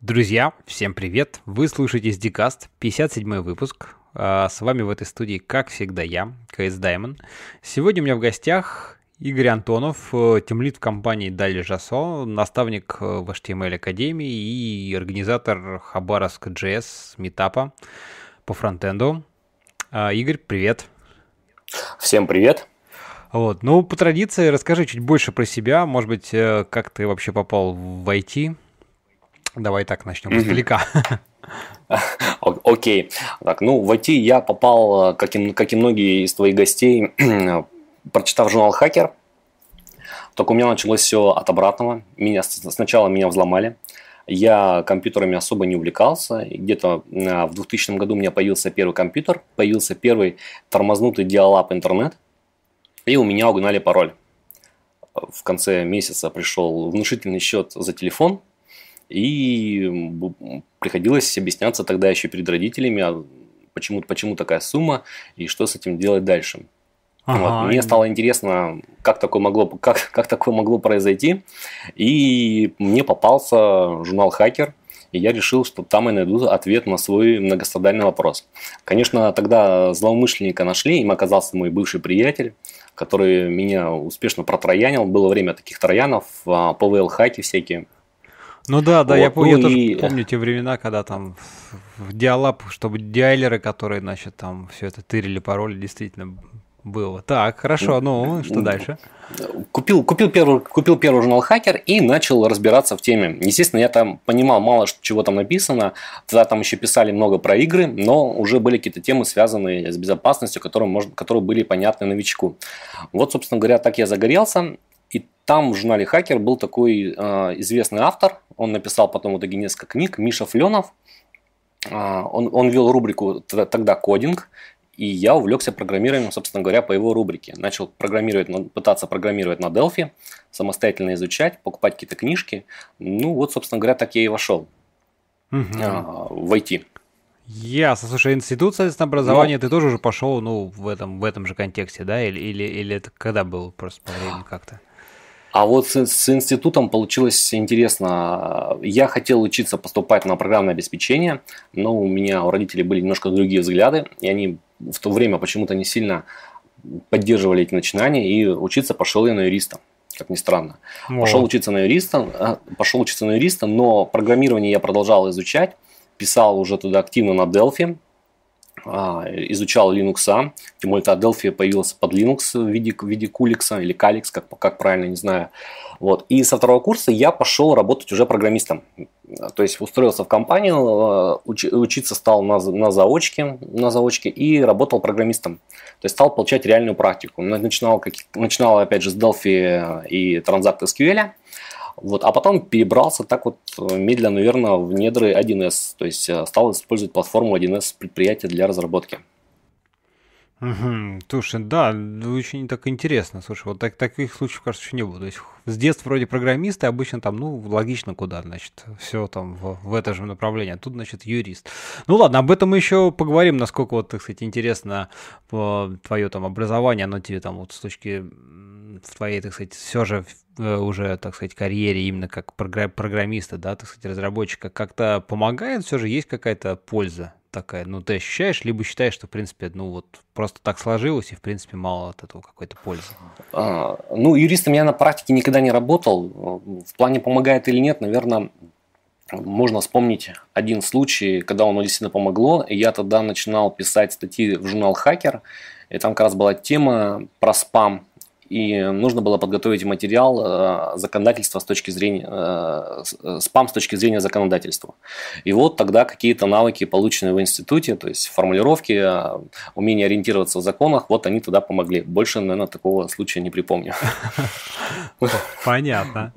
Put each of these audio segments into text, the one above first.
Друзья, всем привет! Вы слушаете SDCast, 57 выпуск. А, с вами в этой студии, как всегда, я, КС Даймон. Сегодня у меня в гостях Игорь Антонов, э, темлит в компании Дали Жасо, наставник э, в HTML Академии и организатор Хабаровск JS метапа по фронтенду. А, Игорь, привет! Всем привет! Вот, ну, по традиции расскажи чуть больше про себя, может быть, э, как ты вообще попал в IT, Давай так начнем mm-hmm. издалека. Окей. Okay. Так, ну, в IT я попал, э, как и, как и многие из твоих гостей, прочитав журнал «Хакер». Только у меня началось все от обратного. Меня, сначала меня взломали. Я компьютерами особо не увлекался. Где-то э, в 2000 году у меня появился первый компьютер, появился первый тормознутый диалап интернет, и у меня угнали пароль. В конце месяца пришел внушительный счет за телефон, и приходилось объясняться тогда еще перед родителями, а почему, почему такая сумма и что с этим делать дальше. Ага. Вот. Мне стало интересно, как такое, могло, как, как такое могло произойти. И мне попался журнал «Хакер», и я решил, что там я найду ответ на свой многострадальный вопрос. Конечно, тогда злоумышленника нашли, им оказался мой бывший приятель, который меня успешно протроянил. Было время таких троянов, а, ПВЛ-хаки всякие. Ну да, да, вот. я, помню, ну, я тоже помню те времена, когда там в диалап, чтобы диалеры, которые, значит, там все это тырили пароли, действительно было. Так, хорошо, ну что дальше? Купил, купил, первый, купил первый журнал «Хакер» и начал разбираться в теме. Естественно, я там понимал мало чего там написано. Тогда там еще писали много про игры, но уже были какие-то темы, связанные с безопасностью, которые, может, которые были понятны новичку. Вот, собственно говоря, так я загорелся. И там в журнале «Хакер» был такой э, известный автор, он написал потом вот итоге несколько книг, Миша Фленов. Э, а, он, он вел рубрику тогда «Кодинг», и я увлекся программированием, собственно говоря, по его рубрике. Начал программировать, пытаться программировать на Delphi, самостоятельно изучать, покупать какие-то книжки. Ну вот, собственно говоря, так я и вошел угу. а, в IT. Ясно. Слушай, институт, соответственно, образования Но... Ну. ты тоже уже пошел, ну, в этом, в этом же контексте, да? Или, или, или это когда был просто по времени как-то? А вот с, с институтом получилось интересно. Я хотел учиться поступать на программное обеспечение, но у меня у родителей были немножко другие взгляды, и они в то время почему-то не сильно поддерживали эти начинания, и учиться пошел я на юриста как ни странно. Вот. Пошел учиться на юриста, э, пошел учиться на юриста, но программирование я продолжал изучать, писал уже туда активно на Delphi, а, изучал Linux, тем более Adelphia появился под Linux в виде, в виде Куликса или Каликс, как, как правильно, не знаю. Вот. И со второго курса я пошел работать уже программистом. То есть устроился в компанию, э, уч, учиться стал на, на, заочке, на заочке и работал программистом. То есть стал получать реальную практику. Начинал, как, начинал опять же, с Delphi и Transact SQL. Вот, а потом перебрался так вот э, медленно, наверное, в недры 1С, то есть э, стал использовать платформу 1С предприятия для разработки. Угу. Слушай, да, ну, очень так интересно. Слушай, вот так, таких случаев, кажется, еще не было. То есть с детства вроде программисты а обычно там, ну, логично куда, значит, все там в, в это же направление. А тут, значит, юрист. Ну ладно, об этом мы еще поговорим, насколько вот, так сказать, интересно э, твое там образование, оно тебе там вот с точки в твоей, так сказать, все же э, уже, так сказать, карьере именно как программиста, да, так сказать, разработчика, как-то помогает, все же есть какая-то польза такая, ну, ты ощущаешь, либо считаешь, что, в принципе, ну, вот просто так сложилось, и, в принципе, мало от этого какой-то пользы? А, ну, юристом я на практике никогда не работал. В плане помогает или нет, наверное, можно вспомнить один случай, когда оно действительно помогло. Я тогда начинал писать статьи в журнал «Хакер», и там как раз была тема про спам и нужно было подготовить материал э, законодательства с точки зрения, э, э, спам с точки зрения законодательства. И вот тогда какие-то навыки, полученные в институте, то есть формулировки, умение ориентироваться в законах, вот они тогда помогли. Больше, наверное, такого случая не припомню. Понятно.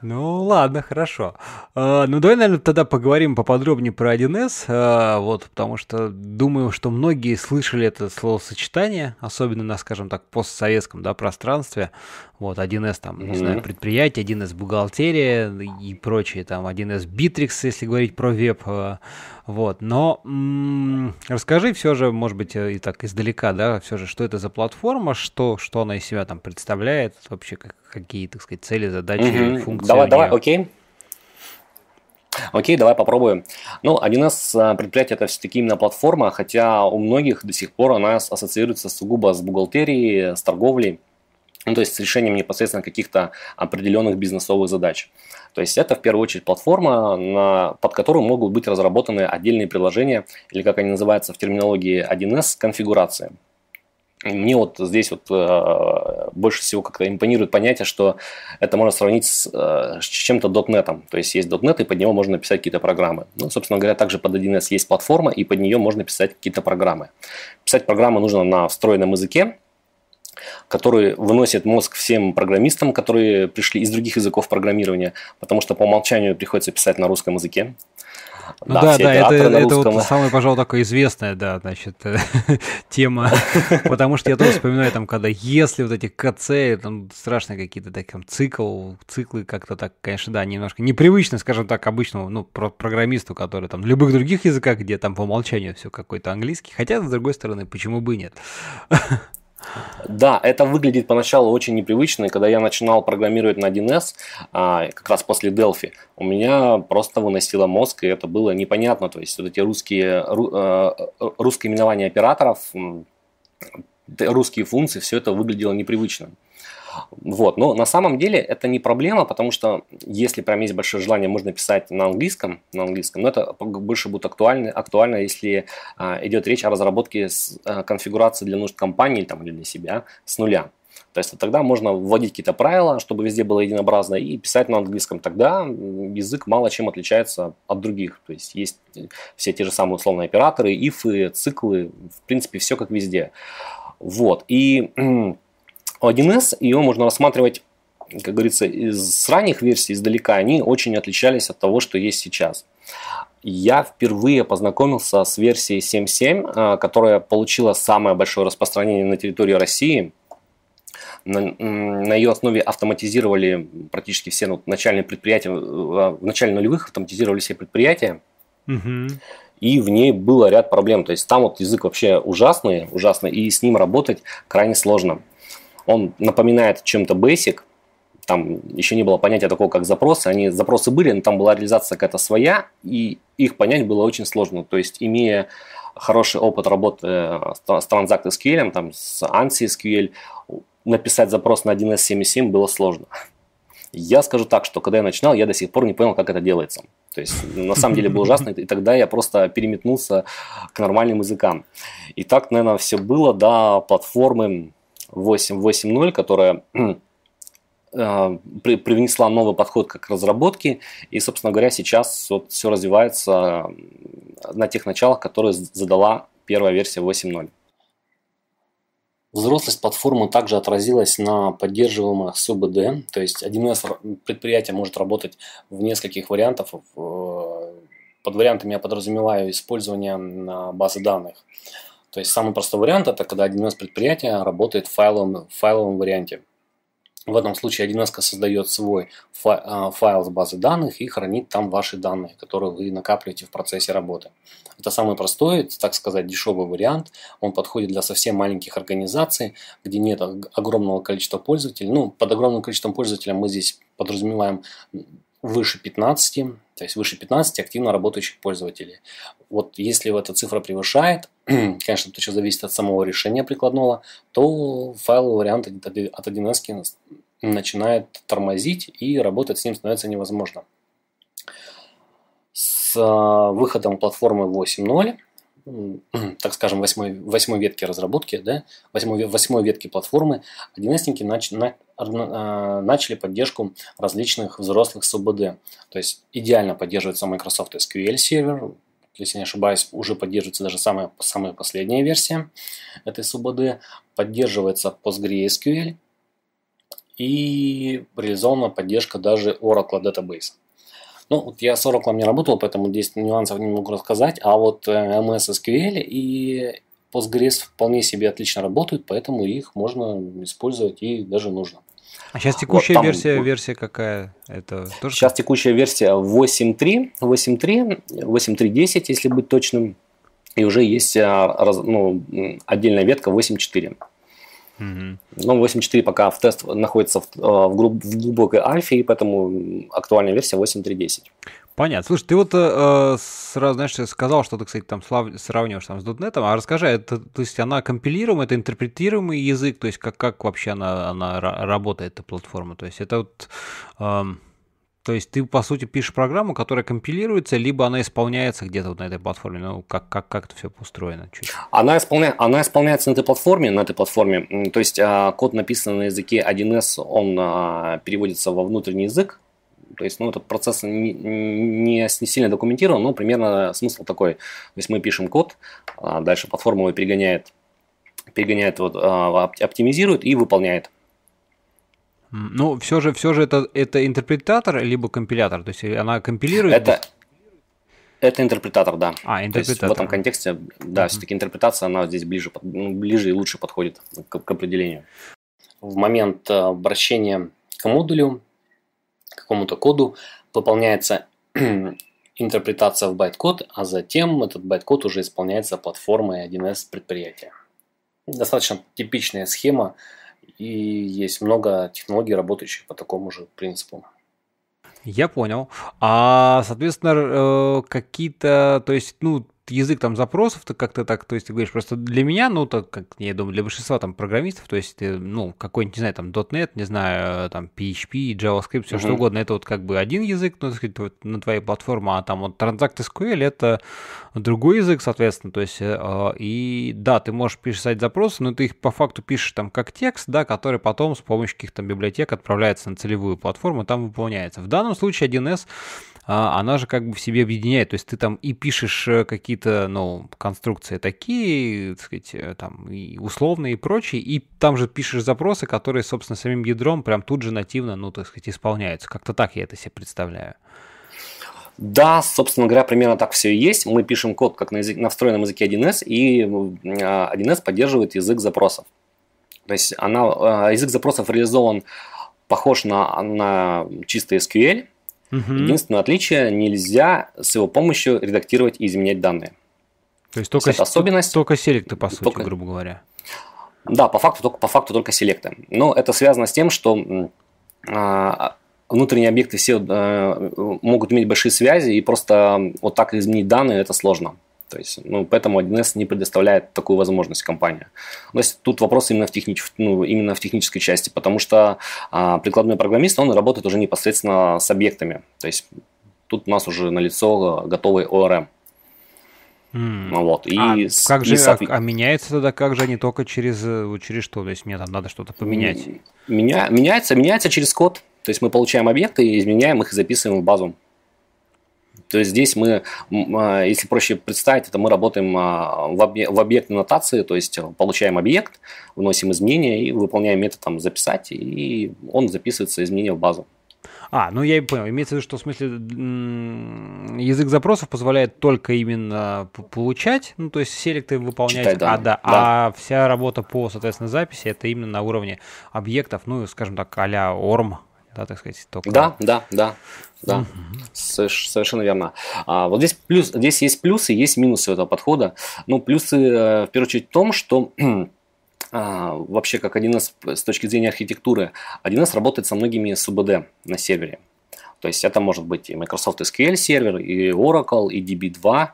Ну ладно, хорошо. Ну давай, наверное, тогда поговорим поподробнее про 1С, вот, потому что думаю, что многие слышали это словосочетание, особенно на, скажем так, постсоветском да, пространстве пространстве. Вот 1С там, mm-hmm. не знаю, предприятие, 1С бухгалтерия и прочие там, 1С Битрикс, если говорить про веб. Э, вот, но м-м, расскажи все же, может быть, э, и так издалека, да, все же, что это за платформа, что, что она из себя там представляет, вообще как, какие, так сказать, цели, задачи, mm-hmm. функции. Давай, давай, окей. Окей, давай попробуем. Ну, один с э, предприятие это все-таки именно платформа, хотя у многих до сих пор она ассоциируется сугубо с бухгалтерией, с торговлей ну, то есть с решением непосредственно каких-то определенных бизнесовых задач. То есть это в первую очередь платформа, на, под которую могут быть разработаны отдельные приложения, или как они называются в терминологии 1С, конфигурации. Мне вот здесь вот э, больше всего как-то импонирует понятие, что это можно сравнить с, э, с чем-то .NET. То есть есть .NET, и под него можно писать какие-то программы. Ну, собственно говоря, также под 1С есть платформа, и под нее можно писать какие-то программы. Писать программы нужно на встроенном языке, который выносит мозг всем программистам, которые пришли из других языков программирования, потому что по умолчанию приходится писать на русском языке. Ну да, да, это, это, вот самая, пожалуй, такая известная, да, значит, тема, потому что я тоже вспоминаю там, когда если вот эти КЦ, там страшные какие-то такие там цикл, циклы как-то так, конечно, да, немножко непривычно, скажем так, обычному, ну, про программисту, который там в любых других языках, где там по умолчанию все какой-то английский, хотя, с другой стороны, почему бы и нет. Да, это выглядит поначалу очень непривычно. И когда я начинал программировать на 1С, а, как раз после Delphi, у меня просто выносило мозг, и это было непонятно. То есть вот эти русские, э, русское именование операторов, русские функции, все это выглядело непривычно. Вот. Но на самом деле это не проблема, потому что если прям есть большое желание, можно писать на английском, на английском, но это больше будет актуально, актуально если а, идет речь о разработке с, а, конфигурации для нужд компании там, или для себя с нуля. То есть тогда можно вводить какие-то правила, чтобы везде было единообразно, и писать на английском. Тогда язык мало чем отличается от других. То есть есть э, все те же самые условные операторы, ифы, циклы, в принципе, все как везде. Вот. И 1С ее можно рассматривать, как говорится, из, с ранних версий издалека. Они очень отличались от того, что есть сейчас. Я впервые познакомился с версией 7.7, а, которая получила самое большое распространение на территории России. На, на ее основе автоматизировали практически все ну, начальные предприятия, э, а, в начале нулевых автоматизировали все предприятия. Угу. И в ней было ряд проблем. То есть там вот язык вообще ужасный, ужасный, и с ним работать крайне сложно. Он напоминает чем-то Basic, там еще не было понятия такого, как запросы. Они, запросы были, но там была реализация какая-то своя, и их понять было очень сложно. То есть, имея хороший опыт работы э, с Transact SQL, там, с ANSI SQL, написать запрос на 1 было сложно. Я скажу так, что когда я начинал, я до сих пор не понял, как это делается. То есть, на самом деле было ужасно, и тогда я просто переметнулся к нормальным языкам. И так, наверное, все было до платформы 8.8.0, которая э, привнесла новый подход как разработки И, собственно говоря, сейчас вот все развивается э, на тех началах, которые задала первая версия 8.0. Взрослость платформы также отразилась на поддерживаемых СУБД, то есть 1С предприятие может работать в нескольких вариантах. Э, под вариантами я подразумеваю использование базы данных. То есть самый простой вариант это когда 1С предприятия работает в файловом, в файловом варианте. В этом случае 1С создает свой а, файл с базы данных и хранит там ваши данные, которые вы накапливаете в процессе работы. Это самый простой, так сказать, дешевый вариант. Он подходит для совсем маленьких организаций, где нет огромного количества пользователей. Ну, под огромным количеством пользователей мы здесь подразумеваем выше 15, то есть выше 15 активно работающих пользователей вот если эта цифра превышает, конечно, это еще зависит от самого решения прикладного, то файловый вариант от 1С начинает тормозить и работать с ним становится невозможно. С а, выходом платформы 8.0, так скажем, восьмой 8 ветки разработки, да, восьмой 8 ветки платформы, 1С а, начали поддержку различных взрослых СУБД. То есть идеально поддерживается Microsoft SQL Server если не ошибаюсь, уже поддерживается даже самая, самая последняя версия этой свободы. Поддерживается PostgreSQL и реализована поддержка даже Oracle Database. Ну, вот я с Oracle не работал, поэтому здесь нюансов не могу рассказать, а вот MS э, SQL и Postgres вполне себе отлично работают, поэтому их можно использовать и даже нужно. А сейчас а, текущая вот версия, вот, версия какая? Это тоже сейчас текущая версия 8.3, 8.3, 8.3.10, если быть точным. И уже есть а, ну, отдельная ветка 8.4. Угу. Но 8.4 пока в тест находится в, а, в, в глубокой альфе, и поэтому актуальная версия 8.3.10. Понятно. Слушай, ты вот э, э сразу, знаешь, сказал, что ты, кстати, там слав... сравниваешь там с дотнетом, а расскажи, а это, то есть она компилируемая, это интерпретируемый язык, то есть как, как вообще она, она работает, эта платформа? То есть это вот... Э, то есть ты, по сути, пишешь программу, которая компилируется, либо она исполняется где-то вот на этой платформе. Ну, как, как, как это все устроено? Чуть. Она, исполня... она исполняется на этой платформе, на этой платформе. То есть а, код написан на языке 1С, он а, переводится во внутренний язык, то есть, ну, этот процесс не, не сильно документирован, но примерно смысл такой. То есть мы пишем код, а дальше платформа его перегоняет, перегоняет вот, а, оптимизирует и выполняет. Ну, все же, все же это, это интерпретатор либо компилятор, то есть она компилирует. Это, это интерпретатор, да. А, интерпретатор. То есть в этом контексте, да, uh-huh. все-таки интерпретация, она здесь ближе, ну, ближе и лучше подходит к, к определению. В момент э, обращения к модулю какому-то коду выполняется интерпретация в байткод, а затем этот байткод уже исполняется платформой 1С предприятия. Достаточно типичная схема, и есть много технологий, работающих по такому же принципу. Я понял. А, соответственно, э, какие-то, то есть, ну, язык там запросов-то как-то так, то есть ты говоришь, просто для меня, ну, так, как, я думаю, для большинства там программистов, то есть ты, ну, какой-нибудь, не знаю, там, .NET, не знаю, э, там, PHP, JavaScript, все угу. что угодно, это вот как бы один язык, ну, так сказать, на твоей платформе, а там вот Transact SQL это другой язык, соответственно, то есть, э, и да, ты можешь писать запросы, но ты их по факту пишешь там как текст, да, который потом с помощью каких-то библиотек отправляется на целевую платформу, там выполняется. В данном случае 1С а, она же как бы в себе объединяет. То есть ты там и пишешь э, какие-то, ну, конструкции такие, э, так сказать, э, там, и условные и прочие, и там же пишешь запросы, которые, собственно, самим ядром прям тут же нативно, ну, так сказать, исполняются. Как-то так я это себе представляю. Да, собственно говоря, примерно так все и есть. Мы пишем код как на, язык, на встроенном языке 1С, и 1С а, поддерживает язык запросов. То есть она, а, язык запросов реализован похож на, на чистый SQL, Угу. Единственное отличие – нельзя с его помощью редактировать и изменять данные. То есть только, Это особенность, только селекты, по сути, только, грубо говоря. Да, по факту, только, по факту только селекты. Но это связано с тем, что а, внутренние объекты все э, могут иметь большие связи, и просто вот так изменить данные – это сложно. То есть, ну, поэтому 1С не предоставляет такую возможность компания. То есть, тут вопрос именно в, технич... ну, именно в технической части, потому что а, прикладной программист, он работает уже непосредственно с объектами. То есть, тут у нас уже налицо э, готовый ORM. Mm. Эм. Ну, вот. И а, с, как же, и соответ... а, а меняется тогда как же, они только через, э, через что? То есть мне там надо что-то поменять. Меня, меняется, меняется через код. То есть мы получаем объекты, изменяем их и записываем в базу. То есть здесь мы, а, если проще представить, это мы работаем а, в, объ... объектной нотации, то есть получаем объект, вносим изменения и выполняем метод там записать, и он записывается изменения в базу. А, ну я и понял. Имеется в виду, что в смысле язык запросов позволяет только именно получать, ну то есть селекты выполнять, Читай, да. А, да, да. а вся работа по, соответственно, записи это именно на уровне объектов, ну, скажем так, а-ля ORM, да, так сказать, только. Да, да, да, да. Угу. Совершенно верно. А вот здесь, плюс, здесь есть плюсы, есть минусы этого подхода. Ну, плюсы, э, в первую очередь, в том, что а, вообще как 1С э, с точки зрения архитектуры, 1С работает со многими СУБД на сервере. То есть это может быть и Microsoft SQL сервер, и Oracle, и DB2,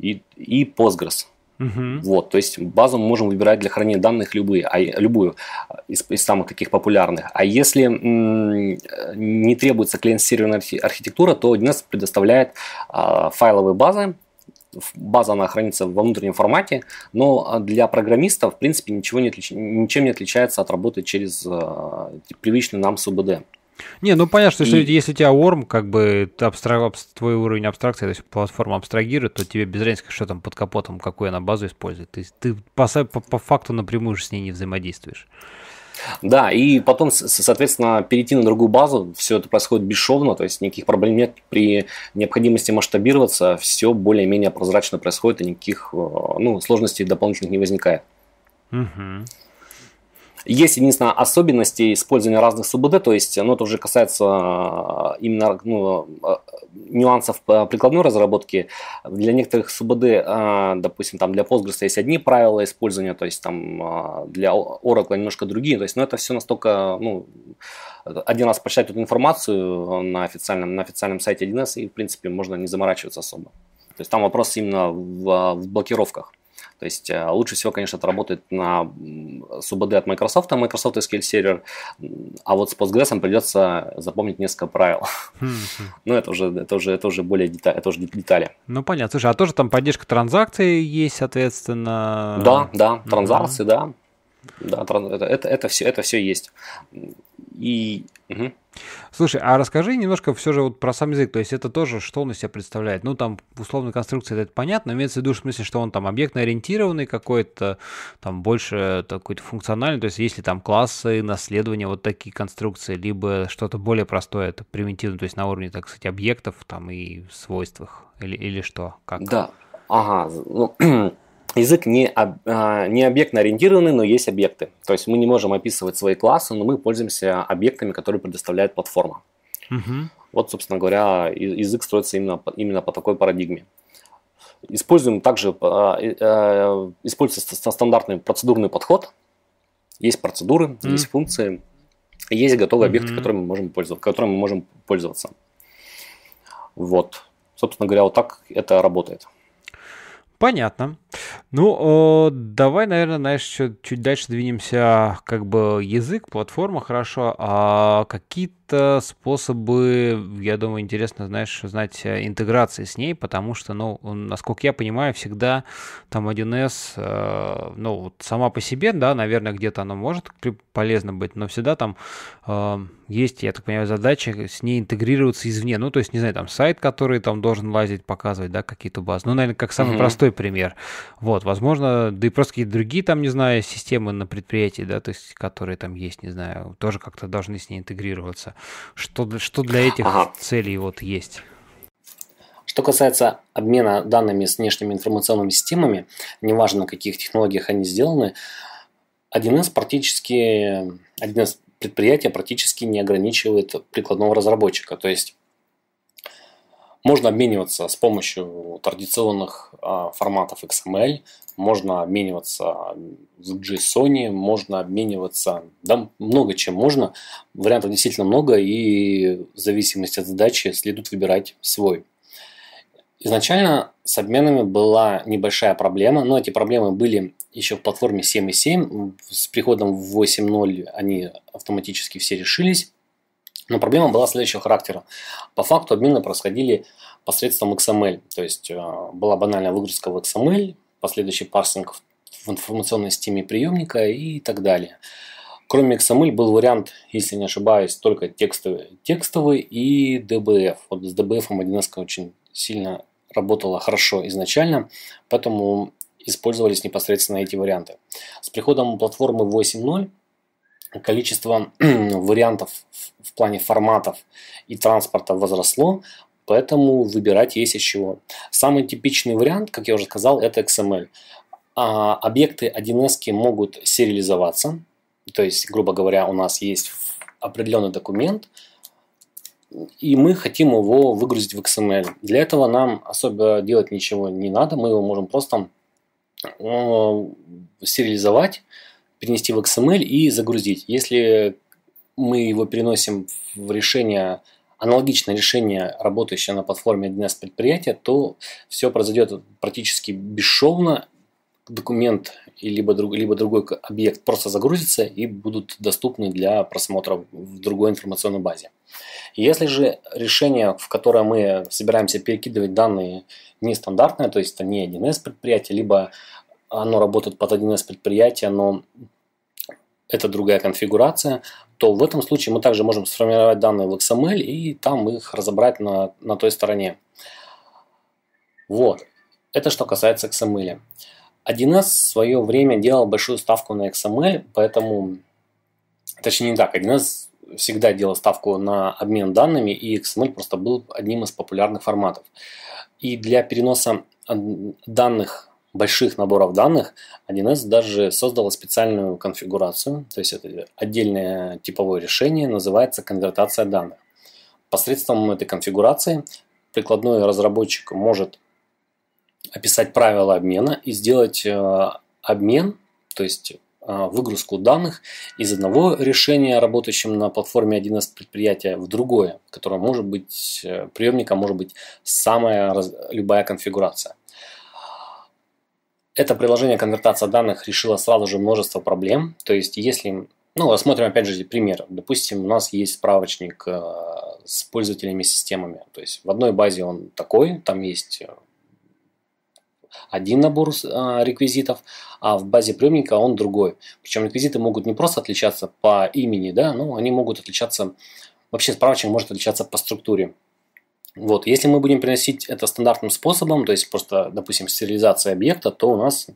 и, и Postgres. Угу. Вот, то есть базу мы можем выбирать для хранения данных любые, а, любую э, из, из самых таких популярных. А если м, не требуется клиент-серверная архитектура, то 1 предоставляет а, файловые базы. База она хранится во внутреннем формате, но а, для программистов, в принципе, ничего не отлич... ничем не отличается от работы через а, э, привычный нам СУБД. Не, ну понятно, что и... если, если тебя Worm, как бы абстра... твой уровень абстракции, то есть платформа абстрагирует, то тебе без разницы, что там под капотом, какую она базу использует. То есть ты по, по, по факту напрямую же с ней не взаимодействуешь. Да, и потом, соответственно, перейти на другую базу, все это происходит бесшовно, то есть никаких проблем нет при необходимости масштабироваться, все более-менее прозрачно происходит, и никаких э, ну, сложностей дополнительных не возникает. Угу. Есть единственная особенность использования разных СУБД, то есть, ну, это уже касается э, именно ну, э, нюансов э, прикладной разработки. Для некоторых СУБД, допустим, там для Postgres есть одни правила использования, то есть там для Oracle немножко другие, то есть, ну, это все настолько, ну, один раз почитать эту информацию на официальном, на официальном сайте 1С, и, в принципе, можно не заморачиваться особо. То есть там вопрос именно в, в блокировках. То есть э, лучше всего, конечно, это работает на СУБД от Microsoft, а Microsoft SQL Server, а вот с Postgres придется запомнить несколько правил. Ну это уже, это уже, это уже более деталь это уже детали. Ну понятно. Слушай, а тоже там поддержка транзакций есть, соответственно? Да, да, транзакции, да. Да, это, это, это, все, это все есть. И... Угу. Слушай, а расскажи немножко все же вот про сам язык, то есть это тоже, что он из себя представляет? Ну, там, условно, конструкция, это понятно, имеется в виду, в смысле, что он там объектно-ориентированный какой-то, там больше какой-то функциональный, то есть если там классы, наследования вот такие конструкции, либо что-то более простое, это примитивно, то есть на уровне, так сказать, объектов там и свойствах, или, или что? Как? Да, ага, ну Язык не, об, а, не объектно ориентированный, но есть объекты. То есть мы не можем описывать свои классы, но мы пользуемся объектами, которые предоставляет платформа. Угу. Вот, собственно говоря, язык строится именно, именно по такой парадигме. Используем также а, а, используется стандартный процедурный подход. Есть процедуры, mm есть функции, есть готовые mm-hmm. объекты, которыми мы можем пользоваться, которыми мы можем пользоваться. Вот, собственно говоря, вот так это работает. Понятно. Ну, э, давай, наверное, знаешь, чуть, чуть дальше двинемся. Как бы язык, платформа, хорошо. А какие-то способы, я думаю, интересно, знаешь, знать э, интеграции с ней, потому что, ну, насколько я понимаю, всегда там 1С, э, ну, вот сама по себе, да, наверное, где-то она может полезно быть, но всегда там... Э, есть, я так понимаю, задача с ней интегрироваться извне. Ну, то есть, не знаю, там сайт, который там должен лазить, показывать, да, какие-то базы. Ну, наверное, как самый mm-hmm. простой пример. Вот, возможно, да и просто какие-то другие там, не знаю, системы на предприятии, да, то есть, которые там есть, не знаю, тоже как-то должны с ней интегрироваться. Что, что для этих ага. целей вот есть? Что касается обмена данными с внешними информационными системами, неважно, на каких технологиях они сделаны, 1С практически, 1С предприятие практически не ограничивает прикладного разработчика. То есть можно обмениваться с помощью традиционных а, форматов XML, можно обмениваться в JSON, можно обмениваться, да, много чем можно. Вариантов действительно много, и в зависимости от задачи следует выбирать свой. Изначально с обменами была небольшая проблема, но эти проблемы были еще в платформе 7.7. С приходом в 8.0 они автоматически все решились. Но проблема была следующего характера. По факту обмены происходили посредством XML. Эм То есть э, была банальная выгрузка в XML, эм последующий парсинг в информационной системе приемника и так далее. Кроме XML эм был вариант, если не ошибаюсь, только текстовый, текстовый и DBF. Вот с DBF 1С очень сильно работала хорошо изначально, поэтому использовались непосредственно эти варианты. С приходом платформы 8.0 количество вариантов в плане форматов и транспорта возросло, поэтому выбирать есть из чего. Самый типичный вариант, как я уже сказал, это XML. А объекты 1С могут сериализоваться, то есть, грубо говоря, у нас есть определенный документ – и мы хотим его выгрузить в XML. Для этого нам особо делать ничего не надо, мы его можем просто э, сериализовать, перенести в XML и загрузить. Если мы его переносим в решение, аналогичное решение, работающее на платформе 1С предприятия, то все произойдет практически бесшовно. Документ и либо, друг, либо другой объект просто загрузится и будут доступны для просмотра в другой информационной базе. Если же решение, в которое мы собираемся перекидывать данные, нестандартное, то есть это не 1С предприятие, либо оно работает под 1С предприятие, но это другая конфигурация, то в этом случае мы также можем сформировать данные в XML и там их разобрать на, на той стороне. Вот. Это что касается XML. 1С в свое время делал большую ставку на XML, поэтому, точнее не так, 1С всегда делал ставку на обмен данными, и XML просто был одним из популярных форматов. И для переноса данных, больших наборов данных, 1С даже создала специальную конфигурацию, то есть это отдельное типовое решение, называется конвертация данных. Посредством этой конфигурации прикладной разработчик может описать правила обмена и сделать э, обмен, то есть э, выгрузку данных из одного решения, работающим на платформе 1С предприятия, в другое, которое может быть, э, приемником может быть самая любая конфигурация. Это приложение конвертация данных решило сразу же множество проблем. То есть, если, ну, рассмотрим опять же пример. Допустим, у нас есть справочник с пользователями системами. То есть, в одной базе он такой, там есть один набор э, реквизитов, а в базе приемника он другой. Причем реквизиты могут не просто отличаться по имени, да, но они могут отличаться, вообще справочник может отличаться по структуре. Вот, если мы будем приносить это стандартным способом, то есть просто, допустим, сериализация объекта, то у нас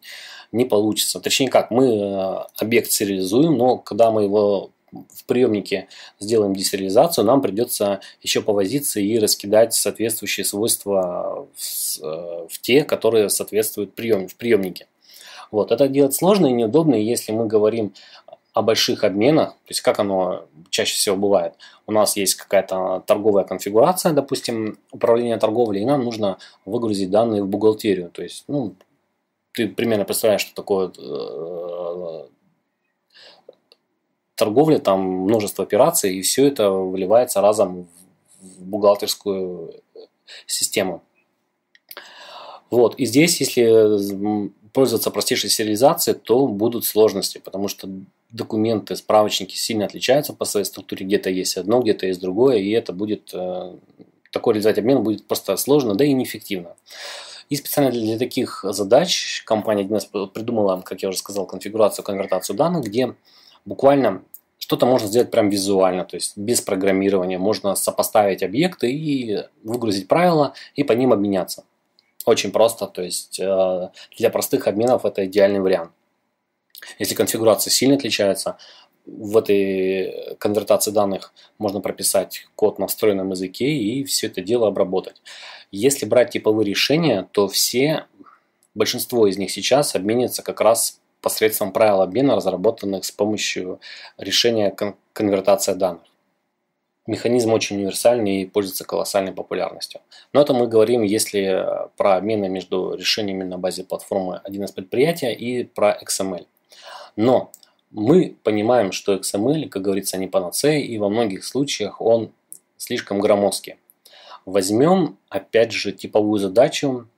не получится. Точнее как, мы э, объект сериализуем, но когда мы его в приемнике сделаем десериализацию, нам придется еще повозиться и раскидать соответствующие свойства в, э, в те, которые соответствуют прием, в приемнике. Вот. Это делать сложно и неудобно, если мы говорим о больших обменах, то есть как оно чаще всего бывает. У нас есть какая-то торговая конфигурация, допустим, управление торговлей, и нам нужно выгрузить данные в бухгалтерию. То есть, ну, ты примерно представляешь, что такое э, торговля, там множество операций, и все это выливается разом в бухгалтерскую систему. Вот. И здесь, если пользоваться простейшей сериализацией, то будут сложности, потому что документы, справочники сильно отличаются по своей структуре. Где-то есть одно, где-то есть другое, и это будет э, такой реализовать обмен будет просто сложно, да и неэффективно. И специально для таких задач компания 1 придумала, как я уже сказал, конфигурацию, конвертацию данных, где буквально что-то можно сделать прям визуально, то есть без программирования. Можно сопоставить объекты и выгрузить правила и по ним обменяться. Очень просто, то есть э, для простых обменов это идеальный вариант. Если конфигурация сильно отличается, в этой конвертации данных можно прописать код на встроенном языке и все это дело обработать. Если брать типовые решения, то все, большинство из них сейчас обменятся как раз посредством правил обмена, разработанных с помощью решения кон конвертация данных. Механизм очень универсальный и пользуется колоссальной популярностью. Но это мы говорим, если э, про обмены между решениями на базе платформы 1С предприятия и про XML. Но мы понимаем, что XML, как говорится, не панацея, и во многих случаях он слишком громоздкий. Возьмем, опять же, типовую задачу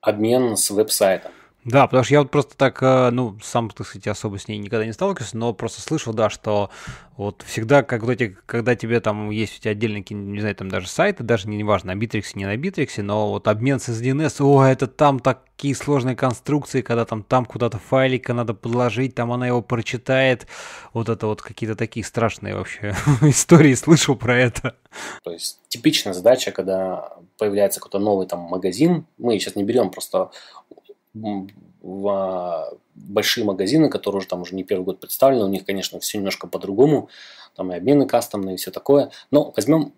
обмен с веб-сайтом. Да, потому что я вот просто так, э, ну, сам, так сказать, особо с ней никогда не сталкивался, но просто слышал, да, что вот всегда, когда, тебе, когда тебе там есть у тебя отдельные, не знаю, там даже сайты, даже не, важно, на Битриксе, не на Битриксе, но вот обмен с DNS, о, это там такие сложные конструкции, когда там, там куда-то файлика надо подложить, там она его прочитает, вот это вот какие-то такие страшные вообще истории слышал про это. То есть типичная задача, когда появляется какой-то новый там магазин, мы сейчас не берем просто в большие магазины, которые уже там уже не первый год представлены, у них, конечно, все немножко по-другому, там и обмены кастомные, и все такое. Но возьмем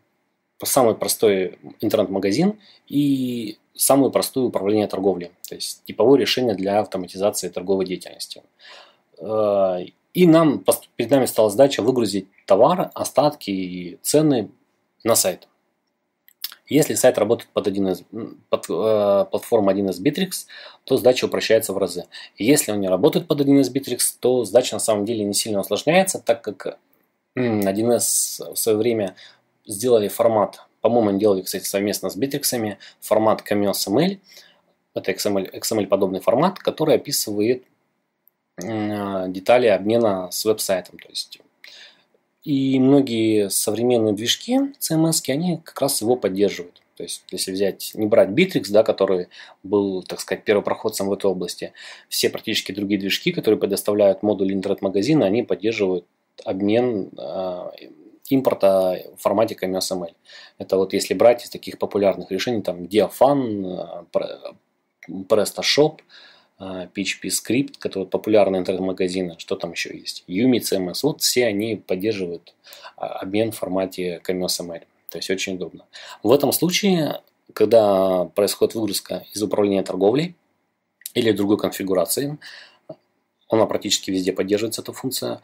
самый простой интернет-магазин и самое простое управление торговлей, то есть типовое решение для автоматизации торговой деятельности. Э, и нам, перед нами стала задача выгрузить товар, остатки и цены на сайт. Если сайт работает под, 1С, под э, платформу 1С Bittrex, то сдача упрощается в разы. Если он не работает под 1С Bittrex, то сдача на самом деле не сильно усложняется, так как 1С в свое время сделали формат, по-моему, они делали, кстати, совместно с Bittrex, формат CamioSML, это XML, XML-подобный формат, который описывает э, детали обмена с веб-сайтом. То есть и многие современные движки CMS, эм они как раз его поддерживают. То есть, если взять, не брать Bittrex, да, который был, так сказать, первопроходцем в этой области, все практически другие движки, которые предоставляют модуль интернет-магазина, они поддерживают обмен э, импорта в формате KMSML. Это вот если брать из таких популярных решений, там, Diafan, PrestaShop, а, PHP а, Script, который популярный интернет-магазин, что там еще есть, Yumi CMS. Вот все они поддерживают а, обмен в формате cms То есть очень удобно. В этом случае, когда происходит выгрузка из управления торговлей или другой конфигурации, она практически везде поддерживается, эта функция,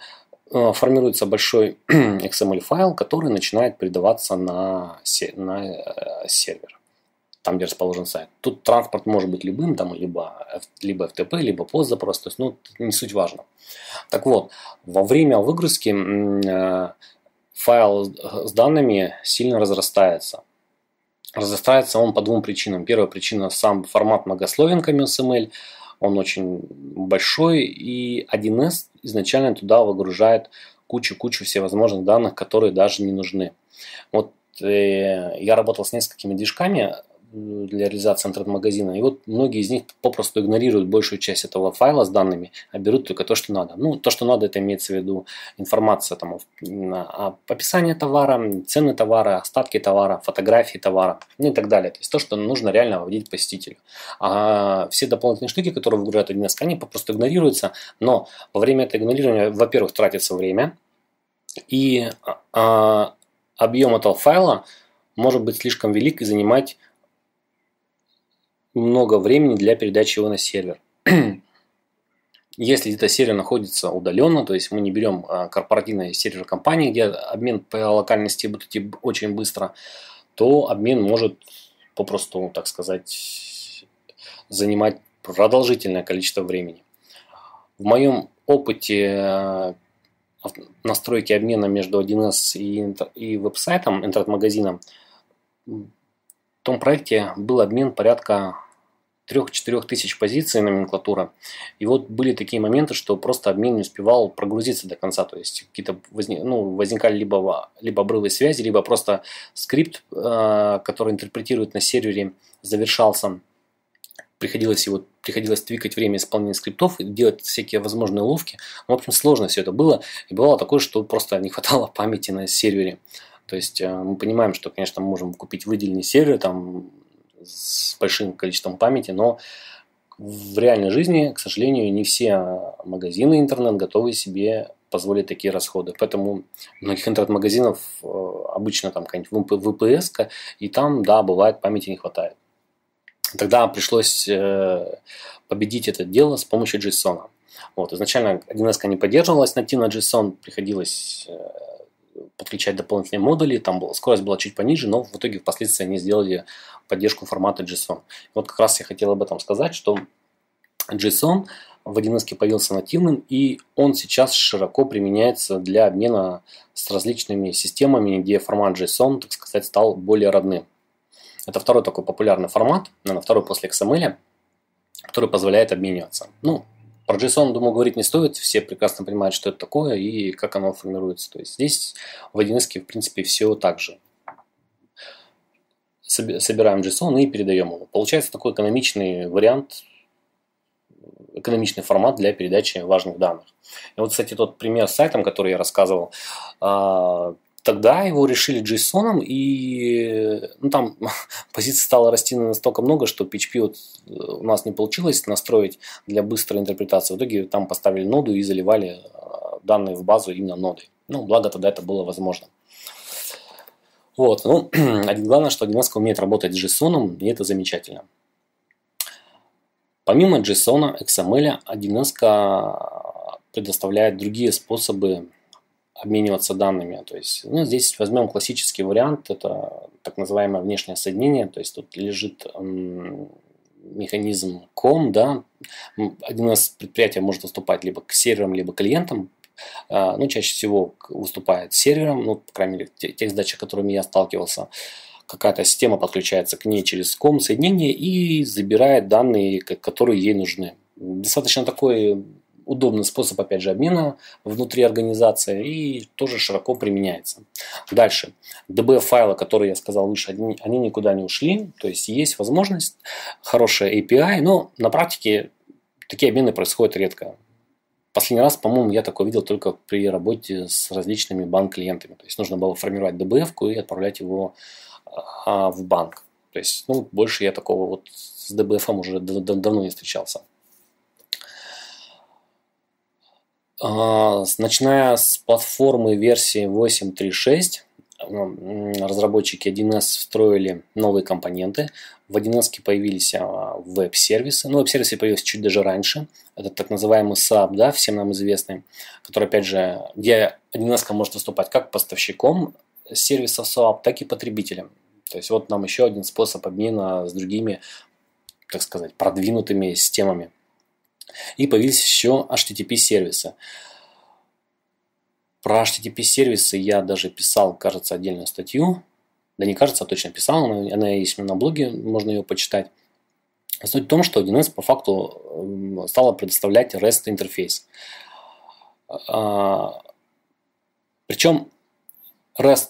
э, формируется большой XML-файл, который начинает передаваться на, на э, сервер там, где расположен сайт. Тут транспорт может быть любым, там либо, либо FTP, либо постзапрос, то есть, ну, не суть важно. Так вот, во время выгрузки э, файл с данными сильно разрастается. Разрастается он по двум причинам. Первая причина – сам формат многословен HTML, он очень большой, и 1С изначально туда выгружает кучу-кучу всевозможных данных, которые даже не нужны. Вот э, я работал с несколькими движками, для реализации интернет-магазина. И вот многие из них попросту игнорируют большую часть этого файла с данными, а берут только то, что надо. Ну, то, что надо, это имеется в виду информация там, о описании товара, цены товара, остатки товара, фотографии товара ну, и так далее. То есть то, что нужно реально вводить посетителю. А все дополнительные штуки, которые выгружают один с они попросту игнорируются, но во время этого игнорирования, во-первых, тратится время, и а, объем этого файла может быть слишком велик и занимать много времени для передачи его на сервер. Если где-то сервер находится удаленно, то есть мы не берем а, корпоративный сервер компании, где обмен по локальности будет идти очень быстро, то обмен может попросту, так сказать, занимать продолжительное количество времени. В моем опыте э, настройки обмена между 1С и веб-сайтом, интернет-магазином, в том проекте был обмен порядка 3-4 тысяч позиций номенклатура. И вот были такие моменты, что просто обмен не успевал прогрузиться до конца. То есть какие-то возник, ну, возникали либо, либо обрывы связи, либо просто скрипт, э, который интерпретирует на сервере, завершался. Приходилось его приходилось твикать время исполнения скриптов и делать всякие возможные уловки. Ну, в общем, сложно все это было. И бывало такое, что просто не хватало памяти на сервере. То есть э, мы понимаем, что, конечно, мы можем купить выделенный сервер, там с большим количеством памяти, но в реальной жизни, к сожалению, не все магазины интернет готовы себе позволить такие расходы. Поэтому многих интернет-магазинов э, обычно там какая-нибудь ВПС, и там, да, бывает, памяти не хватает. Тогда пришлось э, победить это дело с помощью JSON. Вот, изначально 1С не поддерживалась нативно JSON, приходилось э, подключать дополнительные модули, там скорость была чуть пониже, но в итоге впоследствии они сделали поддержку формата JSON. Вот как раз я хотел об этом сказать, что JSON в 1 появился нативным, и он сейчас широко применяется для обмена с различными системами, где формат JSON, так сказать, стал более родным. Это второй такой популярный формат, на второй после XML, который позволяет обмениваться. Ну, про JSON, думаю, говорить не стоит, все прекрасно понимают, что это такое и как оно формируется. То есть здесь в 1 в принципе, все так же. Собираем JSON и передаем его. Получается такой экономичный вариант, экономичный формат для передачи важных данных. И вот, кстати, тот пример с сайтом, который я рассказывал, а, Тогда его решили JSON, и ну, там позиций стало расти настолько много, что PHP вот э, у нас не получилось настроить для быстрой интерпретации. В итоге там поставили ноду и заливали э, данные в базу именно ноды. Ну, благо тогда это было возможно. Вот, ну, главное, что 1 умеет работать с JSON, и это замечательно. Помимо JSON, XML, 1 предоставляет другие способы обмениваться данными. То есть, ну, здесь возьмем классический вариант, это так называемое внешнее соединение, то есть тут лежит механизм COM, да, один из предприятий может выступать либо к серверам, либо к клиентам, а, ну, чаще всего выступает сервером, ну, по крайней мере, тех задач, с которыми я сталкивался, какая-то система подключается к ней через ком соединение и забирает данные, которые ей нужны. Достаточно такой удобный способ, опять же, обмена внутри организации и тоже широко применяется. Дальше. DB-файлы, которые я сказал выше, они, они никуда не ушли. То есть есть возможность, хорошая API, но на практике такие обмены происходят редко. Последний раз, по-моему, я такое видел только при работе с различными банк-клиентами. То есть нужно было формировать DBF и отправлять его а, в банк. То есть, ну, больше я такого вот с DBF уже давно не встречался. А, начиная с платформы версии 8.3.6, разработчики 1С встроили новые компоненты. В 1С появились а, веб-сервисы. Ну, веб-сервисы появились чуть даже раньше. Это так называемый SAP, да, всем нам известный, который, опять же, где 1С может выступать как поставщиком сервисов SAP, так и потребителем. То есть вот нам еще один способ обмена с другими, так сказать, продвинутыми системами. И появились еще HTTP сервисы. Про HTTP сервисы я даже писал, кажется, отдельную статью. Да не кажется, а точно писал. Она есть на блоге, можно ее почитать. Суть в том, что 1С по факту стала предоставлять REST интерфейс. А, Причем REST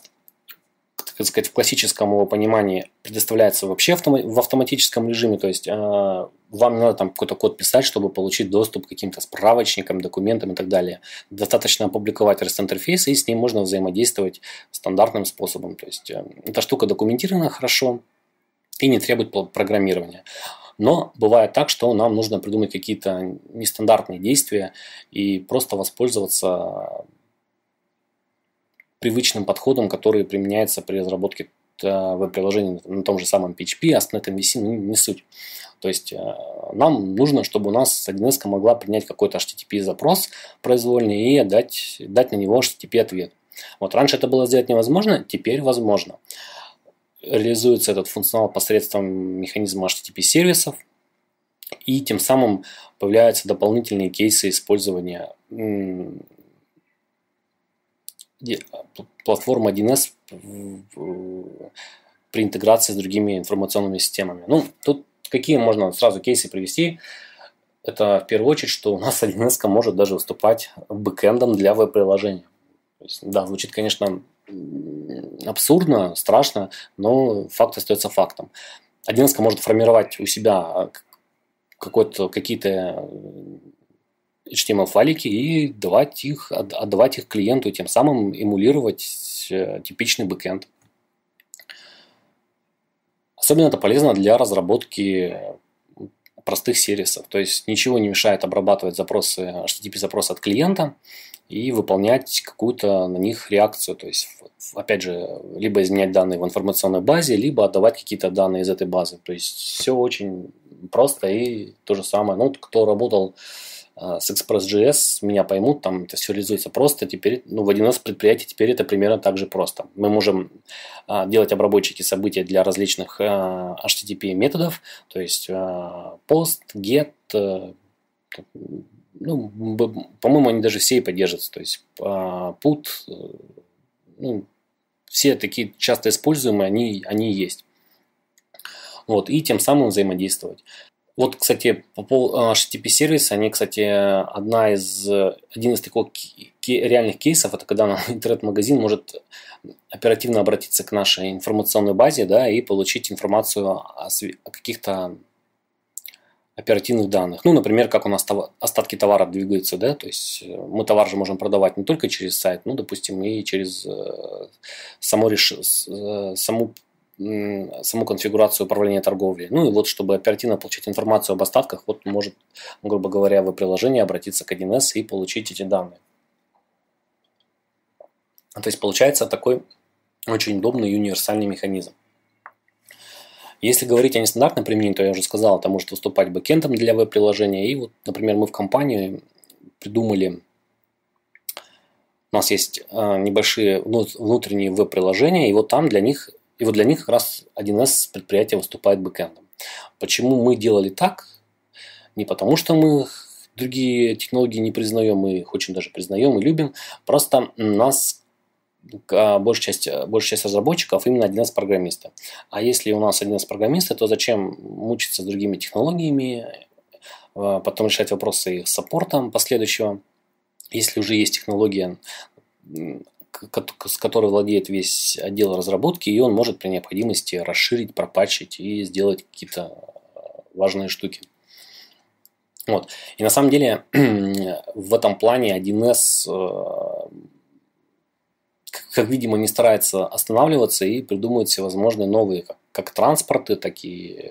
так сказать, в классическом его понимании предоставляется вообще в автоматическом режиме, то есть э, вам не надо там какой-то код писать, чтобы получить доступ к каким-то справочникам, документам и так далее. Достаточно опубликовать REST-интерфейс, и с ним можно взаимодействовать стандартным способом. То есть э, эта штука документирована хорошо и не требует программирования. Но бывает так, что нам нужно придумать какие-то нестандартные действия и просто воспользоваться привычным подходом, который применяется при разработке э, веб-приложений на том же самом PHP, а с NetMVC ну, не суть. То есть э, нам нужно, чтобы у нас 1С могла принять какой-то HTTP-запрос произвольный и дать, дать на него HTTP-ответ. Вот раньше это было сделать невозможно, теперь возможно. Реализуется этот функционал посредством механизма HTTP-сервисов, и тем самым появляются дополнительные кейсы использования а, платформа 1С э, при интеграции с другими информационными системами. Ну, тут какие можно сразу кейсы привести? Это в первую очередь, что у нас 1С может даже выступать бэкэндом для веб-приложения. Да, звучит, конечно, абсурдно, страшно, но факт остается фактом. 1С может формировать у себя а, какие-то э, HTML-файлики и давать их, отдавать их клиенту, тем самым эмулировать э, типичный бэкэнд. Особенно это полезно для разработки э, простых сервисов. То есть ничего не мешает обрабатывать запросы, HTTP-запросы от клиента и выполнять какую-то на них реакцию. То есть, опять же, либо изменять данные в информационной базе, либо отдавать какие-то данные из этой базы. То есть все очень просто и то же самое. Ну, кто работал а, с Express.js меня поймут, там это все реализуется просто. Теперь, ну, в 1С предприятии теперь это примерно так же просто. Мы можем а, делать обработчики событий для различных а, HTTP методов, то есть а, post, get, а, ну, по-моему, они даже все и поддерживаются, то есть а, put, э, ну, все такие часто используемые, они, они есть. Вот, и тем самым взаимодействовать. Вот, кстати, по поводу HTTP э, сервиса, они, кстати, одна из, один из таких реальных кейсов, это когда интернет-магазин может оперативно обратиться к нашей информационной базе, да, и получить информацию о, о каких-то оперативных данных. Ну, например, как у нас остатки товара двигаются, да, то есть э, мы товар же можем продавать не только через сайт, ну, допустим, и через э, само реш... саму саму конфигурацию управления торговлей. Ну и вот, чтобы оперативно получить информацию об остатках, вот может, грубо говоря, в приложении обратиться к 1С и получить эти данные. То есть получается такой очень удобный и универсальный механизм. Если говорить о нестандартном применении, то я уже сказал, это может выступать бэкендом для веб-приложения. И вот, например, мы в компании придумали, у нас есть э, небольшие внутренние веб-приложения, и вот там для них и вот для них как раз 1С предприятие выступает бэкэндом. Почему мы делали так? Не потому, что мы другие технологии не признаем, мы их очень даже признаем и любим. Просто нас а, большая часть, большая часть разработчиков именно один из программистов. А если у нас один из программистов, то зачем мучиться с другими технологиями, а, потом решать вопросы их саппортом последующего, если уже есть технология с которой владеет весь отдел разработки, и он может при необходимости расширить, пропачить и сделать какие-то э, важные штуки. Вот. И на самом деле в этом плане 1С, э, как видимо, не старается останавливаться и придумывает всевозможные новые, как, как транспорты, так и э,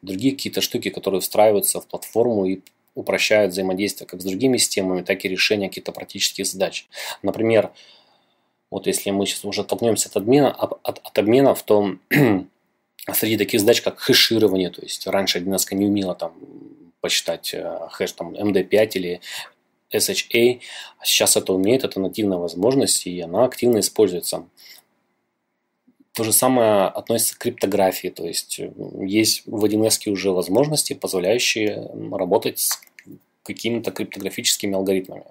другие какие-то штуки, которые встраиваются в платформу и упрощают взаимодействие как с другими системами, так и решение каких-то практических задач. Например, вот если мы сейчас уже оттолкнемся от, обмена, от, от обменов, то среди таких задач, как хеширование, то есть раньше одиннадцатка не умела там посчитать э, хэш там MD5 или SHA, а сейчас это умеет, это нативная возможность, и она активно используется. То же самое относится к криптографии, то есть э, есть в 1С уже возможности, позволяющие работать с какими-то криптографическими алгоритмами.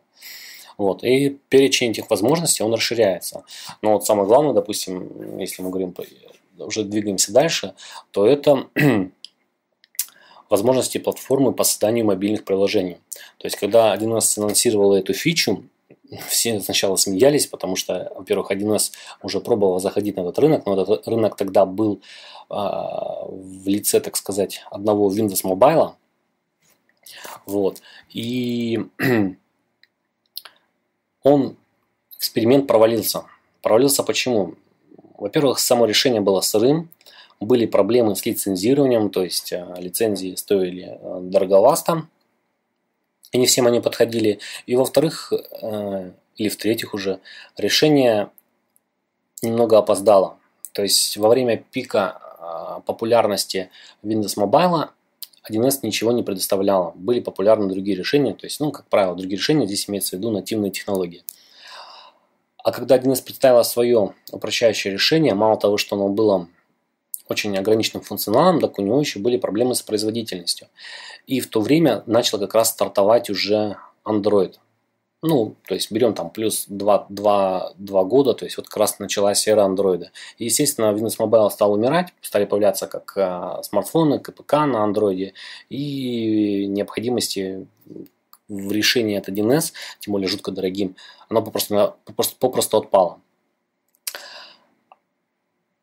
Вот. И перечень этих возможностей, он расширяется. Но вот самое главное, допустим, если мы говорим, уже двигаемся дальше, то это возможности платформы по созданию мобильных приложений. То есть, когда 1С анонсировала эту фичу, все сначала смеялись, потому что, во-первых, 1С уже пробовал заходить на этот рынок, но этот рынок тогда был э, в лице, так сказать, одного Windows Mobile. Вот. И он, эксперимент провалился. Провалился почему? Во-первых, само решение было сырым, были проблемы с лицензированием, то есть э, лицензии стоили э, дороговато, и не всем они подходили. И во-вторых, э, или в-третьих уже, решение немного опоздало. То есть во время пика популярности Windows Mobile 1С ничего не предоставляла. Были популярны другие решения, то есть, ну, как правило, другие решения, здесь имеется в виду нативные технологии. А когда 1С представила свое упрощающее решение, мало того, что оно было очень ограниченным функционалом, так у него еще были проблемы с производительностью. И в то время начал как раз стартовать уже Android ну, то есть берем там плюс 2, 2, 2 года, то есть вот как раз началась эра андроида. естественно, Windows Mobile стал умирать, стали появляться как а, смартфоны, КПК на андроиде и необходимости в решении от 1С, тем более жутко дорогим, оно попросту, попросту, попросту отпало.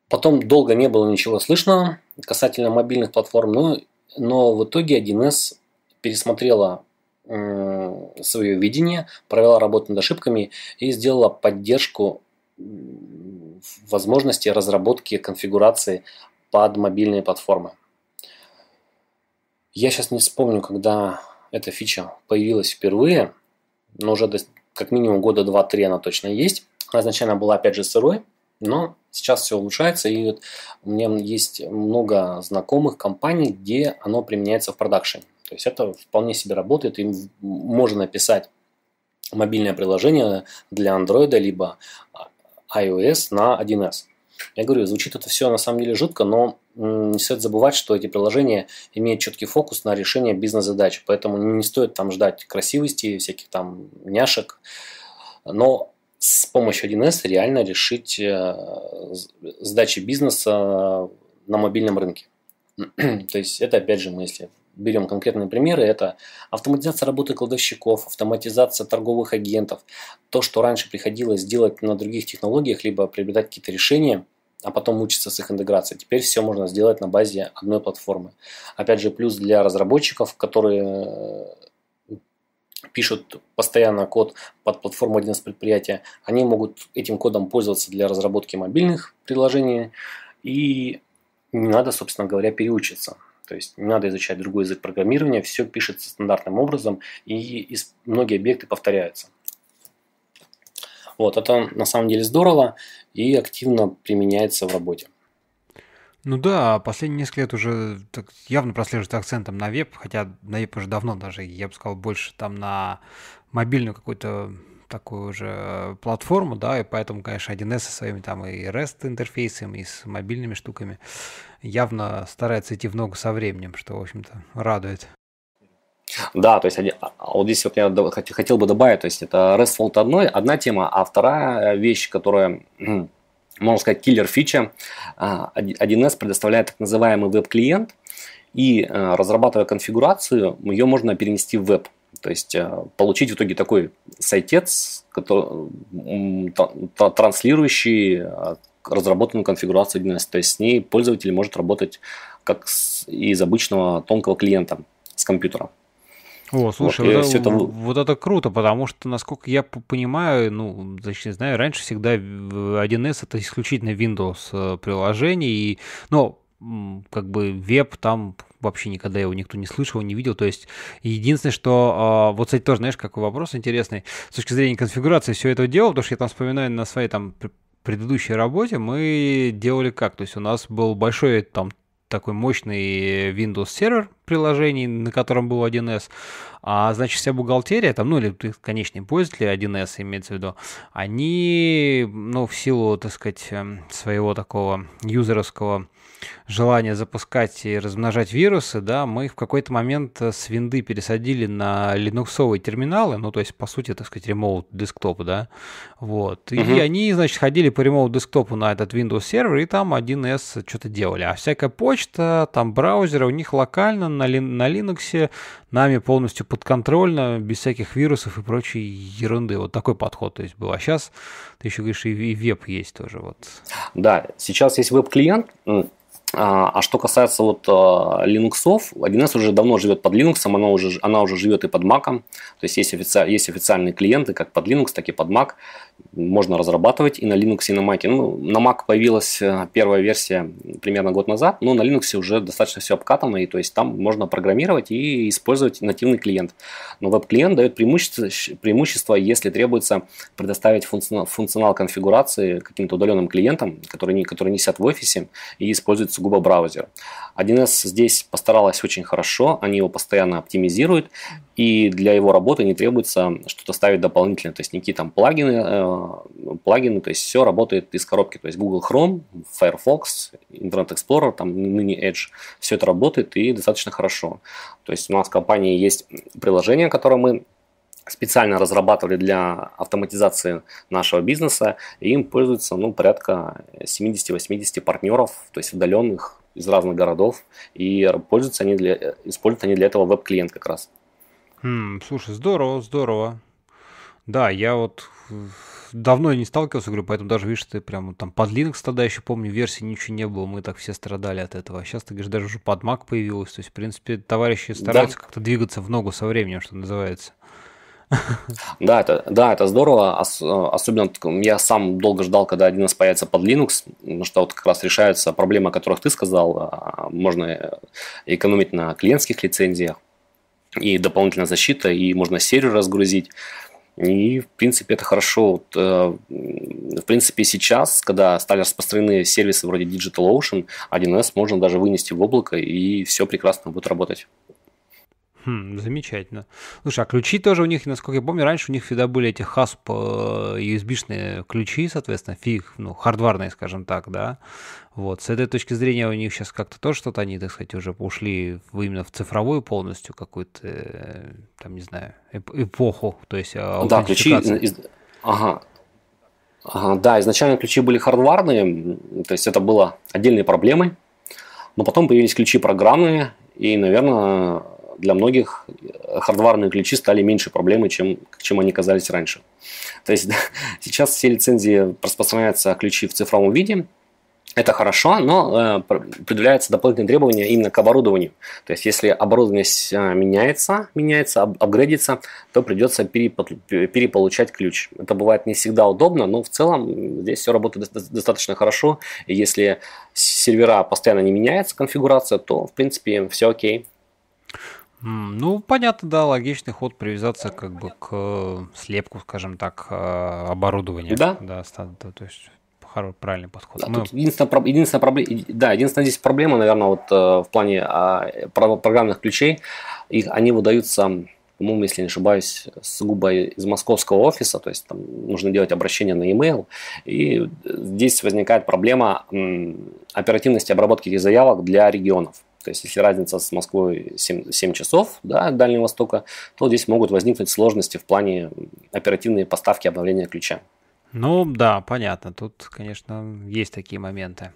Потом долго не было ничего слышно касательно мобильных платформ, но, но в итоге 1С пересмотрела свое видение, провела работу над ошибками и сделала поддержку возможности разработки конфигурации под мобильные платформы. Я сейчас не вспомню, когда эта фича появилась впервые, но уже до, как минимум года 2-3 она точно есть. Она изначально была опять же сырой, но сейчас все улучшается, и вот у меня есть много знакомых компаний, где оно применяется в продакшене. То есть это вполне себе работает, им можно написать мобильное приложение для Android, либо а, iOS на 1С. Я говорю, звучит это все на самом деле жутко, но не стоит забывать, что эти приложения имеют четкий фокус на решение бизнес-задач, поэтому не стоит там ждать красивости, всяких там няшек, но с помощью 1С реально решить э, задачи бизнеса на мобильном рынке. То есть это опять же мысли берем конкретные примеры, это автоматизация работы кладовщиков, автоматизация торговых агентов, то, что раньше приходилось делать на других технологиях, либо приобретать какие-то решения, а потом учиться с их интеграцией. Теперь все можно сделать на базе одной платформы. Опять же, плюс для разработчиков, которые э, пишут постоянно код под платформу 1С предприятия, они могут этим кодом пользоваться для разработки мобильных приложений, и не надо, собственно говоря, переучиться. То есть не надо изучать другой язык программирования, все пишется стандартным образом, и многие объекты повторяются. Вот, это на самом деле здорово и активно применяется в работе. Ну да, последние несколько лет уже так явно прослеживается акцентом на веб, хотя на веб уже давно даже, я бы сказал, больше там на мобильную какую-то такую уже э, платформу, да, и поэтому, конечно, 1С со своими там и REST интерфейсами и с мобильными штуками явно старается идти в ногу со временем, что, в общем-то, радует. Да, то есть а, а вот здесь вот я хотел бы добавить, то есть это RESTful одной, одна тема, а вторая э, вещь, которая можно сказать, киллер-фича. 1С а, предоставляет так называемый веб-клиент, и э, разрабатывая конфигурацию, ее можно перенести в веб. То есть э, получить в итоге такой сайтец, который, транслирующий э, разработанную конфигурацию 11. То есть с ней пользователь может работать как с, из обычного тонкого клиента с компьютера. О, слушай, вот, вот, это, это... вот это круто, потому что, насколько я понимаю, ну, точнее знаю, раньше всегда 1С это исключительно Windows э, приложение, и, ну, как бы веб там вообще никогда его никто не слышал, не видел. То есть единственное, что... А, вот, кстати, тоже, знаешь, какой вопрос интересный. С точки зрения конфигурации все это делал, потому что я там вспоминаю на своей там предыдущей работе мы делали как? То есть у нас был большой там такой мощный Windows сервер приложений, на котором был 1С, а значит вся бухгалтерия, там, ну или конечные пользователи 1С имеется в виду, они, ну в силу, так сказать, эм, своего такого юзеровского желание запускать и размножать вирусы, да, мы в какой-то момент э, с винды пересадили на линуксовые терминалы, ну, то есть, по сути, так сказать, remote десктоп, да, вот. И угу. они, значит, ходили по remote десктопу на этот Windows сервер, и там 1С что-то делали. А всякая почта, там браузеры у них локально на, на Linux, нами полностью подконтрольно, без всяких вирусов и прочей ерунды. Вот такой подход то есть был. А сейчас, ты еще говоришь, и веб есть тоже. Вот. Да, сейчас есть веб-клиент, а, а что касается вот а, Linux, 1С уже давно живет под Linux, она уже, она уже живет и под Mac. То есть есть, офици, есть официальные клиенты как под Linux, так и под Mac можно разрабатывать и на Linux, и на Mac. Ну, на Mac появилась э, первая версия примерно год назад, но на Linux уже достаточно все обкатано, и то есть там можно программировать и использовать нативный клиент. Но веб-клиент дает преимущество, преимущество, если требуется предоставить функционал, функционал конфигурации каким-то удаленным клиентам, которые не, которые несят в офисе и используют сугубо браузер. 1С здесь постаралась очень хорошо, они его постоянно оптимизируют, и для его работы не требуется что-то ставить дополнительно, то есть никакие там плагины э, Э, плагины, то есть все работает из коробки, то есть Google Chrome, Firefox, Internet Explorer, там ныне Edge, все это работает и достаточно хорошо. То есть у нас в компании есть приложение, которое мы специально разрабатывали для автоматизации нашего бизнеса, и им пользуется ну, порядка 70-80 партнеров, то есть удаленных из разных городов, и пользуются они для, используют они для этого веб-клиент как раз. Mm, слушай, здорово, здорово. Да, я вот давно я не сталкивался, говорю, поэтому даже, видишь, ты прямо там под Linux тогда еще, помню, версии ничего не было, мы так все страдали от этого. А сейчас, ты говоришь, даже уже под Mac появилось. То есть, в принципе, товарищи стараются да. как-то двигаться в ногу со временем, что называется. Да, это, да, это здорово. Ос, э, особенно я сам долго ждал, когда один из появится под Linux, потому что вот как раз решаются проблемы, о которых ты сказал. А, можно э, экономить на клиентских лицензиях и дополнительная защита, и можно серию разгрузить. И, в принципе, это хорошо. Вот, э, в принципе, сейчас, когда стали распространены сервисы вроде DigitalOcean, 1С можно даже вынести в облако, и все прекрасно будет работать. Хм, замечательно. Слушай, а ключи тоже у них, насколько я помню, раньше у них всегда были эти хасп USB-шные э, ключи, соответственно, фиг, ну, хардварные, скажем так, да. Вот, с этой точки зрения у них сейчас как-то то что-то они, так сказать, уже ушли в, именно в цифровую полностью какую-то, э, там, не знаю, эпоху, то есть э, Да, ключи... Из... Ага, Ага, да, изначально ключи были хардварные, то есть это было отдельной проблемой, но потом появились ключи программные, и, наверное, для многих э, хардварные ключи стали меньше проблемой, чем, чем они казались раньше. То есть сейчас все лицензии распространяются ключи в цифровом виде, это хорошо, но э, предъявляются дополнительные требования именно к оборудованию. То есть, если оборудование э, меняется, меняется, ап апгрейдится, то придется переполучать ключ. Это бывает не всегда удобно, но в целом здесь все работает достаточно хорошо. И если сервера постоянно не меняется, конфигурация, то, в принципе, все окей. Ну, понятно, да, логичный ход привязаться как бы к э, слепку, скажем так, э, оборудования. Да? Да, то есть хороший правильный подход. А Мы... единственная, единственная проблема, да, единственная здесь проблема, наверное, вот э, в плане а, программных ключей, их они выдаются, по-моему, если не ошибаюсь, сугубо из московского офиса, то есть там нужно делать обращение на e-mail, и здесь возникает проблема оперативности обработки этих заявок для регионов. То есть, если разница с Москвой 7, 7 часов да, Дальнего Востока, то здесь могут возникнуть сложности в плане оперативной поставки обновления ключа. Ну да, понятно. Тут, конечно, есть такие моменты.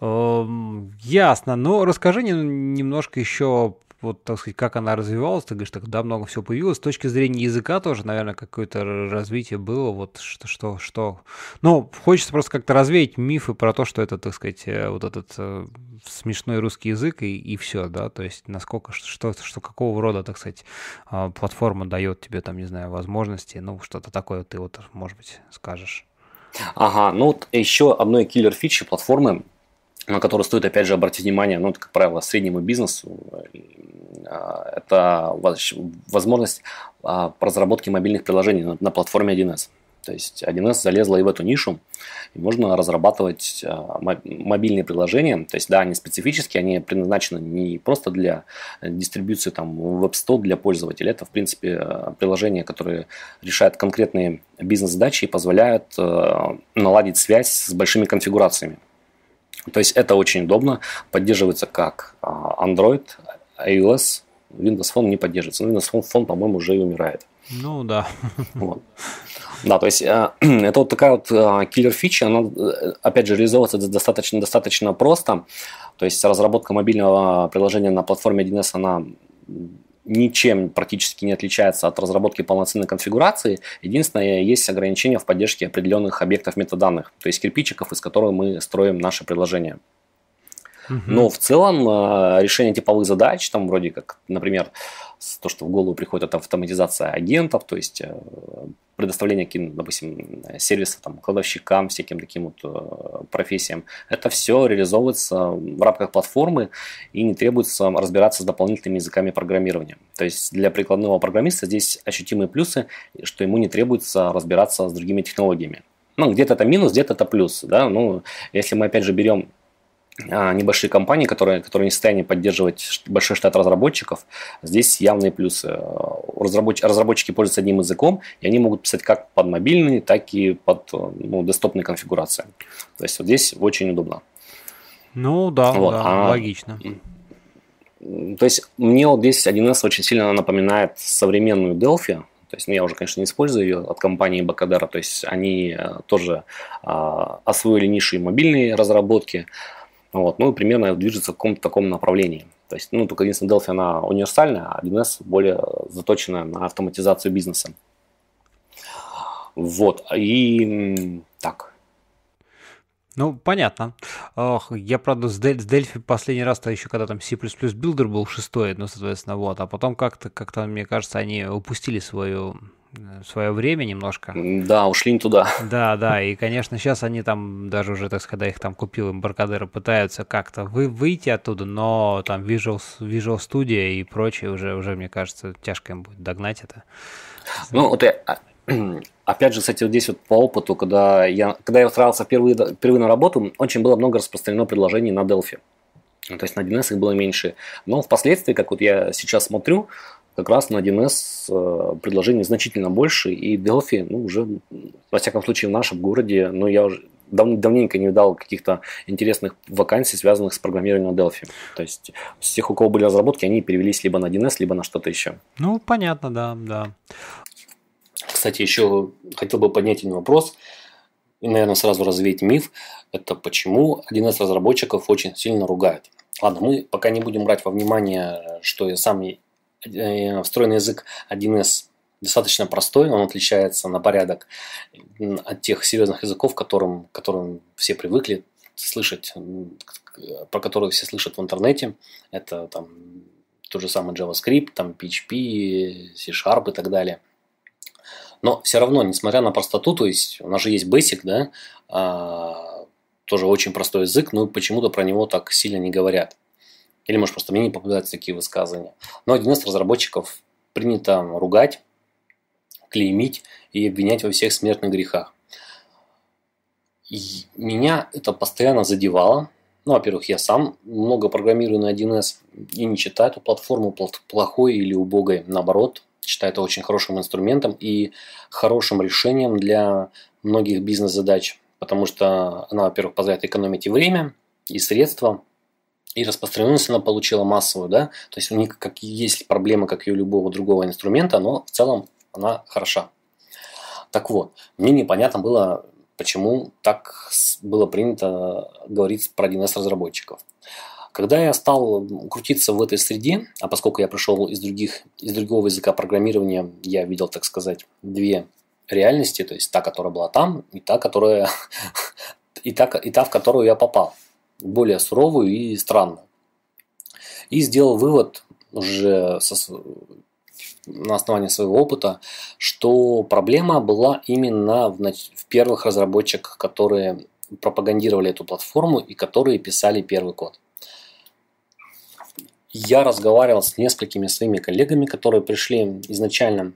Эм, ясно. Но ну, расскажи немножко еще вот, так сказать, как она развивалась, ты говоришь, тогда много всего появилось. С точки зрения языка тоже, наверное, какое-то развитие было, вот что, что, что. Ну, хочется просто как-то развеять мифы про то, что это, так сказать, э, вот этот э, смешной русский язык и, и все, да, то есть насколько, что, что, какого рода, так сказать, а, платформа дает тебе, там, не знаю, возможности, ну, что-то такое ты вот, может быть, скажешь. Ага, ну вот еще одной киллер фичи платформы на который стоит, опять же, обратить внимание, ну, это, как правило, среднему бизнесу, а, это возможность а, разработки мобильных приложений на платформе 1С. То есть 1С залезла и в эту нишу, и можно разрабатывать а, мобильные приложения. То есть, да, они специфические, они предназначены не просто для дистрибьюции там, в App Store для пользователя. Это, в принципе, приложения, которые решают конкретные бизнес-задачи и позволяют э, наладить связь с большими конфигурациями. То есть это очень удобно. Поддерживается как а, Android, iOS, Windows Phone не поддерживается. Но ну, Windows Phone, Phone по-моему, уже и умирает. Ну да. Вот. Да, то есть э, это вот такая вот киллер э, фича, она, э, опять же, реализовывается достаточно, достаточно просто. То есть разработка мобильного приложения на платформе 1С, она ничем практически не отличается от разработки полноценной конфигурации. Единственное, есть ограничение в поддержке определенных объектов метаданных, то есть кирпичиков, из которых мы строим наше приложение. Но в целом а, решение типовых задач, там вроде как, например, то, что в голову приходит, это автоматизация агентов, то есть э, предоставление, допустим, сервиса там, кладовщикам, всяким таким вот э, профессиям. Это все реализовывается в рамках платформы и не требуется разбираться с дополнительными языками программирования. То есть для прикладного программиста здесь ощутимые плюсы, что ему не требуется разбираться с другими технологиями. Ну, где-то это минус, где-то это плюс. Да? Ну, если мы опять же берем а, небольшие компании, которые, которые не в состоянии поддерживать большой штат разработчиков, здесь явные плюсы. А, разработчики, разработчики пользуются одним языком, и они могут писать как под мобильные, так и под ну, десктопные конфигурации. То есть вот здесь очень удобно. Ну да, вот. да а, логично. То есть мне вот здесь 1С очень сильно напоминает современную Delphi, то есть, ну, я уже, конечно, не использую ее от компании Бакадара. То есть, они э, тоже э, освоили нишу и мобильные разработки. Вот, ну, примерно движется в каком-то таком направлении. То есть, ну, только единственное, Delphi, она универсальная, а 1 более заточена на автоматизацию бизнеса. Вот, и так. Ну, понятно. Ох, я, правда, с, Delphi последний раз-то еще когда там C++ Builder был шестой, ну, соответственно, вот. А потом как-то, как-то, мне кажется, они упустили свою свое время немножко. Да, ушли не туда. Да, да, и, конечно, сейчас они там, даже уже, так сказать, когда их там купил Эмбаркадера, пытаются как-то вы, выйти оттуда, но там Visual, Visual Studio и прочее уже, уже, мне кажется, тяжко им будет догнать это. Ну, вот я, а, опять же, кстати, вот здесь вот по опыту, когда я, когда я устраивался впервые, впервые на работу, очень было много распространено предложений на Delphi. Ну, то есть на 1 их было меньше. Но впоследствии, как вот я сейчас смотрю, как раз на 1С э, предложений значительно больше, и Delphi ну, уже, во всяком случае, в нашем городе, ну, я уже дав давненько не видал каких-то интересных вакансий, связанных с программированием Delphi. То есть всех у кого были разработки, они перевелись либо на 1С, либо на что-то еще. Ну, понятно, да, да. Кстати, еще хотел бы поднять один вопрос и, наверное, сразу развеять миф, это почему 1С разработчиков очень сильно ругают. Ладно, мы пока не будем брать во внимание, что я сам Э, встроенный язык 1С достаточно простой, он отличается на порядок от тех серьезных языков, которым, которым все привыкли слышать, про которые все слышат в интернете. Это там тот же самый JavaScript, там PHP, C-Sharp и так далее. Но все равно, несмотря на простоту, то есть у нас же есть Basic, да, а, тоже очень простой язык, но почему-то про него так сильно не говорят. Или, может, просто мне не попадаются такие высказывания. Но один из разработчиков принято ругать, клеймить и обвинять во всех смертных грехах. И меня это постоянно задевало. Ну, во-первых, я сам много программирую на 1С и не считаю эту платформу плохой или убогой. Наоборот, считаю это очень хорошим инструментом и хорошим решением для многих бизнес-задач. Потому что она, во-первых, позволяет экономить и время, и средства, и распространенность она получила массовую, да, то есть у них как есть проблема, как и у любого другого инструмента, но в целом она хороша. Так вот, мне непонятно было, почему так было принято говорить про 1С разработчиков. Когда я стал крутиться в этой среде, а поскольку я пришел из, других, из другого языка программирования, я видел, так сказать, две реальности, то есть та, которая была там, и та, которая, и та, и та в которую я попал – более суровую и странную. И сделал вывод уже со, на основании своего опыта, что проблема была именно в, в первых разработчиках, которые пропагандировали эту платформу и которые писали первый код. Я разговаривал с несколькими своими коллегами, которые пришли изначально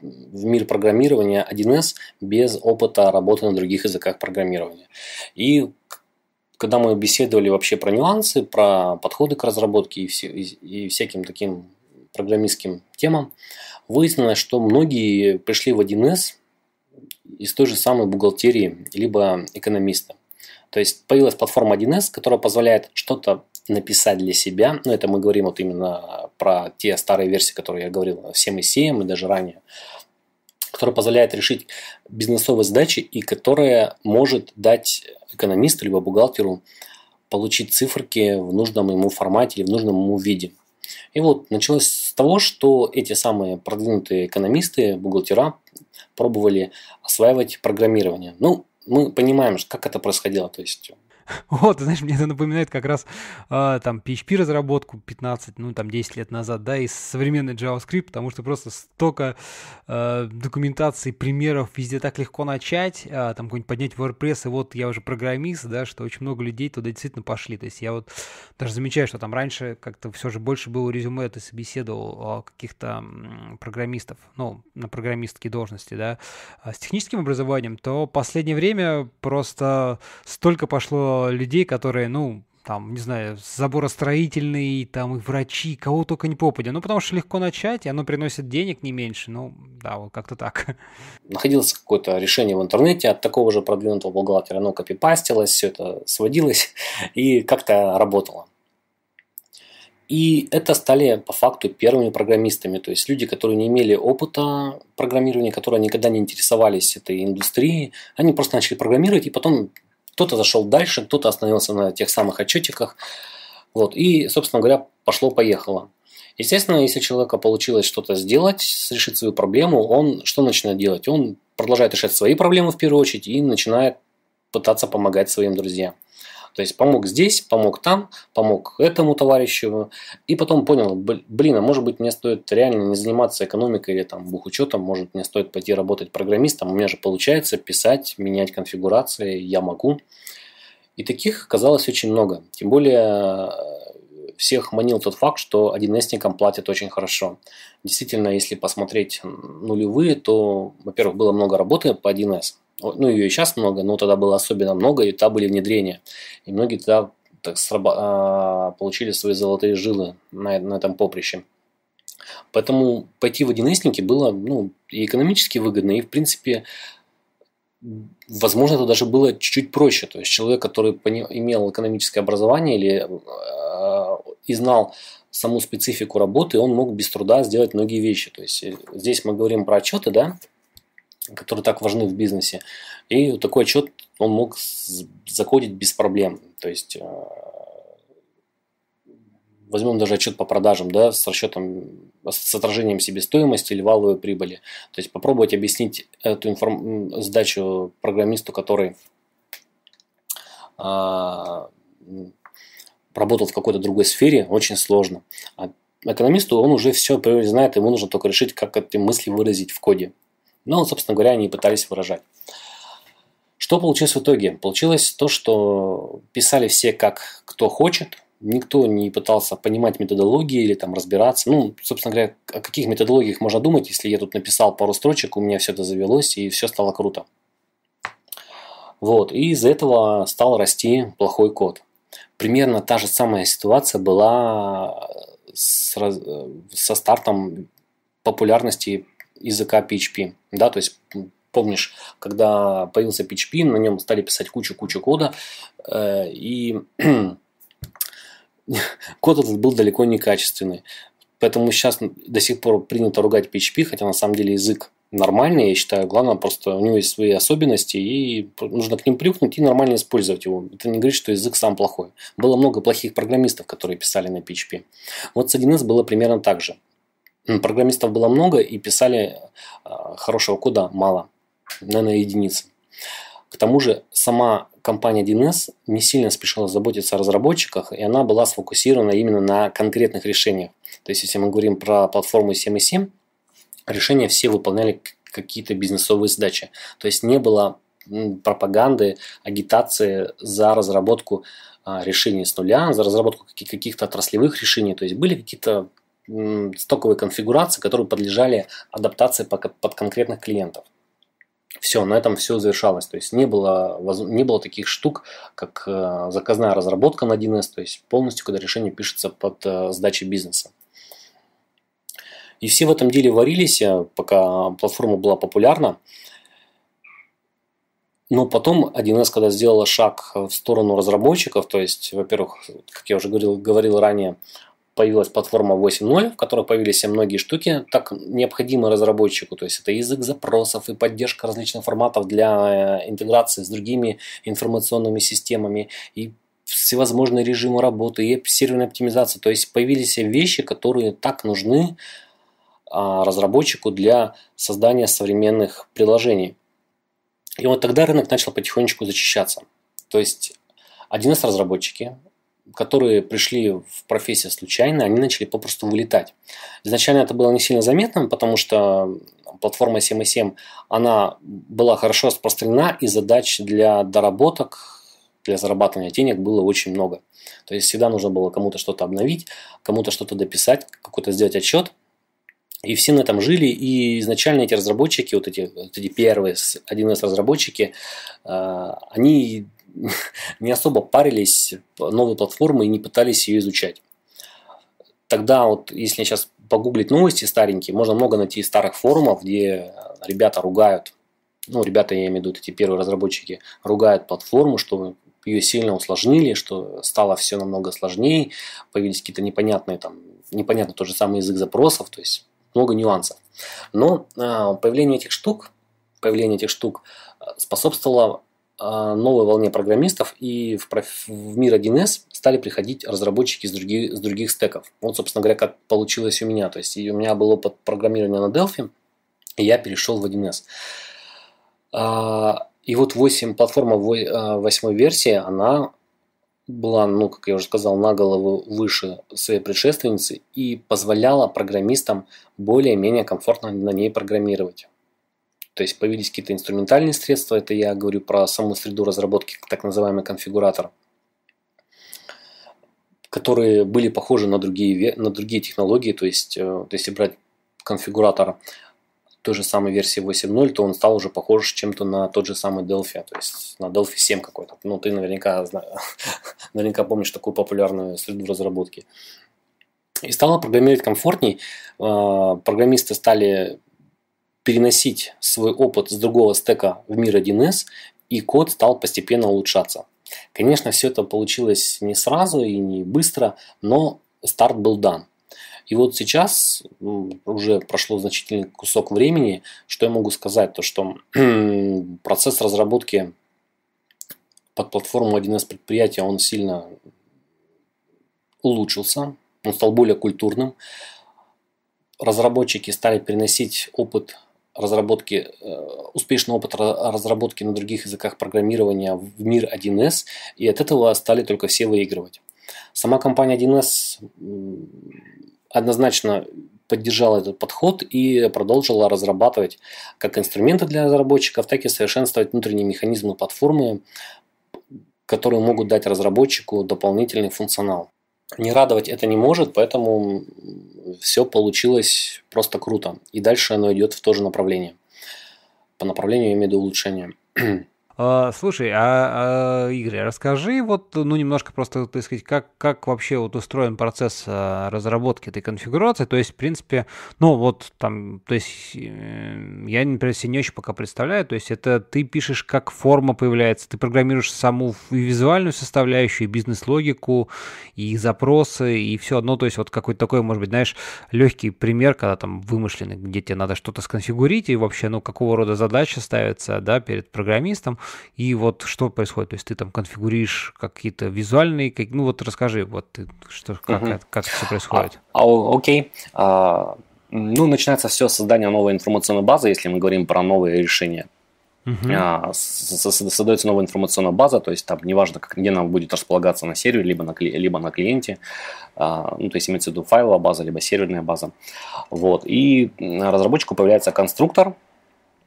в мир программирования 1С без опыта работы на других языках программирования. И когда мы беседовали вообще про нюансы, про подходы к разработке и, все, и, и всяким таким программистским темам, выяснилось, что многие пришли в 1С из той же самой бухгалтерии, либо экономиста. То есть появилась платформа 1С, которая позволяет что-то написать для себя. Ну, это мы говорим вот именно про те старые версии, которые я говорил, 7 и 7 и даже ранее которая позволяет решить бизнесовые задачи и которая может дать экономисту либо бухгалтеру получить циферки в нужном ему формате или в нужном ему виде. И вот началось с того, что эти самые продвинутые экономисты, бухгалтера пробовали осваивать программирование. Ну, мы понимаем, как это происходило. То есть Вот, знаешь, мне это напоминает как раз э, там PHP-разработку 15, ну там 10 лет назад, да, и современный JavaScript, потому что просто столько э, документации, примеров, везде так легко начать, э, там какой-нибудь поднять WordPress, и вот я уже программист, да, что очень много людей туда действительно пошли. То есть я вот даже замечаю, что там раньше как-то все же больше было резюме, ты собеседовал каких-то программистов, ну, на программистские должности, да, с техническим образованием, то последнее время просто столько пошло людей, которые, ну, там, не знаю, заборостроительные, там, и врачи, кого только не попадя. Ну, потому что легко начать, и оно приносит денег не меньше. Ну, да, вот как-то так. Находилось какое-то решение в интернете от такого же продвинутого бухгалтера. Оно копипастилось, все это сводилось и как-то работало. И это стали по факту первыми программистами, то есть люди, которые не имели опыта программирования, которые никогда не интересовались этой индустрией, они просто начали программировать и потом кто-то зашел дальше, кто-то остановился на тех самых отчетиках. Вот, и, собственно говоря, пошло-поехало. Естественно, если у человека получилось что-то сделать, решить свою проблему, он что начинает делать? Он продолжает решать свои проблемы в первую очередь и начинает пытаться помогать своим друзьям. То есть помог здесь, помог там, помог этому товарищу. И потом понял, блин, а может быть мне стоит реально не заниматься экономикой или там бухучетом, может мне стоит пойти работать программистом, у меня же получается писать, менять конфигурации, я могу. И таких оказалось очень много. Тем более э, всех манил тот факт, что 1С-никам платят очень хорошо. Действительно, если посмотреть нулевые, то, во-первых, было много работы по 1С ну ее и сейчас много, но тогда было особенно много, и тогда были внедрения. И многие тогда так, сраба- а, получили свои золотые жилы на, на этом поприще. Поэтому пойти в одиночники было ну, и экономически выгодно, и в принципе, возможно, это даже было чуть-чуть проще. То есть человек, который имел экономическое образование или э, и знал саму специфику работы, он мог без труда сделать многие вещи. То есть э, здесь мы говорим про отчеты, да, которые так важны в бизнесе. И такой отчет он мог заходить без проблем. То есть э, возьмем даже отчет по продажам, да, с расчетом, с отражением себестоимости или валовой прибыли. То есть попробовать объяснить эту информ... задачу программисту, который а, работал в какой-то другой сфере, очень сложно. А экономисту он уже все знает, ему нужно только решить, как эти мысли выразить в коде. Но, ну, собственно говоря, они пытались выражать. Что получилось в итоге? Получилось то, что писали все как кто хочет, никто не пытался понимать методологии или там разбираться. Ну, собственно говоря, о каких методологиях можно думать, если я тут написал пару строчек, у меня все это завелось и все стало круто. Вот, и из-за этого стал расти плохой код. Примерно та же самая ситуация была с, э, со стартом популярности языка PHP, да, то есть помнишь, когда появился PHP, на нем стали писать кучу-кучу кода, э, и код этот был далеко не качественный. Поэтому сейчас до сих пор принято ругать PHP, хотя на самом деле язык нормальный, я считаю. Главное, просто у него есть свои особенности, и нужно к ним привыкнуть и нормально использовать его. Это не говорит, что язык сам плохой. Было много плохих программистов, которые писали на PHP. Вот с 1С было примерно так же. Программистов было много и писали а, хорошего кода мало, наверное, единицы. К тому же сама компания 1 не сильно спешила заботиться о разработчиках, и она была сфокусирована именно на конкретных решениях. То есть, если мы говорим про платформу 7.7, решения все выполняли какие-то бизнесовые задачи. То есть, не было пропаганды, агитации за разработку а, решений с нуля, за разработку каких-то отраслевых решений. То есть, были какие-то стоковые конфигурации, которые подлежали адаптации под конкретных клиентов. Все, на этом все завершалось. То есть не было, не было таких штук, как э, заказная разработка на 1С, то есть полностью, когда решение пишется под э, сдачи бизнеса. И все в этом деле варились, э, пока платформа была популярна. Но потом 1С, когда сделала шаг в сторону разработчиков, то есть, во-первых, как я уже говорил, говорил ранее, появилась платформа 8.0, в которой появились все многие штуки, так необходимые разработчику. То есть это язык запросов и поддержка различных форматов для э, интеграции с другими информационными системами и всевозможные режимы работы и сервисная оптимизация. То есть появились все вещи, которые так нужны а, разработчику для создания современных приложений. И вот тогда рынок начал потихонечку зачищаться. То есть один из разработчики, которые пришли в профессию случайно, они начали попросту вылетать. Изначально это было не сильно заметно, потому что платформа 7.7, она была хорошо распространена, и задач для доработок, для зарабатывания денег было очень много. То есть всегда нужно было кому-то что-то обновить, кому-то что-то дописать, какой-то сделать отчет. И все на этом жили, и изначально эти разработчики, вот эти, вот эти первые один из разработчики, э, они не особо парились новой платформы и не пытались ее изучать. Тогда вот, если сейчас погуглить новости старенькие, можно много найти старых форумов, где ребята ругают, ну, ребята, я имею в виду, эти первые разработчики, ругают платформу, что ее сильно усложнили, что стало все намного сложнее, появились какие-то непонятные там, непонятно тот же самый язык запросов, то есть много нюансов. Но э, появление этих штук, появление этих штук а, способствовало а, новой волне программистов, и в, в мир 1С стали приходить разработчики с других, с других стеков. Вот, собственно говоря, как получилось у меня. То есть у меня был опыт программирования на Delphi, и я перешел в 1С. А, и вот 8, платформа 8 а, версии, она была, ну, как я уже сказал, на голову выше своей предшественницы и позволяла программистам более-менее комфортно на ней программировать то есть появились какие-то инструментальные средства, это я говорю про саму среду разработки, так называемый конфигуратор, которые были похожи на другие, на другие технологии, то есть э, если брать конфигуратор той же самой версии 8.0, то он стал уже похож чем-то на тот же самый Delphi, то есть на Delphi 7 какой-то. Ну, ты наверняка, наверняка помнишь такую популярную среду разработки. И стало программировать комфортней. Э, программисты стали переносить свой опыт с другого стека в мир 1С, и код стал постепенно улучшаться. Конечно, все это получилось не сразу и не быстро, но старт был дан. И вот сейчас уже прошло значительный кусок времени, что я могу сказать, то что процесс разработки под платформу 1С предприятия, он сильно улучшился, он стал более культурным. Разработчики стали переносить опыт разработки, э, успешный опыт разработки на других языках программирования в мир 1С, и от этого стали только все выигрывать. Сама компания 1С однозначно поддержала этот подход и продолжила разрабатывать как инструменты для разработчиков, так и совершенствовать внутренние механизмы платформы, которые могут дать разработчику дополнительный функционал не радовать это не может, поэтому все получилось просто круто. И дальше оно идет в то же направление. По направлению я имею в виду улучшение. А, слушай, а, а Игорь, расскажи вот, ну, немножко просто, так сказать, как, как вообще вот устроен процесс а, разработки этой конфигурации, то есть, в принципе, ну, вот там, то есть, эм, я, например, себе не очень пока представляю, то есть, это ты пишешь, как форма появляется, ты программируешь саму визуальную составляющую, бизнес-логику, и запросы, и все одно, то есть, вот какой-то такой, может быть, знаешь, легкий пример, когда там вымышленный, где тебе надо что-то сконфигурить, и вообще, ну, какого рода задача ставится, да, перед программистом, и вот что происходит, то есть ты там конфигуришь какие-то визуальные, как, ну вот расскажи, вот ты, что, как, угу. как, как все происходит. А, а, окей, а, ну начинается все с создания новой информационной базы, если мы говорим про новые решения. Uh-huh. Создается новая информационная база, то есть там неважно, как, где она будет располагаться на сервере, либо на, либо на клиенте, а, ну, то есть имеется в виду файловая база, либо серверная база. Вот. И разработчику появляется конструктор,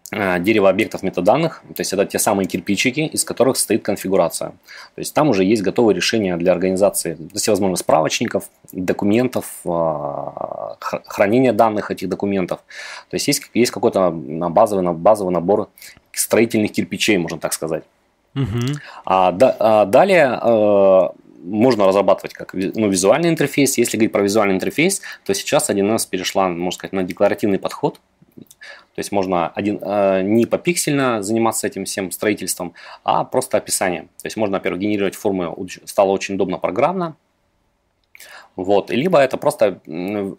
Э, дерево объектов метаданных, то есть это те самые кирпичики, из которых стоит конфигурация. То есть там уже есть готовые решения для организации всевозможных справочников, документов, э, хранения данных этих документов. То есть есть, есть какой-то базовый, базовый набор строительных кирпичей, можно так сказать. Угу. А, да, а далее э, можно разрабатывать как ну, визуальный интерфейс. Если говорить про визуальный интерфейс, то сейчас 1С перешла, можно сказать, на декларативный подход – то есть можно один, э, не попиксельно заниматься этим всем строительством, а просто описанием. То есть можно, во-первых, генерировать формы, стало очень удобно программно, вот. Либо это просто,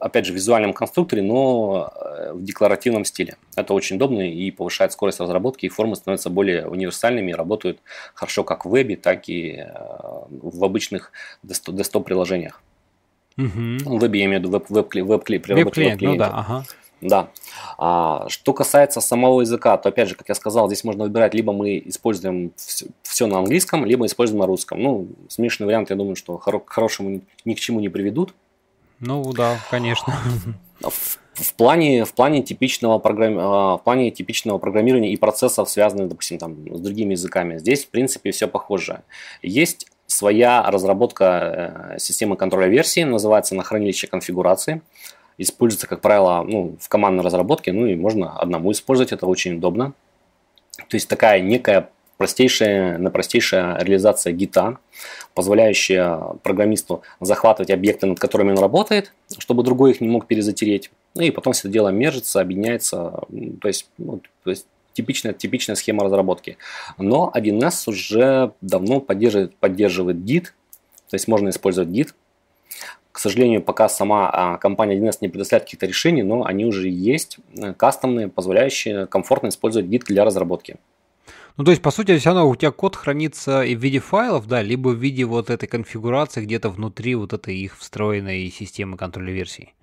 опять же, в визуальном конструкторе, но э, в декларативном стиле. Это очень удобно и повышает скорость разработки, и формы становятся более универсальными, работают хорошо как в вебе, так и э, в обычных десктоп-приложениях. Угу. В вебе я имею в виду веб-клиент. Веб, веб, веб, веб, веб, веб, веб, веб, да. А, что касается самого языка, то опять же, как я сказал, здесь можно выбирать, либо мы используем все, все на английском, либо используем на русском. Ну, смешанный вариант, я думаю, что хоро- к хорошему ни к чему не приведут. Ну да, конечно. В, в, плане, в, плане типичного программ... А, в плане типичного программирования и процессов, связанных, допустим, там, с другими языками, здесь, в принципе, все похоже. Есть своя разработка э, системы контроля версии, называется на хранилище конфигурации используется, как правило, ну, в командной разработке, ну и можно одному использовать, это очень удобно. То есть такая некая простейшая, на простейшая реализация гита, позволяющая программисту захватывать объекты, над которыми он работает, чтобы другой их не мог перезатереть. Ну и потом все это дело мержится, объединяется. То есть, ну, то есть типичная, типичная схема разработки. Но 1С уже давно поддерживает, поддерживает гид, то есть можно использовать гид к сожалению, пока сама а, компания 1С не предоставляет каких-то решений, но они уже есть, э, кастомные, позволяющие комфортно использовать Git для разработки. Ну, то есть, по сути, все равно у тебя код хранится и в виде файлов, да, либо в виде вот этой конфигурации где-то внутри вот этой их встроенной системы контроля версий.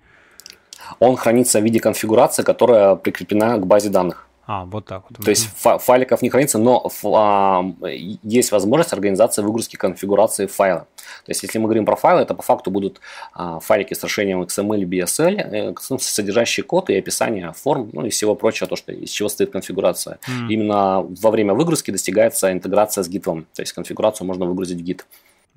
Он хранится в виде конфигурации, которая прикреплена к базе данных. А, вот так вот. То есть фа- файликов не хранится, но а, есть возможность организации выгрузки конфигурации файла. То есть, если мы говорим про файлы, это по факту будут а, файлики с расширением XML, BSL, э, содержащие код и описание форм, ну и всего прочего, то, что, из чего стоит конфигурация. Mm. Именно во время выгрузки достигается интеграция с Git. То есть, конфигурацию можно выгрузить в Git.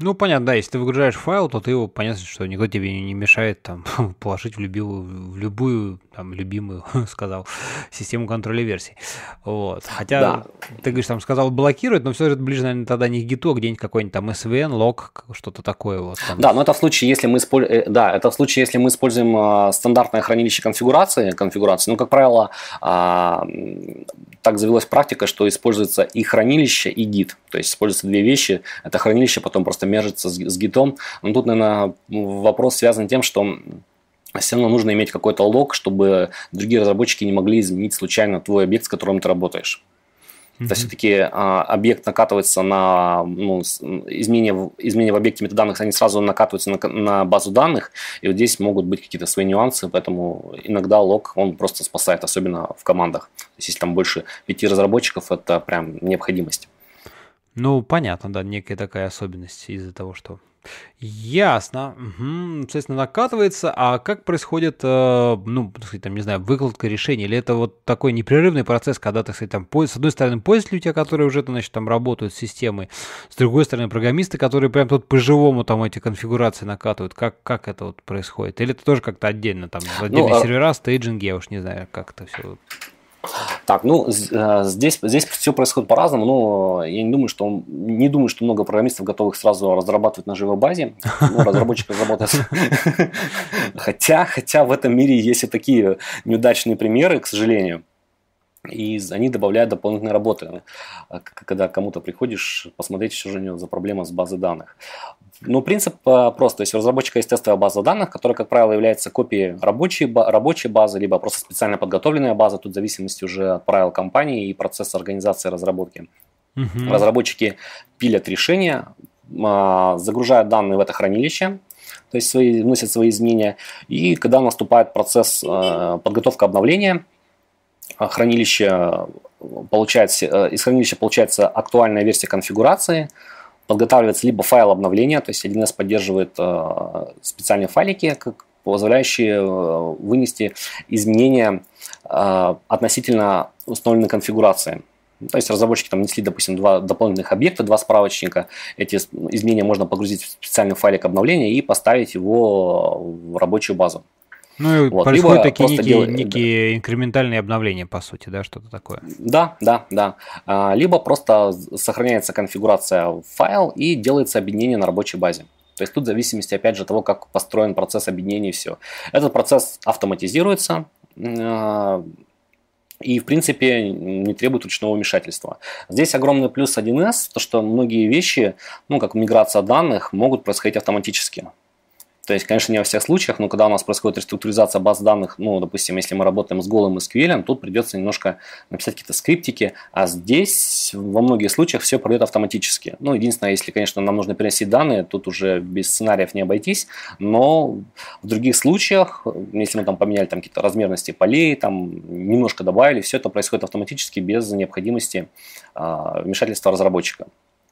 Ну, понятно, да, если ты выгружаешь файл, то ты его, понятно, что никто тебе не мешает там положить в любую, в любую там, любимую, сказал, систему контроля версий. Вот. Хотя, да. ты говоришь, там сказал блокирует, но все же ближе, наверное, тогда не гито, а где-нибудь какой-нибудь там SVN, лог, что-то такое. Вот, там. Да, но это в случае, если мы используем, э, да, это в случае, если мы используем э, стандартное хранилище конфигурации, конфигурации, ну, как правило, э, так завелась практика, что используется и хранилище, и гид. То есть используются две вещи. Это хранилище потом просто мержится с, с гитом. Но тут, наверное, вопрос связан тем, что все равно нужно иметь какой-то лог, чтобы другие разработчики не могли изменить случайно твой объект, с которым ты работаешь. Mm-hmm. То все-таки а, объект накатывается на ну, изменения, изменения в объекте метаданных, они сразу накатываются на, на базу данных, и вот здесь могут быть какие-то свои нюансы, поэтому иногда лог он просто спасает, особенно в командах. То есть если там больше пяти разработчиков, это прям необходимость. Ну, понятно, да, некая такая особенность из-за того, что... Ясно. Угу. Соответственно, накатывается. А как происходит, э, ну, так сказать, там, не знаю, выкладка решений? Или это вот такой непрерывный процесс, когда, так сказать, там, с одной стороны, пользователи у тебя, которые уже, значит, там работают с системой, с другой стороны, программисты, которые прям тут по-живому там эти конфигурации накатывают. Как, как это вот происходит? Или это тоже как-то отдельно, там, ну, отдельные ну, сервера, а... стейджинги, я уж не знаю, как это все... Так, ну э, здесь, здесь все происходит по-разному, но я не думаю, что не думаю, что много программистов готовых сразу разрабатывать на живой базе. Ну, разработчик разработает. Хотя, хотя в этом мире есть и такие неудачные примеры, к сожалению и они добавляют дополнительные работы, э, когда кому-то приходишь посмотреть, что же у него за проблема с базой данных. Ну, принцип э, прост. То есть у разработчика есть тестовая база данных, которая, как правило, является копией рабочей, рабочей базы, либо просто специально подготовленная база, тут в зависимости уже от правил компании и процесса организации разработки. Угу. Разработчики пилят решения, а, загружают данные в это хранилище, то есть свои, вносят свои изменения, и когда наступает процесс э, подготовка обновления – а, хранилище э, получается, э, из хранилища получается актуальная версия конфигурации, подготавливается либо файл обновления, то есть 1С поддерживает э, специальные файлики, позволяющие вынести изменения относительно установленной конфигурации. То есть разработчики там внесли, допустим, два дополнительных объекта, два справочника. Эти изменения можно погрузить в специальный файлик обновления и поставить его в рабочую базу. Ну и вот. происходят такие некие, делать... некие инкрементальные обновления, по сути, да, что-то такое. Да, да, да. А, либо просто сохраняется конфигурация в файл и делается объединение на рабочей базе. То есть тут в зависимости, опять же, того, как построен процесс объединения и все. Этот процесс автоматизируется, а, и, в принципе, не требует ручного вмешательства. Здесь огромный плюс 1С, то что многие вещи, ну, как миграция данных, могут происходить автоматически. То есть, конечно, не во всех случаях, но когда у нас происходит реструктуризация баз данных, ну, допустим, если мы работаем с голым SQL, тут придется немножко написать какие-то скриптики, а здесь во многих случаях все пройдет автоматически. Ну, единственное, если, конечно, нам нужно переносить данные, тут уже без сценариев не обойтись, но в других случаях, если мы там поменяли там какие-то размерности полей, там немножко добавили, все это происходит автоматически без необходимости э, вмешательства разработчика,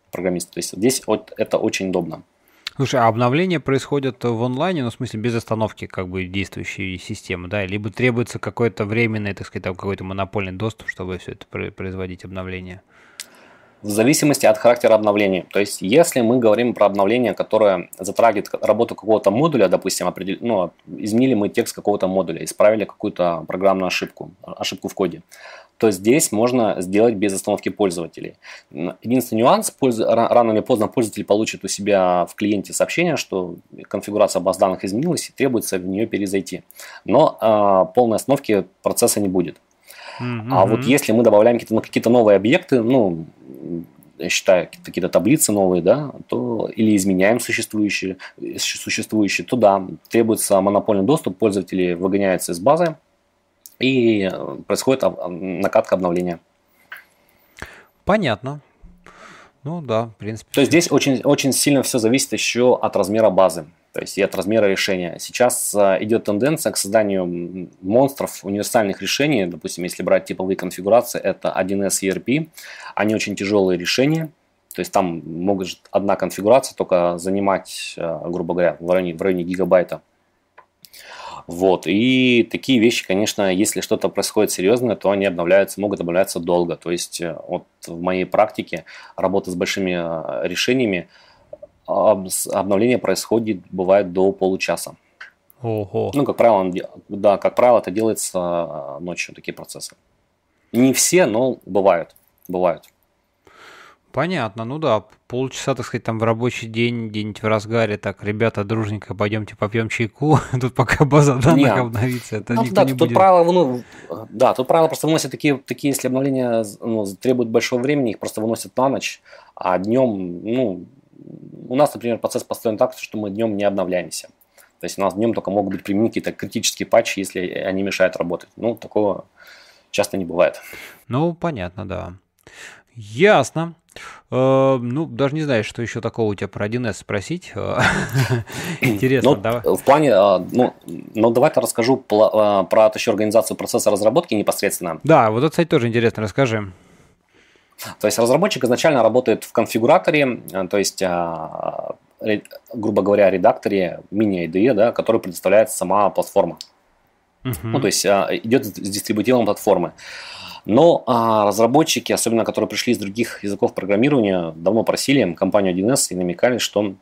программиста. То есть здесь вот это очень удобно. Слушай, а обновления происходят в онлайне, ну, в смысле, без остановки как бы действующей системы, да? Либо требуется какое-то временное, так сказать, какой-то монопольный доступ, чтобы все это производить обновление? в зависимости от характера обновления. То есть, если мы говорим про обновление, которое затрагивает работу какого-то модуля, допустим, определ... ну, изменили мы текст какого-то модуля, исправили какую-то программную ошибку, а, ошибку в коде, то здесь можно сделать без остановки пользователей. Единственный нюанс, рано или поздно пользователь получит у себя в клиенте сообщение, что конфигурация баз данных изменилась и требуется в нее перезайти. Но э, полной остановки процесса не будет. Mm-hmm. А вот если мы добавляем какие-то, ну, какие-то новые объекты, ну, я считаю, какие-то таблицы новые, да, то или изменяем существующие, существующие, то да, требуется монопольный доступ, пользователи выгоняются из базы, и э, происходит накатка обновления. Понятно. Ну да, в принципе. То есть здесь очень, очень сильно все зависит еще от размера базы, то есть и от размера решения. Сейчас э, идет тенденция к созданию монстров универсальных решений. Допустим, если брать типовые конфигурации, это 1С ERP. Они очень тяжелые решения. То есть там может одна конфигурация только занимать, э, грубо говоря, в районе, в районе гигабайта. Вот. И такие вещи, конечно, если что-то происходит серьезное, то они обновляются, могут обновляться долго. То есть э, вот в моей практике работа с большими э, решениями, обновление происходит, бывает до получаса. Ого. Ну, как правило, да, как правило, это делается э, ночью, такие процессы. Не все, но бывают. Бывают. Понятно, ну да, полчаса, так сказать, там в рабочий день, где-нибудь в разгаре, так, ребята, дружненько, пойдемте попьем чайку, тут пока база данных Нет. обновится, это ну, никто да, не тут будет. Правило, ну, да, тут правило просто выносят такие, такие если обновления ну, требуют большого времени, их просто выносят на ночь, а днем, ну, у нас, например, процесс построен так, что мы днем не обновляемся. То есть у нас днем только могут быть применены какие-то критические патчи, если они мешают работать. Ну, такого часто не бывает. Ну, понятно, да. Ясно. Э, ну, даже не знаю, что еще такого у тебя про 1С спросить. Интересно, ну, давай. В плане, а, ну, ну, давай ка расскажу а, про еще организацию процесса разработки непосредственно. Да, вот это, кстати, тоже интересно, расскажи. То есть разработчик изначально работает в конфигураторе, а, то есть, грубо говоря, редакторе мини-IDE, да, который предоставляет сама платформа. Ну, то есть идет с дистрибутивом платформы. Uh, но а, разработчики, особенно которые пришли из других языков программирования, давно просили компанию 1С и намекали, что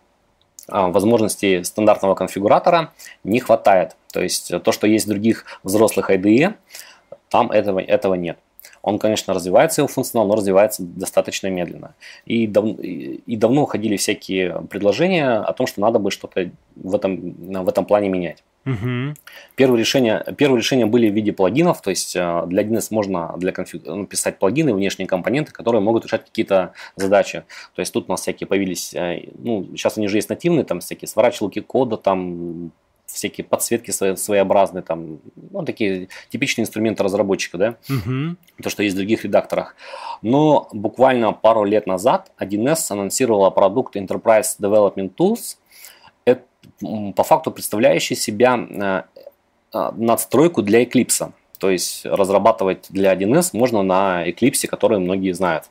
а, возможностей стандартного конфигуратора не хватает. То есть то, что есть в других взрослых IDE, там этого, этого нет. Он, конечно, развивается, его функционал, но развивается достаточно медленно. И, дав- и давно уходили всякие предложения о том, что надо бы что-то в этом, в этом плане менять. Угу. Первые, решения, первые решения были в виде плагинов, то есть э, для 1С можно для конфиг... Ну, писать плагины, внешние компоненты, которые могут решать какие-то задачи. То есть тут у нас всякие появились, э, ну, сейчас они же есть нативные, там всякие сворачивалки кода, там всякие подсветки своеобразные, там, ну, такие типичные инструменты разработчика, да, угу. то, что есть в других редакторах. Но буквально пару лет назад 1С анонсировала продукт Enterprise Development Tools, это, по факту представляющий себя э, э, надстройку для Eclipse. То есть разрабатывать для 1С можно на Eclipse, который многие знают.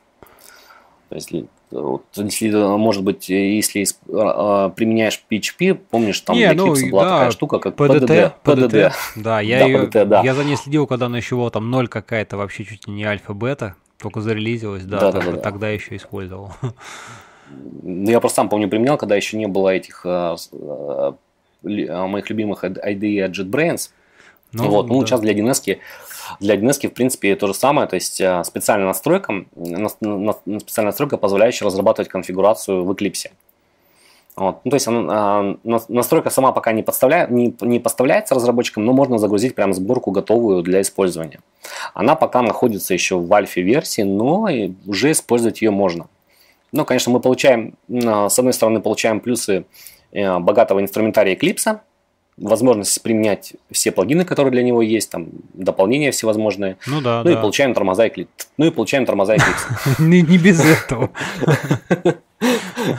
То есть вот, может быть, если а, а, применяешь PHP, помнишь, там Не, для ну, была да, такая штука, как PDD. PDD. PDT. Да, я, да, ее, PDT, да. я за ней следил, когда она еще была там ноль какая-то, вообще чуть ли не альфа-бета, только зарелизилась, да, да, так, да, да тогда еще использовал. Ну, я просто сам помню, применял, когда еще не было этих а, моих любимых IDE от JetBrains. Ну, вот, ну, да. ну, сейчас для 1 для 1 в принципе, то же самое, то есть а, специальная настройка, специальная настройка, позволяющая разрабатывать конфигурацию в Eclipse. Вот. Ну, то есть а, настройка сама пока не, подставляет, не, не поставляется разработчикам, но можно загрузить прям сборку готовую для использования. Она пока находится еще в альфе-версии, но уже использовать ее можно. Ну, конечно, мы получаем, а, с одной стороны, получаем плюсы э, богатого инструментария Eclipse, возможность применять все плагины, которые для него есть, там дополнения всевозможные. Ну да. Ну да. и получаем тормоза и клит. Ну и получаем тормоза и клит. Не без этого.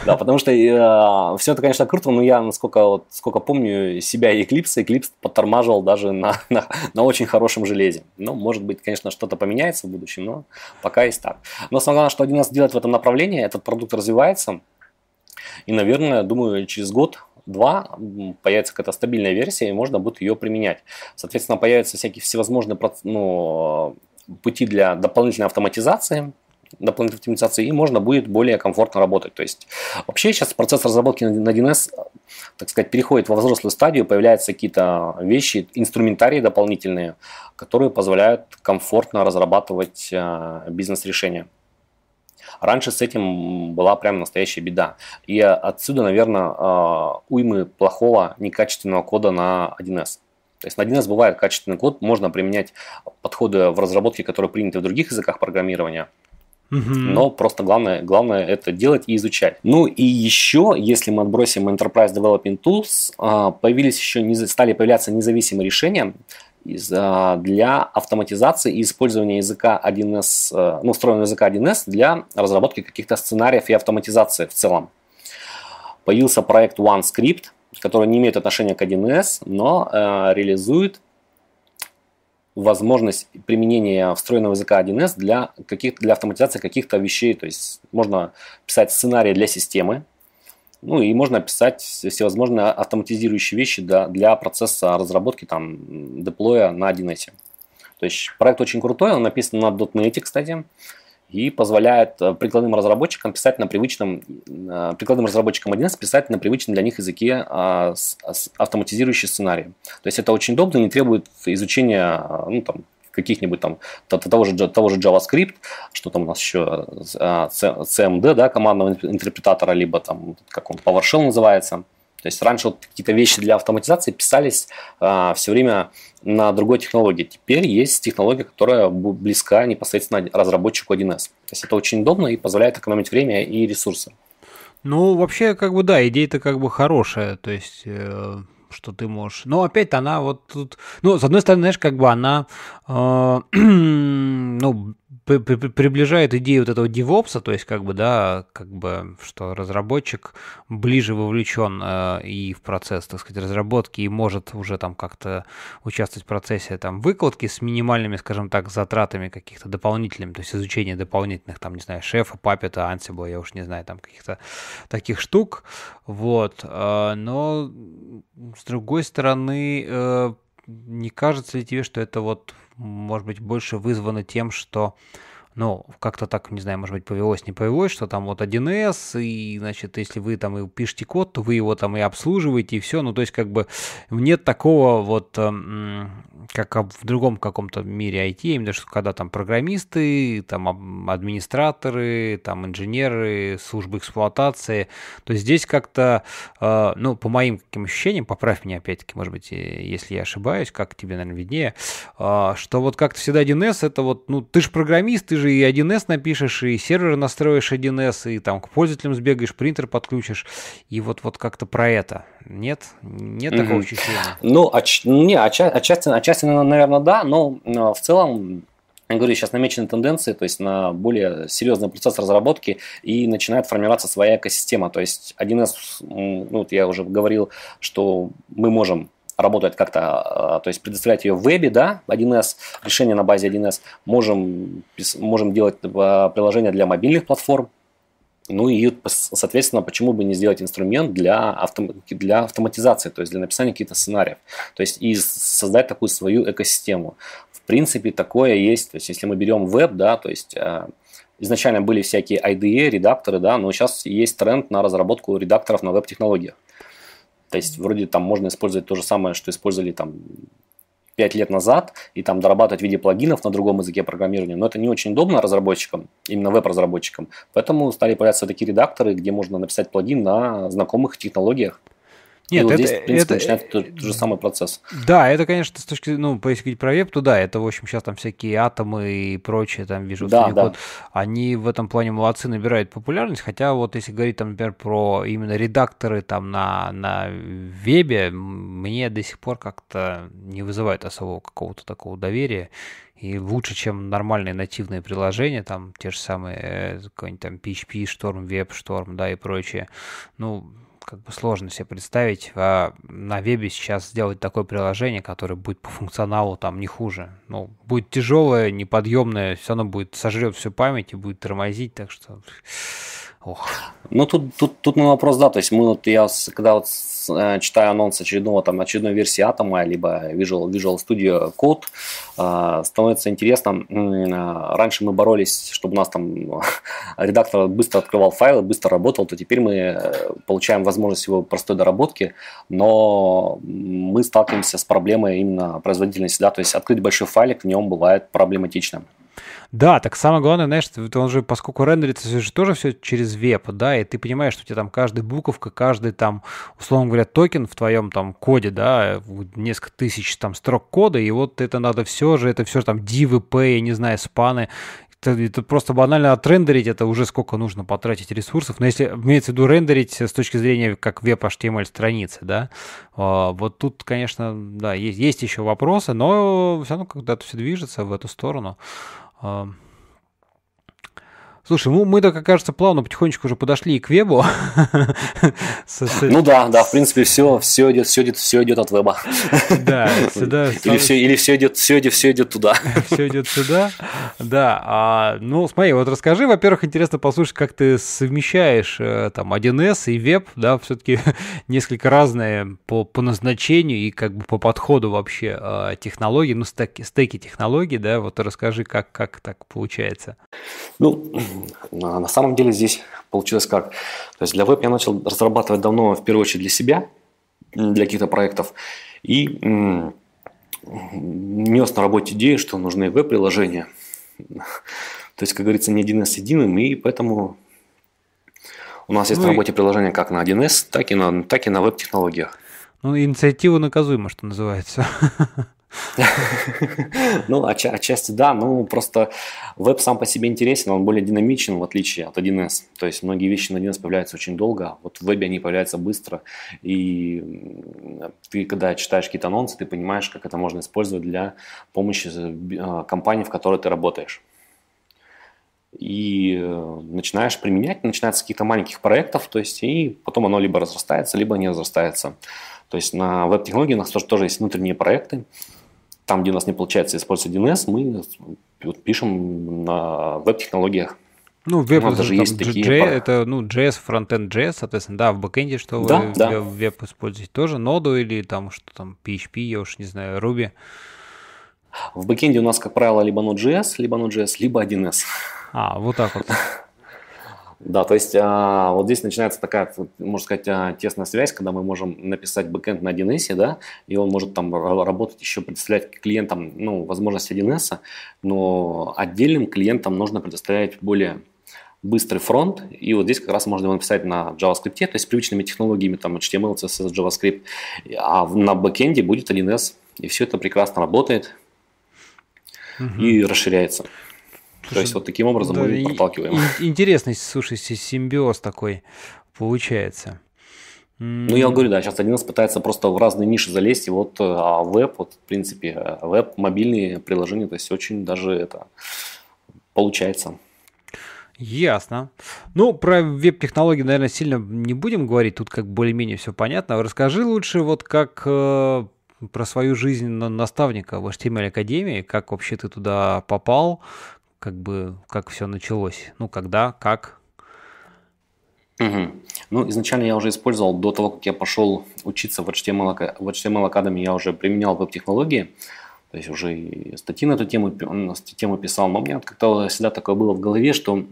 Да, потому что э, все это, конечно, круто, но я, насколько сколько помню себя и Eclipse, Eclipse подтормаживал даже на, на, очень хорошем железе. Ну, может быть, конечно, что-то поменяется в будущем, но пока есть так. Но самое главное, что нас делает в этом направлении, этот продукт развивается, и, наверное, думаю, через год 2 появится какая-то стабильная версия, и можно будет ее применять. Соответственно, появятся всякие всевозможные ну, пути для дополнительной автоматизации, дополнительной оптимизации, и можно будет более комфортно работать. То есть вообще сейчас процесс разработки на 1С, так сказать, переходит во взрослую стадию, появляются какие-то вещи, инструментарии дополнительные, которые позволяют комфортно разрабатывать а, бизнес-решения. Раньше с этим была прям настоящая беда. И отсюда, наверное, а, уймы плохого, некачественного кода на 1С. То есть на 1С бывает качественный код, можно применять подходы в разработке, которые приняты в других языках программирования. Но просто главное, главное это делать и изучать. Ну и еще, если мы отбросим Enterprise Development Tools, а, появились еще, стали появляться независимые решения, а, для автоматизации и использования языка 1С, э, ну, встроенного языка 1С для разработки каких-то сценариев и автоматизации в целом. Появился проект OneScript, который не имеет отношения к 1С, но э, реализует возможность применения встроенного языка 1С для, каких, для автоматизации каких-то вещей. То есть можно писать сценарии для системы, ну и можно описать всевозможные автоматизирующие вещи для, для процесса разработки там деплоя на 1С. То есть проект очень крутой, он написан на .NET, кстати, и позволяет э, прикладным разработчикам писать на привычном, э, прикладным разработчикам 1С писать на привычном для них языке э, автоматизирующий сценарий. То есть это очень удобно, не требует изучения ну, там, каких-нибудь там того же, того же JavaScript, что там у нас еще а, CMD, да, командного интерпретатора, либо там, как он, PowerShell называется. То есть раньше вот какие-то вещи для автоматизации писались а, все время на другой технологии. Теперь есть технология, которая близка непосредственно разработчику 1С. То есть это очень удобно и позволяет экономить время и ресурсы. Ну, вообще, как бы да, идея-то как бы хорошая. То есть э, что ты можешь. Но опять она вот тут... Ну, с одной стороны, знаешь, как бы она... Э, ну, приближает идею вот этого девопса, то есть как бы, да, как бы, что разработчик ближе вовлечен э, и в процесс, так сказать, разработки, и может уже там как-то участвовать в процессе там выкладки с минимальными, скажем так, затратами каких-то дополнительными, то есть изучение дополнительных, там, не знаю, шефа, папета, ансибла, я уж не знаю, там каких-то таких штук, вот, э, но с другой стороны, э, не кажется ли тебе, что это вот может быть, больше вызвано тем, что но как-то так, не знаю, может быть, повелось, не повелось, что там вот 1С, и, значит, если вы там и пишете код, то вы его там и обслуживаете, и все, ну, то есть, как бы, нет такого вот, эм, как в другом каком-то мире IT, именно что когда там программисты, там администраторы, там инженеры, службы эксплуатации, то здесь как-то, э, ну, по моим каким ощущениям, поправь меня опять-таки, может быть, э, если я ошибаюсь, как тебе, наверное, виднее, э, что вот как-то всегда 1С, это вот, ну, ты же программист, ты же же и 1С напишешь, и сервер настроишь 1С, и там к пользователям сбегаешь, принтер подключишь, и вот, вот как-то про это. Нет? Нет угу. такого ощущения? Ну, отч... не, отча... отчасти, отчасти, наверное, да, но э, в целом я говорю, сейчас намечены тенденции, то есть на более серьезный процесс разработки и начинает формироваться своя экосистема. То есть один с ну, вот я уже говорил, что мы можем работает как-то, а, то есть предоставлять ее в вебе, да, 1С, решение на базе 1С, можем, можем делать а, приложение для мобильных платформ, ну и, соответственно, почему бы не сделать инструмент для, автом... для автоматизации, то есть для написания каких-то сценариев, то есть и создать такую свою экосистему. В принципе, такое есть, то есть если мы берем веб, да, то есть а, изначально были всякие IDE, редакторы, да, но сейчас есть тренд на разработку редакторов на веб-технологиях. То есть вроде там можно использовать то же самое, что использовали там 5 лет назад и там дорабатывать в виде плагинов на другом языке программирования, но это не очень удобно разработчикам, именно веб-разработчикам. Поэтому стали появляться такие редакторы, где можно написать плагин на знакомых технологиях. Нет, и вот это, здесь, в принципе, это, начинается тот, э, же самый процесс. Да, это, конечно, с точки ну, по говорить про веб, то да, это, в общем, сейчас там всякие атомы и прочее, там, вижу, да, да. они в этом плане молодцы, набирают популярность, хотя вот если говорить, там, например, про именно редакторы там на, на вебе, мне до сих пор как-то не вызывает особого какого-то такого доверия, и лучше, чем нормальные нативные приложения, там, те же самые, э, какой-нибудь там PHP, Storm, Web, Storm, да, и прочее, ну, как бы сложно себе представить а на вебе сейчас сделать такое приложение, которое будет по функционалу там не хуже. Ну, будет тяжелое, неподъемное, все равно будет сожрет всю память и будет тормозить, так что Ох. Ну, тут, тут, тут на вопрос, да, то есть мы вот, я когда вот э, читаю анонс очередного, там, очередной версии Атома, либо Visual, Visual Studio Code, э, становится интересно, э, раньше мы боролись, чтобы у нас там редактор быстро открывал файлы, быстро работал, то теперь мы э, получаем возможность его простой доработки, но мы сталкиваемся с проблемой именно производительности, да, то есть открыть большой файлик в нем бывает проблематично. Да, так самое главное, знаешь, он же, поскольку рендерится же тоже все через веб, да, и ты понимаешь, что у тебя там каждая буковка, каждый там, условно говоря, токен в твоем там коде, да, несколько тысяч там строк кода, и вот это надо все же, это все же там дивы, п, я не знаю, спаны, это, просто банально отрендерить, это уже сколько нужно потратить ресурсов. Но если имеется в виду рендерить с точки зрения как веб-HTML страницы, да, а, вот тут, конечно, да, есть, есть еще вопросы, но все равно когда-то все движется в эту сторону. Um, Слушай, ну, мы так, кажется, плавно потихонечку уже подошли к вебу. Ну да, да, в принципе, все, все идет, все идет, все идет от веба. Да, сюда. Или все, или все идет, все идет, все идет туда. Все идет сюда. Да. А, ну, смотри, вот расскажи, во-первых, интересно послушать, как ты совмещаешь э, там 1С и веб, да, все-таки несколько разные по, по назначению и как бы по подходу вообще э, технологий, ну, стеки, стеки технологий, да, вот расскажи, как, как так получается. Ну, а на самом деле здесь получилось как. То есть для веб я начал разрабатывать давно, в первую очередь, для себя, для каких-то проектов. И нес на работе идею, что нужны веб-приложения. То есть, как говорится, не 1С единым, и поэтому у нас есть ну, на работе и... приложение как на 1С, так и на, так и на веб-технологиях. Ну, инициатива наказуема, что называется. Ну, отчасти да, ну просто веб сам по себе интересен, он более динамичен в отличие от 1С. То есть многие вещи на 1С появляются очень долго, а вот в вебе они появляются быстро, и ты, когда читаешь какие-то анонсы, ты понимаешь, как это можно использовать для помощи а, компании, в которой ты работаешь и э, начинаешь применять, начинается с каких-то маленьких проектов, то есть и потом оно либо разрастается, либо не разрастается. То есть на веб технологии у нас тоже, тоже есть внутренние проекты, там, где у нас не получается использовать DNS, мы пишем на веб-технологиях. Ну, веб, ну, даже есть G, такие... J, это, ну, JS, фронтенд JS, соответственно, да, в бэкэнде, что да, вы да. в веб используете, тоже ноду или там что там, PHP, я уж не знаю, Ruby. В бэкенде у нас, как правило, либо Node.js, либо Node.js, либо 1С. А, вот так вот. Да, то есть а, вот здесь начинается такая, можно сказать, а, тесная связь, когда мы можем написать бэкэнд на 1С, да, и он может там работать еще, предоставлять клиентам, ну, возможность 1С, но отдельным клиентам нужно предоставлять более быстрый фронт, и вот здесь как раз можно его написать на JavaScript, то есть привычными технологиями, там HTML, CSS, эм JavaScript, а на бэкенде будет 1С, и все это прекрасно работает угу. и расширяется. Слушай, То есть вот таким образом да, мы и, подталкиваем. И, интересный, слушай, симбиоз такой получается. Ну, я говорю, да, сейчас один раз пытается просто в разные ниши залезть, и вот э, а веб, вот, в принципе, э, веб, мобильные приложения, то есть очень даже это получается. Ясно. Ну, про веб-технологии, наверное, сильно не будем говорить, тут как более-менее все понятно. Расскажи лучше вот как э, про свою жизнь наставника в HTML Академии, как вообще ты туда попал, как бы, как все началось? Ну, когда, как? Угу. Ну, изначально я уже использовал, до того, как я пошел учиться в HTML, в HTML Academy, я уже применял веб-технологии, то есть уже статьи на эту тему, на эту тему писал, но у меня как-то всегда такое было в голове, что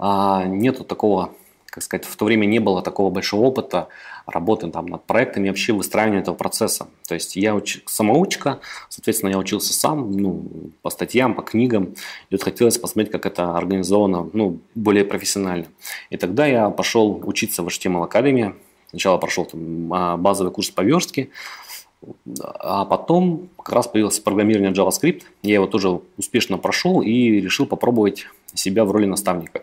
а, нету такого как сказать, в то время не было такого большого опыта работы там, над проектами вообще выстраивания этого процесса. То есть я уч... самоучка, соответственно, я учился сам, ну, по статьям, по книгам, и вот хотелось посмотреть, как это организовано, ну, более профессионально. И тогда я пошел учиться в HTML Academy, сначала прошел там, а, базовый курс по верстке, а потом как раз появился программирование JavaScript, я его тоже успешно прошел и решил попробовать себя в роли наставника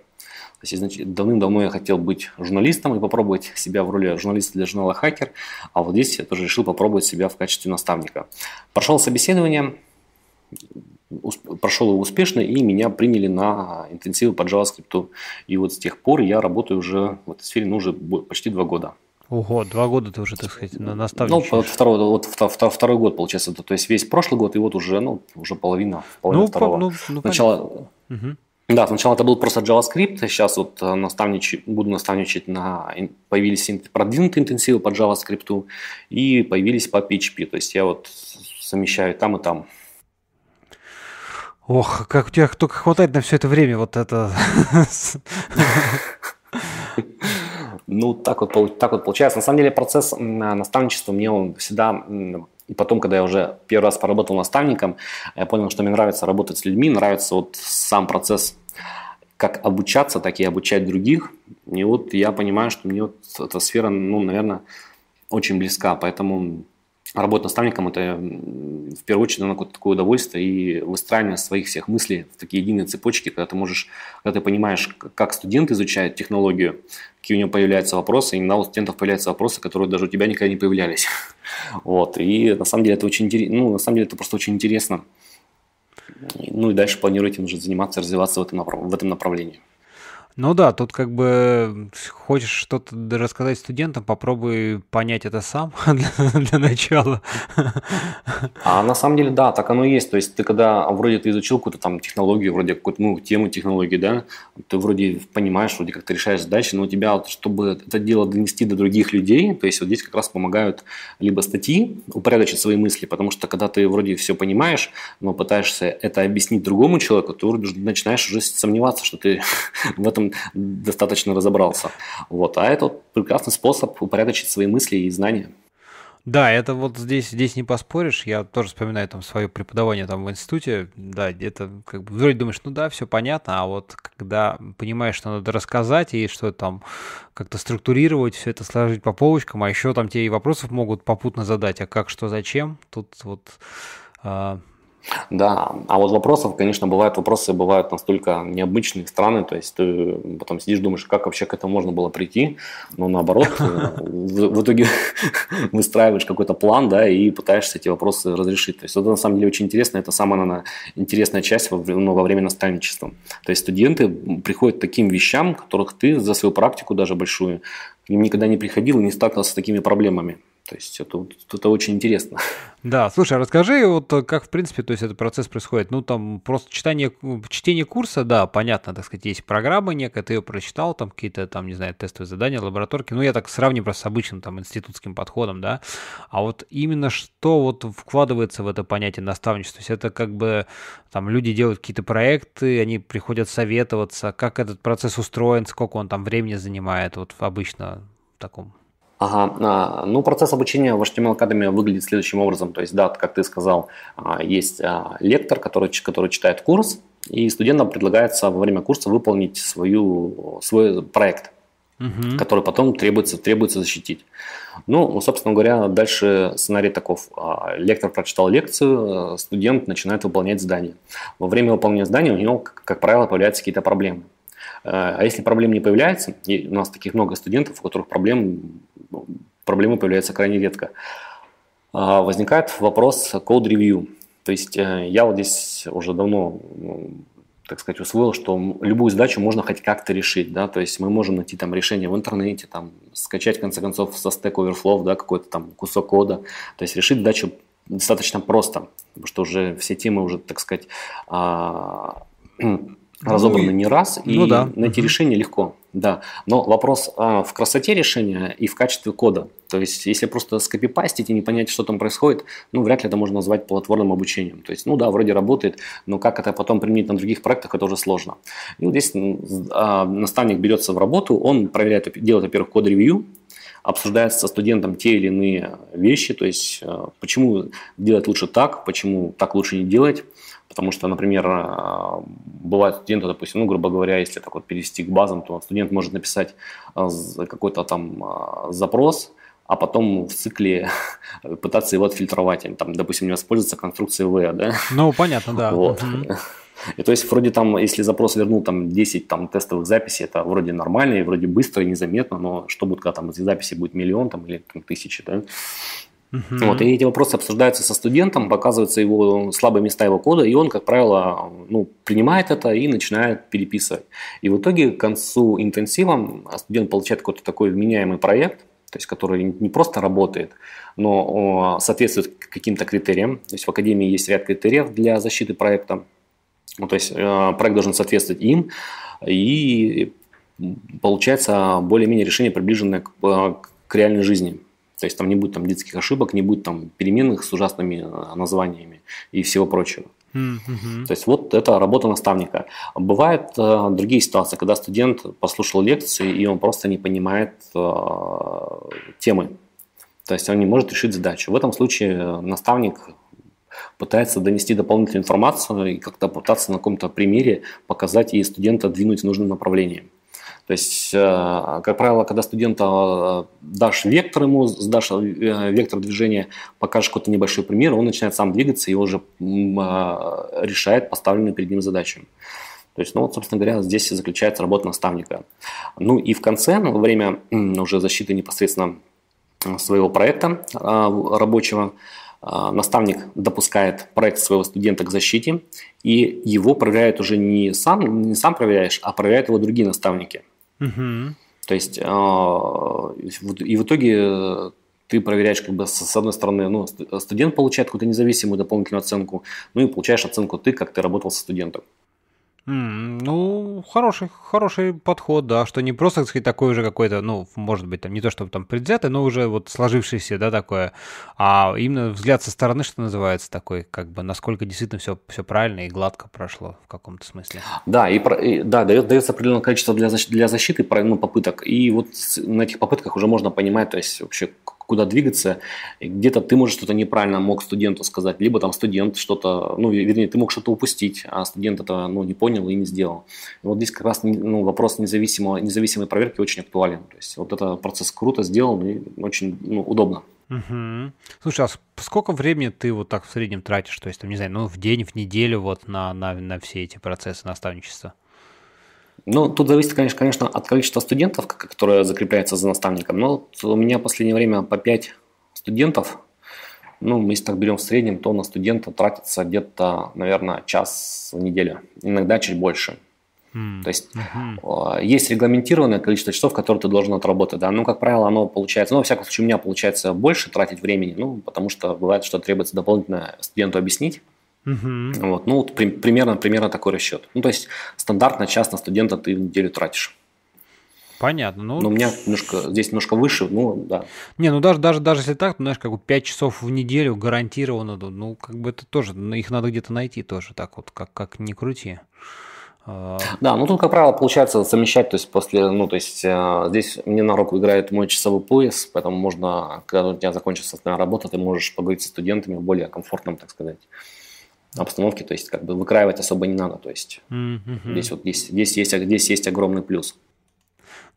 значит есть давным-давно я хотел быть журналистом и попробовать себя в роли журналиста для журнала «Хакер», а вот здесь я тоже решил попробовать себя в качестве наставника. Прошел собеседование, прошел его успешно, и меня приняли на интенсивы по JavaScript. И вот с тех пор я работаю уже в этой сфере ну, уже почти два года. Ого, два года ты уже, так сказать, ну, наставничаешь. Ну, вот второй, вот второй, второй год, получается, то есть весь прошлый год, и вот уже, ну, уже половина, половина ну, второго. По, ну, ну, начало, угу. Да, сначала это был просто JavaScript, а сейчас вот э, наставничать, буду наставничать на... Появились продвинутые интенсивы по JavaScript и появились по PHP, то есть я вот совмещаю там и там. Ох, как у тебя только хватает на все это время вот это... Ну, так вот, так вот получается. На самом деле процесс наставничества мне он всегда и потом, когда я уже первый раз поработал наставником, я понял, что мне нравится работать с людьми, нравится вот сам процесс как обучаться, так и обучать других. И вот я понимаю, что мне вот эта сфера, ну, наверное, очень близка. Поэтому работа наставником – это в первую очередь оно какое-то такое удовольствие и выстраивание своих всех мыслей в такие единые цепочки, когда ты можешь, когда ты понимаешь, как студент изучает технологию, какие у него появляются вопросы, и иногда у студентов появляются вопросы, которые даже у тебя никогда не появлялись. Вот, и на самом деле это очень интересно, ну, на самом деле это просто очень интересно. Ну и дальше планируете уже заниматься, развиваться в этом, в этом направлении. Ну да, тут как бы хочешь что-то рассказать студентам, попробуй понять это сам для, для начала. А на самом деле, да, так оно и есть. То есть ты когда вроде ты изучил какую-то там технологию, вроде какую-то ну, тему технологии, да, ты вроде понимаешь, вроде как ты решаешь задачи, но у тебя, чтобы это дело донести до других людей, то есть вот здесь как раз помогают либо статьи упорядочить свои мысли, потому что когда ты вроде все понимаешь, но пытаешься это объяснить другому человеку, ты начинаешь уже сомневаться, что ты в этом достаточно разобрался. Вот. А это вот прекрасный способ упорядочить свои мысли и знания. Да, это вот здесь, здесь не поспоришь. Я тоже вспоминаю там свое преподавание там в институте. Да, это как бы вроде думаешь, ну да, все понятно, а вот когда понимаешь, что надо рассказать и что там как-то структурировать, все это сложить по полочкам, а еще там те и вопросов могут попутно задать, а как, что, зачем, тут вот а, да, а вот вопросов, конечно, бывают вопросы, бывают настолько необычные, странные, то есть ты потом сидишь, думаешь, как вообще к этому можно было прийти, но наоборот, в итоге выстраиваешь какой-то план, да, и пытаешься эти вопросы разрешить. То есть это на самом деле очень интересно, это самая, наверное, интересная часть во время ну, наставничества. То есть студенты приходят к таким вещам, которых ты за свою практику даже большую им никогда не приходил и не сталкивался с такими проблемами. То есть это, это очень интересно. Да, слушай, а расскажи, вот э, как, в принципе, то есть этот процесс происходит. Ну, там просто чтение, э, чтение курса, да, понятно, так сказать, есть программа некая, ты ее прочитал, там какие-то, там, не знаю, тестовые задания, лабораторки. Ну, я так сравню просто с обычным там институтским подходом, да. А вот именно что вот вкладывается в это понятие наставничества? То есть это как бы там люди делают какие-то проекты, они приходят советоваться, как этот процесс устроен, сколько он там времени занимает, вот обычно в таком Ага, а, ну процесс обучения в HTML Academy выглядит следующим образом. То есть, да, как ты сказал, а, есть а, лектор, который, который читает курс, и студентам предлагается во время курса выполнить свою, свой проект, угу. который потом требуется, требуется защитить. Ну, собственно говоря, дальше сценарий таков. Лектор прочитал лекцию, студент начинает выполнять задание. Во время выполнения задания у него, как, как правило, появляются какие-то проблемы. А если проблем не появляется, и у нас таких много студентов, у которых проблем Проблемы появляется крайне редко. А, возникает вопрос код-ревью. То есть э, я вот здесь уже давно ну, так сказать, усвоил, что любую задачу можно хоть как-то решить, да, то есть мы можем найти там решение в интернете, там, скачать, в конце концов, со Stack Overflow, да, какой-то там кусок кода, то есть решить задачу достаточно просто, потому что уже все темы уже, так сказать, а, ну разобраны ну, не раз, ну и ну, да. найти решение легко. Да, но вопрос а, в красоте решения и в качестве кода. То есть, если просто скопипастить и не понять, что там происходит, ну, вряд ли это можно назвать плодотворным обучением. То есть, ну да, вроде работает, но как это потом применить на других проектах, это уже сложно. И ну, вот здесь а, наставник берется в работу, он проверяет, делает, во-первых, код-ревью, обсуждаются со студентом те или иные вещи, то есть э, почему делать лучше так, почему так лучше не делать, потому что, например, э, бывает студенты, допустим, ну, грубо говоря, если так вот перевести к базам, то студент может написать э, какой-то там запрос, а потом в цикле пытаться его отфильтровать. А там, допустим, не воспользоваться конструкцией V, да? Ну, понятно, да. Вот. Mm-hmm. И то есть вроде там, если запрос вернул там 10 там, тестовых записей, это вроде нормально и вроде быстро и незаметно, но что будет, когда там из записи будет миллион там, или там, тысячи, да? Uh-huh. Вот, и эти вопросы обсуждаются со студентом, показываются его слабые места его кода, и он, как правило, ну, принимает это и начинает переписывать. И в итоге к концу интенсива а студент получает какой-то такой вменяемый проект – то есть который не просто работает, но соответствует каким-то критериям. То есть в Академии есть ряд критериев для защиты проекта. Ну, то есть э, проект должен соответствовать им, и получается более-менее решение, приближенное к, э, к реальной жизни. То есть там не будет там детских ошибок, не будет там переменных с ужасными э, названиями и всего прочего. То есть вот это работа наставника. Бывают э, другие ситуации, когда студент послушал лекции, и он просто не понимает э, темы. То есть он не может решить задачу. В этом случае наставник пытается донести дополнительную информацию и как-то пытаться на каком-то примере показать и студента двинуть в нужном направлении. То есть, э, как правило, когда студента э, дашь вектор ему, сдашь э, вектор движения, покажешь какой-то небольшой пример, он начинает сам двигаться и уже решает поставленную перед ним задачу. То есть, ну вот, собственно говоря, здесь и заключается работа наставника. Ну и в конце, ну, во время уже защиты непосредственно своего проекта рабочего, наставник допускает проект своего студента к защите, и его проверяет уже не сам, не сам проверяешь, а проверяют его другие наставники – Угу. То есть, а, и в итоге э, ты проверяешь, как бы, с одной стороны, ну, студент получает какую-то независимую дополнительную оценку, ну и получаешь оценку ты, как ты работал со студентом. Mm, ну, хороший, хороший подход, да, что не просто, так сказать, такой уже какой-то, ну, может быть, там не то чтобы там предвзятый, но уже вот сложившийся, да, такое, а именно взгляд со стороны, что называется, такой, как бы, насколько действительно все, все правильно и гладко прошло в каком-то смысле. Да, и, и да, дает, дается определенное количество для, защиты, для защиты ну, попыток, и вот на этих попытках уже можно понимать, то есть вообще куда двигаться, где-то ты, может, что-то неправильно мог студенту сказать, либо там студент что-то, ну, вернее, ты мог что-то упустить, а студент это, ну, не понял и не сделал. И вот здесь как раз ну, вопрос независимого, независимой проверки очень актуален. То есть вот этот процесс круто сделан и очень ну, удобно. Угу. Слушай, а сколько времени ты вот так в среднем тратишь? То есть, там, не знаю, ну, в день, в неделю вот на, на, на все эти процессы наставничества? Ну, тут зависит, конечно, конечно, от количества студентов, которые закрепляются за наставником. Но вот у меня в последнее время по 5 студентов. Ну, мы если так берем в среднем, то на студента тратится где-то, наверное, час в неделю. Иногда чуть больше. Хм. То есть mm-hmm. есть регламентированное количество часов, которые ты должен отработать. Да? Ну, как правило, оно получается, ну, во всяком случае, у меня получается больше тратить времени, ну, потому что бывает, что требуется дополнительно студенту объяснить Угу. Вот, ну, вот при, примерно, примерно такой расчет. Ну, то есть стандартно час на студента ты в неделю тратишь. Понятно. Ну, Но у меня немножко, здесь немножко выше, ну да. Не, ну даже, даже, даже если так, то, знаешь, как бы 5 часов в неделю гарантированно, ну как бы это тоже, ну, их надо где-то найти тоже, так вот, как, как ни крути. А. Да, ну тут, как правило, получается совмещать, то есть после, ну то есть э, здесь мне на руку играет мой часовой пояс, поэтому можно, когда у тебя закончится основная работа, ты можешь поговорить с студентами в более комфортном, так сказать, обстановки, то есть как бы выкраивать особо не надо, то есть mm-hmm. здесь вот здесь, здесь есть здесь есть огромный плюс.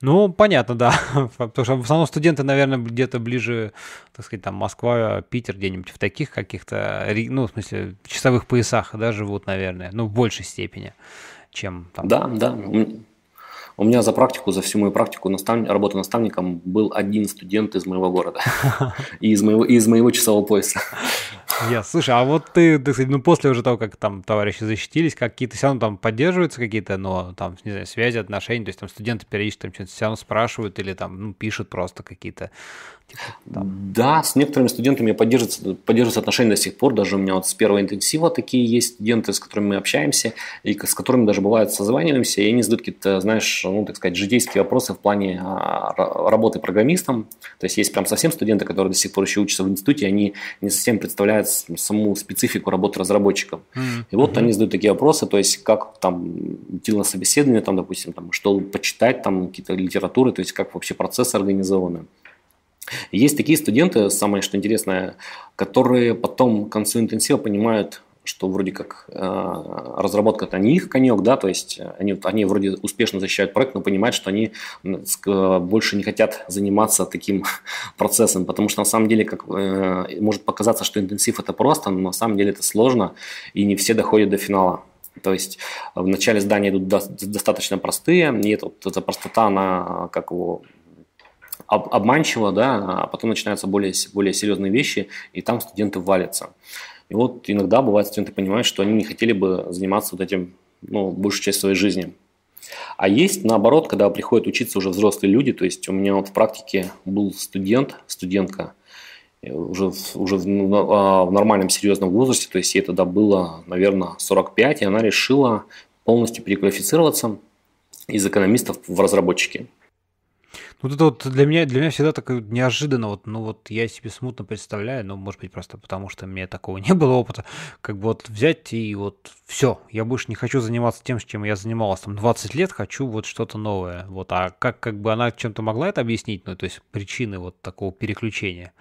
Ну, понятно, да. Потому что в основном студенты, наверное, где-то ближе, так сказать, там Москва, Питер где-нибудь в таких каких-то, ну, в смысле, часовых поясах, да, живут, наверное, ну, в большей степени, чем там. Да, да. У меня за практику, за всю мою практику наставни... работы наставником был один студент из моего города и из моего, из моего часового пояса. Я, yes. слушай, а вот ты, ты, ну после уже того, как там товарищи защитились, какие-то все равно там поддерживаются какие-то, но там, не знаю, связи, отношения, то есть там студенты периодически там что-то все равно спрашивают или там, ну, пишут просто какие-то. Типа, Да, с некоторыми студентами поддерживаются, поддерживаются отношения до сих пор, даже у меня вот с первого интенсива такие есть студенты, с которыми мы общаемся, и с которыми даже бывает созваниваемся, и они задают какие-то, знаешь, ну, так сказать, житейские вопросы в плане а, работы программистом, то есть есть прям совсем студенты, которые до сих пор еще учатся в институте, они не совсем представляют знает саму специфику работы разработчиков. Mm-hmm. И вот mm-hmm. они задают такие вопросы, то есть как там идти на собеседование, там, допустим, там, что почитать, там какие-то литературы, то есть как вообще процессы организованы. Есть такие студенты, самое что интересное, которые потом к концу интенсива понимают, что вроде как э, разработка-то не их конек, да, то есть они, они вроде успешно защищают проект, но понимают, что они э, больше не хотят заниматься таким процессом, потому что на самом деле как, э, может показаться, что интенсив это просто, но на самом деле это сложно, и не все доходят до финала. То есть в начале здания идут достаточно простые, и эта, эта простота, она как его обманчиво, да, а потом начинаются более, более серьезные вещи, и там студенты валятся. И вот иногда бывает, студенты понимают, что они не хотели бы заниматься вот этим ну, большую часть своей жизни. А есть наоборот, когда приходят учиться уже взрослые люди, то есть у меня вот в практике был студент, студентка, уже, э, уже в, ну, а, в нормальном серьезном возрасте, то есть ей тогда было, наверное, 45, и она решила полностью переквалифицироваться из экономистов в разработчики. Вот это вот для меня, для меня всегда так неожиданно, вот, ну вот я себе смутно представляю, но ну, может быть просто потому, что у меня такого не было опыта, как бы вот взять и вот все, я больше не хочу заниматься тем, чем я занималась там 20 лет, хочу вот что-то новое, вот, а как, как бы она чем-то могла это объяснить, ну то есть причины вот такого переключения?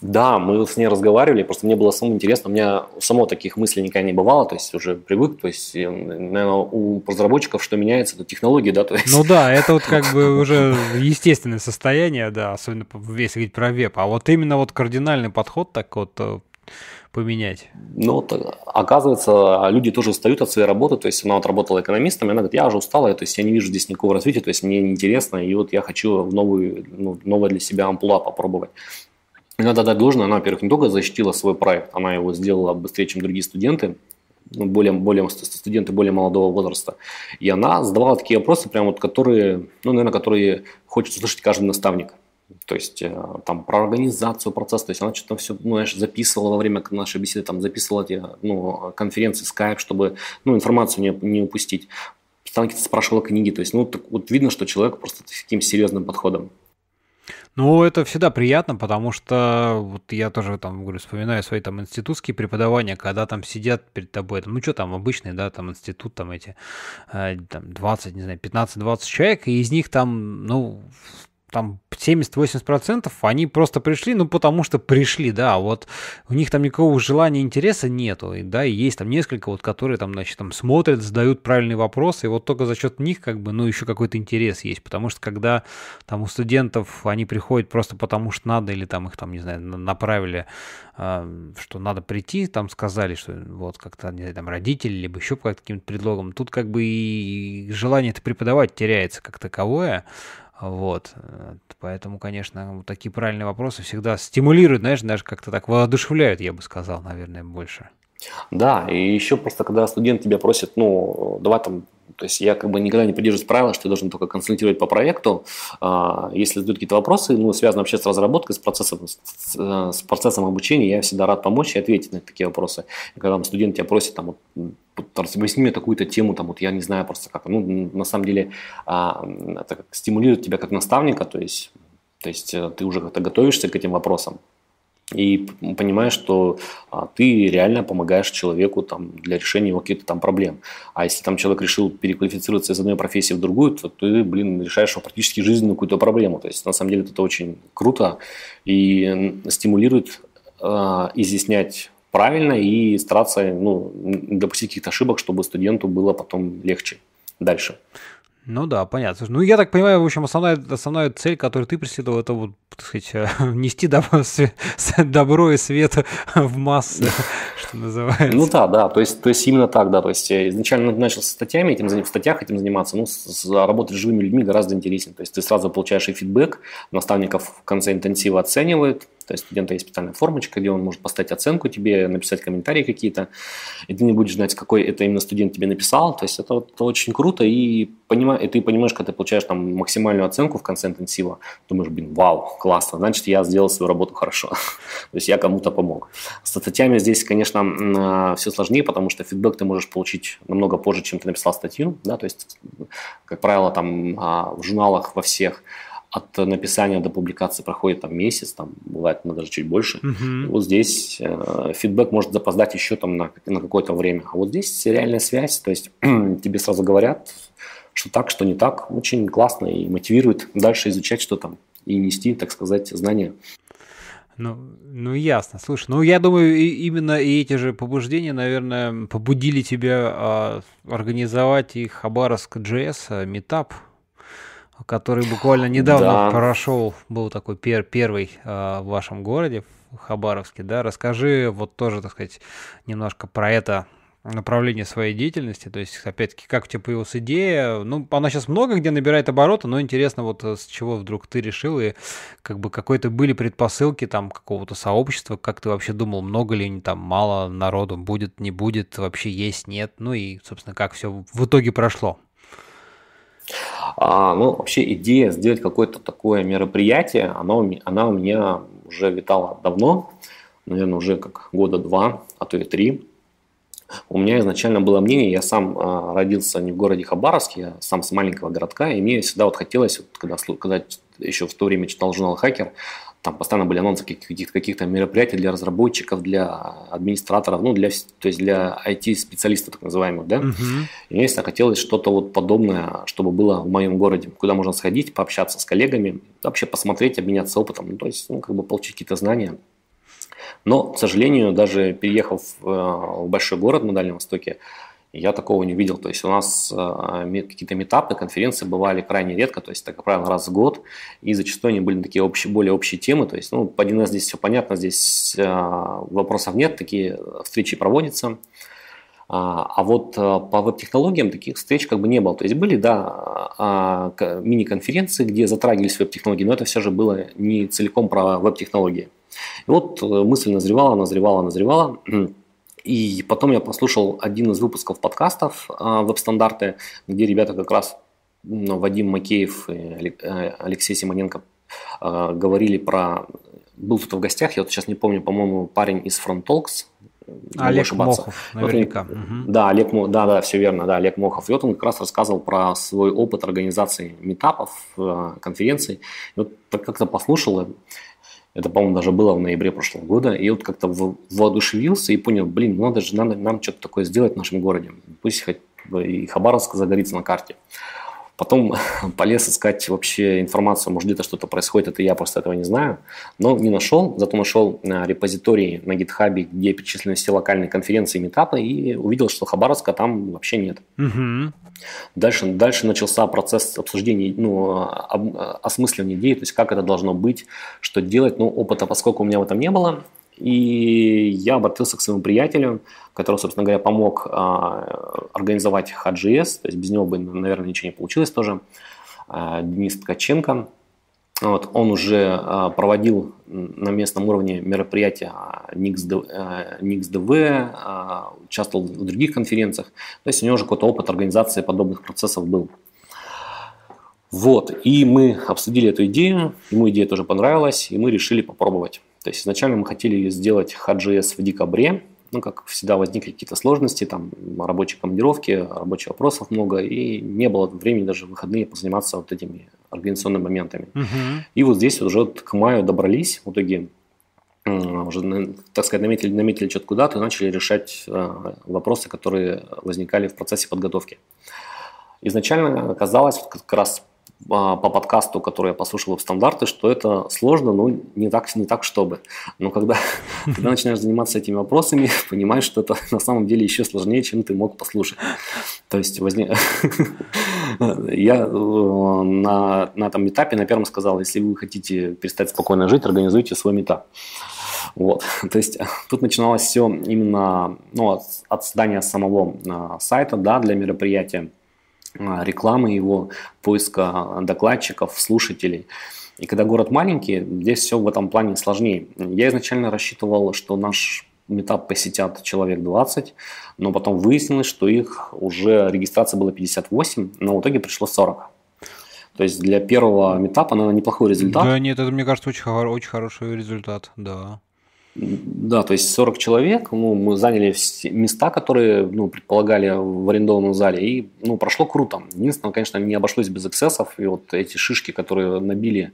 Да, мы с ней разговаривали, просто мне было самое интересно, у меня само таких мыслей никогда не бывало, то есть уже привык, то есть, э, наверное, у разработчиков что меняется, это технологии, да, то есть. Ну да, это вот как бы уже естественное состояние, да, особенно если говорить про веб, а вот именно вот кардинальный подход так вот э, поменять? Ну, то, оказывается, люди тоже устают от своей работы, то есть она вот работала экономистом, и она говорит, я уже устала, то есть я не вижу здесь никакого развития, то есть мне неинтересно, и вот я хочу в новую, ну, новое для себя амплуа попробовать надо дать должное, она, во-первых, не только защитила свой проект, она его сделала быстрее, чем другие студенты, ну, более, более, студенты более молодого возраста. И она задавала такие вопросы, прям вот, которые, ну, наверное, которые хочет услышать каждый наставник. То есть э, там про организацию процесса, то есть она что-то все, ну, знаешь, записывала во время нашей беседы, там записывала эти, ну, конференции скайп, чтобы, ну, информацию не, не упустить. Там спрашивала книги, то есть, ну, так, вот видно, что человек просто с таким серьезным подходом. Ну, это всегда приятно, потому что вот я тоже там, говорю, вспоминаю свои там институтские преподавания, когда там сидят перед тобой, там, ну что там, обычный, да, там институт, там эти, э, там 20, не знаю, 15-20 человек, и из них там, ну, там 70-80% они просто пришли, ну потому что пришли, да, а вот у них там никакого желания, интереса нету, и, да, и есть там несколько вот, которые там, значит, там смотрят, задают правильные вопросы, и вот только за счет них как бы, ну еще какой-то интерес есть, потому что когда там у студентов они приходят просто потому что надо, или там их там, не знаю, направили, а, что надо прийти, там сказали, что вот как-то, не знаю, там родители, либо еще по каким-то предлогам, тут как бы и желание это преподавать теряется как таковое, вот. Э, поэтому, конечно, такие правильные вопросы всегда стимулируют, знаешь, даже как-то так воодушевляют, я бы сказал, наверное, больше. Да, и еще просто, когда студент тебя просит, ну, давай там то есть я как бы никогда не придерживаюсь правила, что я должен только консультировать по проекту. А, если задают какие-то вопросы, ну, связанные вообще с разработкой, с процессом, с, э, с процессом обучения, я всегда рад помочь и ответить на такие вопросы. И когда там, студент тебя просит, там, вот, объясни мне такую-то тему, там, вот я не знаю просто как. Ну, на самом деле, а, это стимулирует тебя как наставника, то есть, то есть э, ты уже как-то готовишься к этим вопросам и понимаешь, что а, ты реально помогаешь человеку там, для решения его каких-то там проблем. А если там человек решил переквалифицироваться из одной профессии в другую, то ты, блин, решаешь его практически жизненную какую-то проблему. То есть, на самом деле, это очень круто и стимулирует а, изъяснять правильно и стараться ну, допустить каких-то ошибок, чтобы студенту было потом легче дальше. Ну да, понятно. Ну, я так понимаю, в общем, основная, основная цель, которую ты преследовал, это вот, так сказать, нести добро, добро и свет в массы, что называется. Ну да, да, то есть, то есть именно так, да. То есть э, изначально начал с статьями, этим, в статьях этим заниматься, ну, с, работать с живыми людьми гораздо интереснее. То есть ты сразу получаешь и фидбэк, наставников в конце интенсива оценивают, то есть у студента есть специальная формочка, где он может поставить оценку тебе, написать комментарии какие-то, и ты не будешь знать, какой это именно студент тебе написал. То есть это, это очень круто, и, понима, и ты понимаешь, когда ты получаешь там максимальную оценку в конце интенсива, думаешь, блин, вау, классно, значит, я сделал свою работу хорошо. То есть я кому-то помог. С статьями здесь, конечно, а, все сложнее, потому что фидбэк ты можешь получить намного позже, чем ты написал статью, да, то есть, как правило, там а, в журналах во всех от написания до публикации проходит там месяц, там бывает ну, даже чуть больше. uh вот здесь э, фидбэк может запоздать еще там на, на какое-то время. А вот здесь реальная связь, то есть тебе сразу говорят, что так, что не так, очень классно и мотивирует дальше изучать что там и нести, так сказать, знания. Ну, ну ясно. Слушай, ну я думаю, и, именно и эти же побуждения, наверное, побудили тебя а, организовать и Хабаровск JS метап. А, который буквально недавно да. прошел, был такой пер первый э, в вашем городе, в Хабаровске, да, расскажи вот тоже, так сказать, немножко про это направление своей деятельности, то есть, опять-таки, как у тебя появилась идея, ну, она сейчас много где набирает обороты, но интересно, вот э, с чего вдруг ты решил, и как бы какой-то были предпосылки там какого-то сообщества, как ты вообще думал, много ли там, мало народу будет, не будет, вообще есть, нет, ну и, собственно, как все в итоге прошло? А, ну, вообще идея сделать какое-то такое мероприятие, оно, она у меня уже витала давно, наверное, уже как года два, а то и три. У меня изначально было мнение, я сам э, родился не в городе Хабаровске, я сам с маленького городка, и мне всегда вот хотелось, вот, когда, когда еще в то время читал журнал «Хакер», там постоянно были анонсы каких-то каких мероприятий для разработчиков, для администраторов, ну, для, то есть для IT-специалистов, так называемых, да. Uh-huh. И мне всегда хотелось что-то вот подобное, чтобы было в моем городе, куда можно сходить, пообщаться с коллегами, вообще посмотреть, обменяться опытом, ну, то есть, ну, как бы получить какие-то знания. Но, к сожалению, даже переехав э, в большой город на Дальнем Востоке, я такого не видел. То есть у нас э, какие-то метапы, конференции бывали крайне редко, то есть, так, как правило, раз в год, и зачастую они были такие общие, более общие темы. То есть, ну, по 1 здесь все понятно, здесь э, вопросов нет, такие встречи проводятся. А, а вот э, по веб-технологиям таких встреч как бы не было. То есть были, да, а, а, мини-конференции, где затрагивались веб-технологии, но это все же было не целиком про веб-технологии. И вот мысль назревала, назревала, назревала. И потом я послушал один из выпусков подкастов э, «Веб-стандарты», где ребята как раз ну, Вадим Макеев и э, Алексей Симоненко э, говорили про... Был тут в гостях, я вот сейчас не помню, по-моему, парень из Frontalks, Олег ошибаться. Мохов, наверняка. Вот, Да, Олег, да, да, все верно, да, Олег Мохов. И вот он как раз рассказывал про свой опыт организации метапов, конференций. И вот как-то послушал, это, по-моему, даже было в ноябре прошлого года. И вот как-то во- воодушевился и понял, блин, ну надо же, надо нам что-то такое сделать в нашем городе. Пусть хоть и Хабаровск загорится на карте. Потом полез искать вообще информацию, может где-то что-то происходит, это я просто этого не знаю. Но не нашел, зато нашел э, репозитории на GitHub, где перечислены все локальные конференции, и метапы, и увидел, что Хабаровска там вообще нет. Дальше, дальше начался процесс обсуждения, ну, об, э, осмысливания идеи, то есть как это должно быть, что делать. Ну, опыта, поскольку у меня в этом не было, и я обратился к своему приятелю, который, собственно говоря, помог а, организовать HGS, то есть без него бы, наверное, ничего не получилось тоже, а, Денис Ткаченко. Вот, он уже а, проводил на местном уровне мероприятия NixDV, участвовал в других конференциях. То есть у него уже какой-то опыт организации подобных процессов был. Вот, и мы обсудили эту идею, ему идея тоже понравилась, и мы решили попробовать. То есть изначально мы хотели сделать HGS в декабре, ну, как всегда, возникли какие-то сложности, там, рабочие командировки, рабочих вопросов много, и не было времени даже в выходные позаниматься вот этими организационными моментами. Угу. И вот здесь уже вот к маю добрались, в итоге э, уже, так сказать, наметили, наметили что-то куда-то и начали решать э, вопросы, которые возникали в процессе подготовки. Изначально оказалось, как раз а, по подкасту, который я послушал в стандарты, что это сложно, но не так, не так чтобы. Но когда, когда начинаешь заниматься этими вопросами, понимаешь, что это на самом деле еще сложнее, чем ты мог послушать. То есть возник... я э, на, на этом этапе на первом сказал, если вы хотите перестать спокойно жить, организуйте свой метап. Вот. То есть тут начиналось все именно ну, от, от создания самого а, сайта да, для мероприятия а, рекламы его, поиска докладчиков, слушателей. И когда город маленький, здесь все в этом плане сложнее. Я изначально рассчитывал, что наш метап посетят человек 20, но потом выяснилось, что их уже регистрация была 58, но в итоге пришло 40. То есть для первого метапа, наверное, неплохой результат. Да, нет, это, мне кажется, очень, очень хороший результат, да. Да, то есть 40 человек, ну, мы заняли места, которые ну, предполагали в арендованном зале, и ну, прошло круто. Единственное, конечно, не обошлось без эксцессов, и вот эти шишки, которые набили,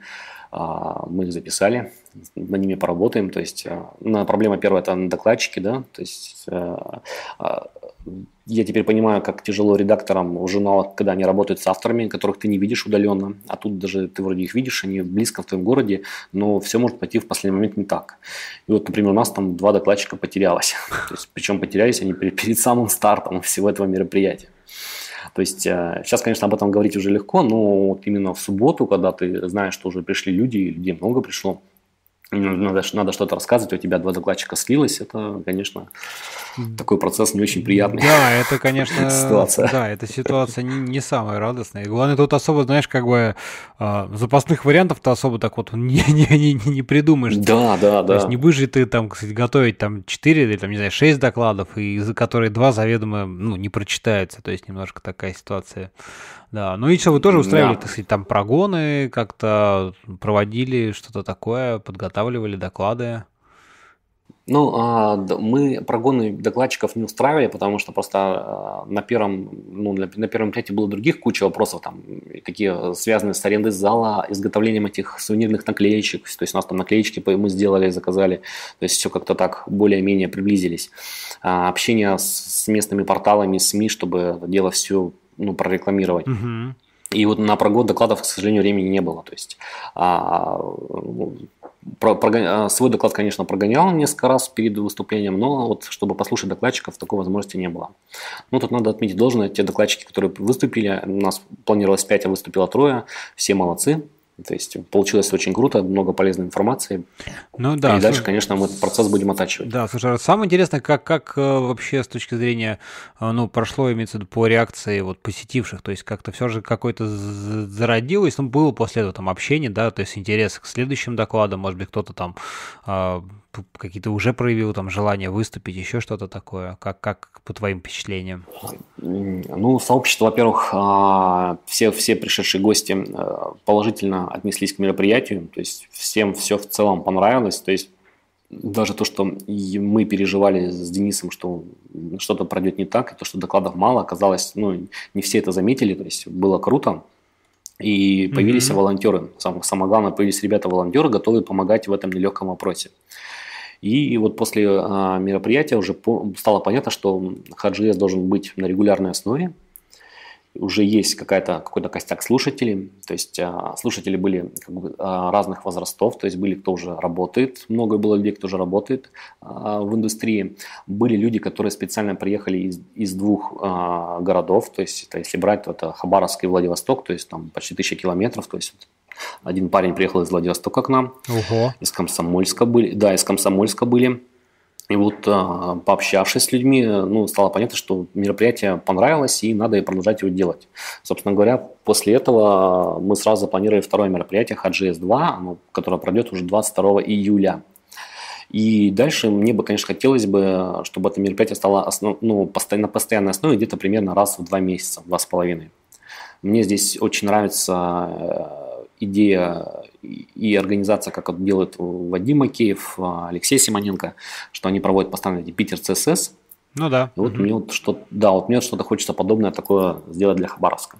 а, мы их записали, На ними поработаем. То есть а, проблема первая – это докладчики, да, то есть а, я теперь понимаю, как тяжело редакторам уже журнала, когда они работают с авторами, которых ты не видишь удаленно, а тут даже ты вроде их видишь, они близко в твоем городе, но все может пойти в последний момент не так. И вот, например, у нас там два докладчика потерялось. То есть, причем потерялись они перед, перед самым стартом всего этого мероприятия. То есть э, сейчас, конечно, об этом говорить уже легко, но вот именно в субботу, когда ты знаешь, что уже пришли люди, людей много пришло, ну, надо, надо что-то рассказывать, у тебя два докладчика слилось, это, конечно, такой процесс не очень приятный. Да, это, конечно, ситуация. Да, это ситуация не, не самая радостная. И главное, тут особо, знаешь, как бы а, запасных вариантов-то особо так вот не, не, не, не придумаешь. Да, да, да. То есть не будешь же ты там, кстати, готовить там 4 или там, не знаю, 6 докладов, и за которые два заведомо, ну, не прочитаются. То есть немножко такая ситуация да, ну и что, вы тоже устраивали, да. так сказать, там прогоны, как-то проводили что-то такое, подготавливали доклады? Ну, а, мы прогоны докладчиков не устраивали, потому что просто а, на первом, ну, на первом мероприятии было других куча вопросов, там, такие э, связанные с арендой зала, изготовлением этих сувенирных наклеечек, то есть у нас там наклеечки мы сделали, заказали, то есть все как-то так более-менее приблизились. А, общение с местными порталами, СМИ, чтобы дело все ну, прорекламировать. Угу. И вот на прогон докладов, к сожалению, времени не было. То есть а, ну, про, про, а, свой доклад, конечно, прогонял несколько раз перед выступлением, но вот чтобы послушать докладчиков, такой возможности не было. Ну, тут надо отметить должное, те докладчики, которые выступили, у нас планировалось 5, а выступило трое, все молодцы. То есть получилось очень круто, много полезной информации. Ну да. И дальше, конечно, мы этот процесс будем оттачивать. Да, слушай, а самое интересное, как, как э, вообще с точки зрения, э, ну, прошло, имеется в виду, по реакции вот посетивших, то есть как-то все же какой-то зародилось, ну, было после этого там общение, да, то есть интерес к следующим докладам, может быть, кто-то там а, какие-то уже проявил там желание выступить, еще что-то такое? Как, как по твоим впечатлениям? Ну, сообщество, во-первых, а, все, все пришедшие гости э, положительно отнеслись к мероприятию, то есть всем все в целом понравилось, то есть даже то, что мы переживали с Денисом, что что-то пройдет не так, и то, что докладов мало, оказалось, ну, не все это заметили, то есть было круто. И появились mm-hmm. волонтеры. Самое, самое главное, появились ребята-волонтеры, готовые помогать в этом нелегком вопросе. И вот после а, мероприятия уже стало понятно, что HGS должен быть на регулярной основе, уже есть какая-то, какой-то костяк слушателей, то есть а, слушатели были как бы, а, разных возрастов, то есть были, кто уже работает, много было людей, кто уже работает а, в индустрии, были люди, которые специально приехали из, из двух городов, то есть это, если брать, то это Хабаровск и Владивосток, то есть там почти тысяча километров, то есть один парень приехал из Владивостока к нам, Ого. из Комсомольска были, да, из Комсомольска были, и вот а, пообщавшись с людьми, ну, стало понятно, что мероприятие понравилось и надо продолжать его делать. Собственно говоря, после этого а, мы сразу запланировали второе мероприятие HGS2, которое пройдет уже 22 июля. И дальше мне бы, конечно, хотелось бы, чтобы это мероприятие стало основ... ну, на постоянной основе где-то примерно раз в два месяца, два с половиной. Мне здесь очень нравится э, идея и организация, как вот делает Вадим Макеев, а, Алексей Симоненко, что они проводят постоянно эти Питер ЦСС. Ну да. И вот угу. мне вот что да, вот мне вот что-то хочется подобное такое сделать для Хабаровска.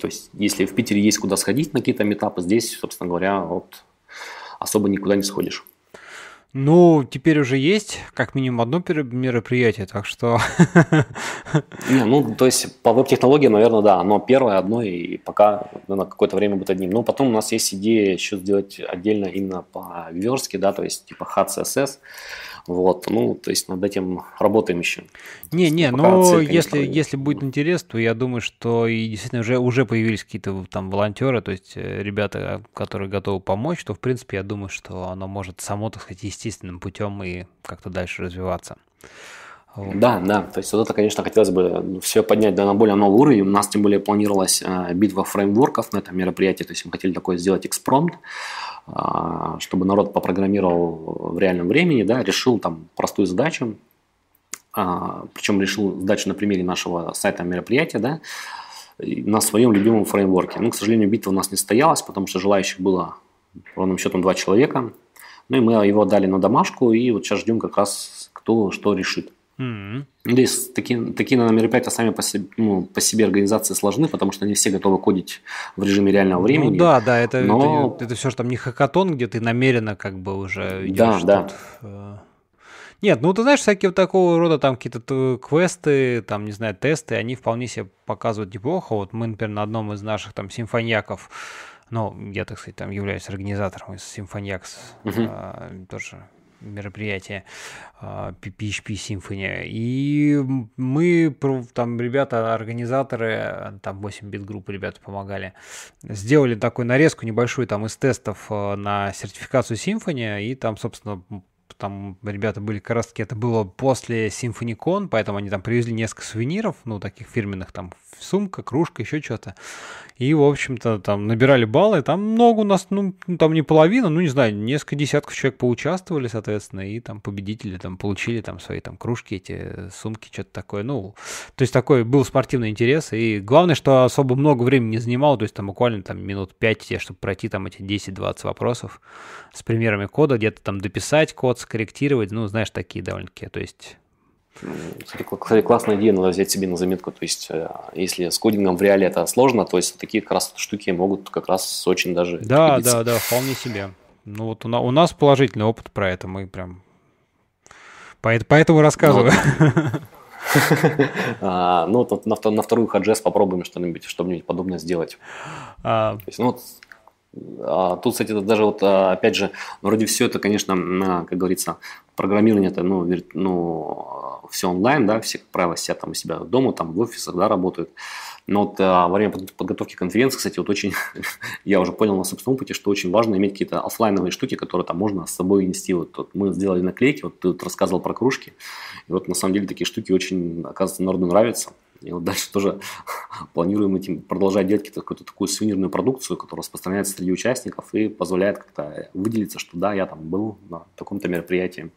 То есть, если в Питере есть куда сходить на какие-то метапы, здесь, собственно говоря, вот особо никуда не сходишь. Ну, теперь уже есть как минимум одно мероприятие, так что... Не, ну, то есть по веб-технологии, наверное, да, оно первое, одно, и пока на какое-то время будет одним. Но потом у нас есть идея еще сделать отдельно именно по верстке, да, то есть типа HCSS, вот, ну, то есть над этим работаем еще. Не, не, но ну, если, если будет интерес, то я думаю, что и действительно уже, уже появились какие-то там волонтеры, то есть э, ребята, которые готовы помочь, то, в принципе, я думаю, что оно может само, так сказать, естественным путем и как-то дальше развиваться. Вот. Да, да. То есть вот это, конечно, хотелось бы все поднять да, на более новый уровень. У нас тем более планировалась э, битва фреймворков на этом мероприятии. То есть мы хотели такое сделать экспромт. А, чтобы народ попрограммировал в реальном времени, да, решил там простую задачу, а, причем решил задачу на примере нашего сайта мероприятия, да, на своем любимом фреймворке. Ну, к сожалению, битва у нас не стоялась, потому что желающих было ровным счетом два человека. Ну и мы его дали на домашку, и вот сейчас ждем как раз кто что решит. Mm-hmm. Здесь ну, такие, такие мероприятия сами по себе, ну, по себе организации сложны, потому что не все готовы кодить в режиме реального ну времени. Ну да, да, это, но... это, это все же там не хакатон, где ты намеренно как бы уже идешь. Да, тут. да. Э. Нет, ну ты знаешь, всякие вот такого рода там какие-то квесты, там, не знаю, тесты, они вполне себе показывают неплохо. Вот мы, например, на одном из наших там симфоньяков ну, я, так сказать, там являюсь организатором из Symphoniacs, угу. а, тоже мероприятие а, PHP Symphony. И мы, там, ребята, организаторы, там 8 бит групп ребята помогали, сделали такую нарезку небольшую там из тестов э, на сертификацию Symphony, и там, собственно, там ребята были как раз таки, это было после Симфоникон, поэтому они там привезли несколько сувениров, ну, таких фирменных, там, сумка, кружка, еще что-то. И, в общем-то, там набирали баллы, там много у нас, ну, там не половина, ну, не знаю, несколько десятков человек поучаствовали, соответственно, и там победители там получили там свои там кружки, эти э, сумки, что-то такое, ну, то есть такой был спортивный интерес, и главное, что особо много времени не занимал то есть там буквально там минут 5, чтобы пройти там эти 10-20 вопросов с примерами кода, где-то там дописать код, скорректировать, ну, знаешь, такие довольно-таки, то есть... Ну, кстати, классная идея, надо взять себе на заметку. То есть, э, если с кодингом в реале это сложно, то есть такие как раз штуки могут как раз очень даже... Да, да, да, вполне себе. Ну вот у нас положительный опыт про это, мы прям... Поэтому рассказываю. Ну, а, ну на вторую хаджес попробуем что-нибудь чтобы подобное сделать. А, а тут, кстати, это даже вот, а, опять же, вроде все это, конечно, на, как говорится, программирование это, ну, ну, все онлайн, да, все, как правило, сидят там у себя дома, там в офисах, да, работают. Но вот а, во время подготовки конференции, кстати, вот очень, я уже понял на собственном опыте, что очень важно иметь какие-то офлайновые штуки, которые там можно с собой нести. Вот, вот мы сделали наклейки, вот ты вот рассказывал про кружки, и вот на самом деле такие штуки очень, оказывается, народу нравятся. И вот дальше тоже планируем этим продолжать делать какую-то такую сувенирную продукцию, которая распространяется среди участников и позволяет как-то выделиться, что да, я там был на таком-то мероприятии.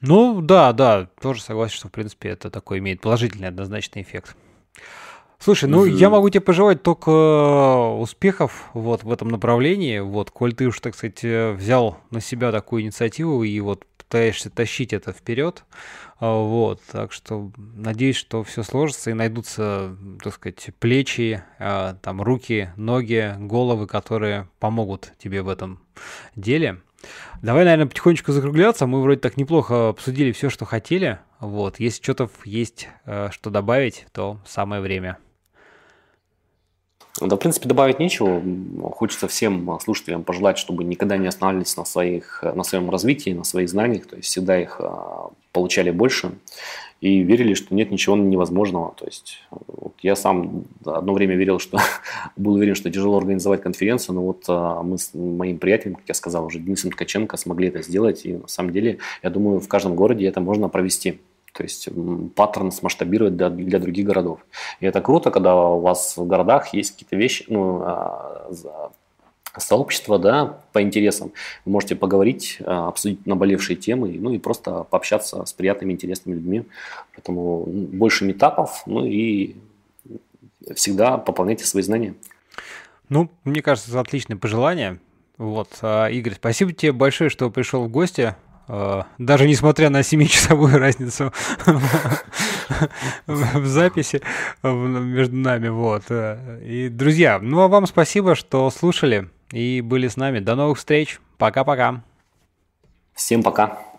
Ну да, да, тоже согласен, что в принципе это такой имеет положительный однозначный эффект. Слушай, ну угу. я могу тебе пожелать только э, успехов вот в этом направлении. Вот, коль ты уж, так сказать, э, взял на себя такую инициативу и вот пытаешься тащить это вперед. А, вот, так что надеюсь, что все сложится и найдутся, так сказать, плечи, а, там руки, ноги, головы, которые помогут тебе в этом деле. Давай, наверное, потихонечку закругляться. Мы вроде так неплохо обсудили все, что хотели. Вот, если что-то есть, э, что добавить, то самое время. Да, в принципе, добавить нечего. Хочется всем а, слушателям пожелать, чтобы никогда не останавливались на, своих, на своем развитии, на своих знаниях, то есть всегда их а, получали больше и верили, что нет ничего невозможного. То есть а, вот я сам одно время верил, что был уверен, что тяжело организовать конференцию, но вот мы с моим приятелем, как я сказал, уже Денисом Ткаченко смогли это сделать, и на самом деле, я думаю, в каждом городе это можно провести то есть паттерн смасштабировать для, для других городов. И это круто, когда у вас в городах есть какие-то вещи, ну, а, сообщества, да, по интересам. Вы можете поговорить, а, обсудить наболевшие темы, ну и просто пообщаться с приятными, интересными людьми. Поэтому больше метапов, ну и всегда пополняйте свои знания. Ну, мне кажется, это отличное пожелание. Вот, а, Игорь, спасибо тебе большое, что пришел в гости. А, даже несмотря на 7-часовую разницу в записи между нами. Вот. Э, и, друзья, ну а вам спасибо, что слушали и были с нами. До новых встреч. Пока-пока. Всем пока.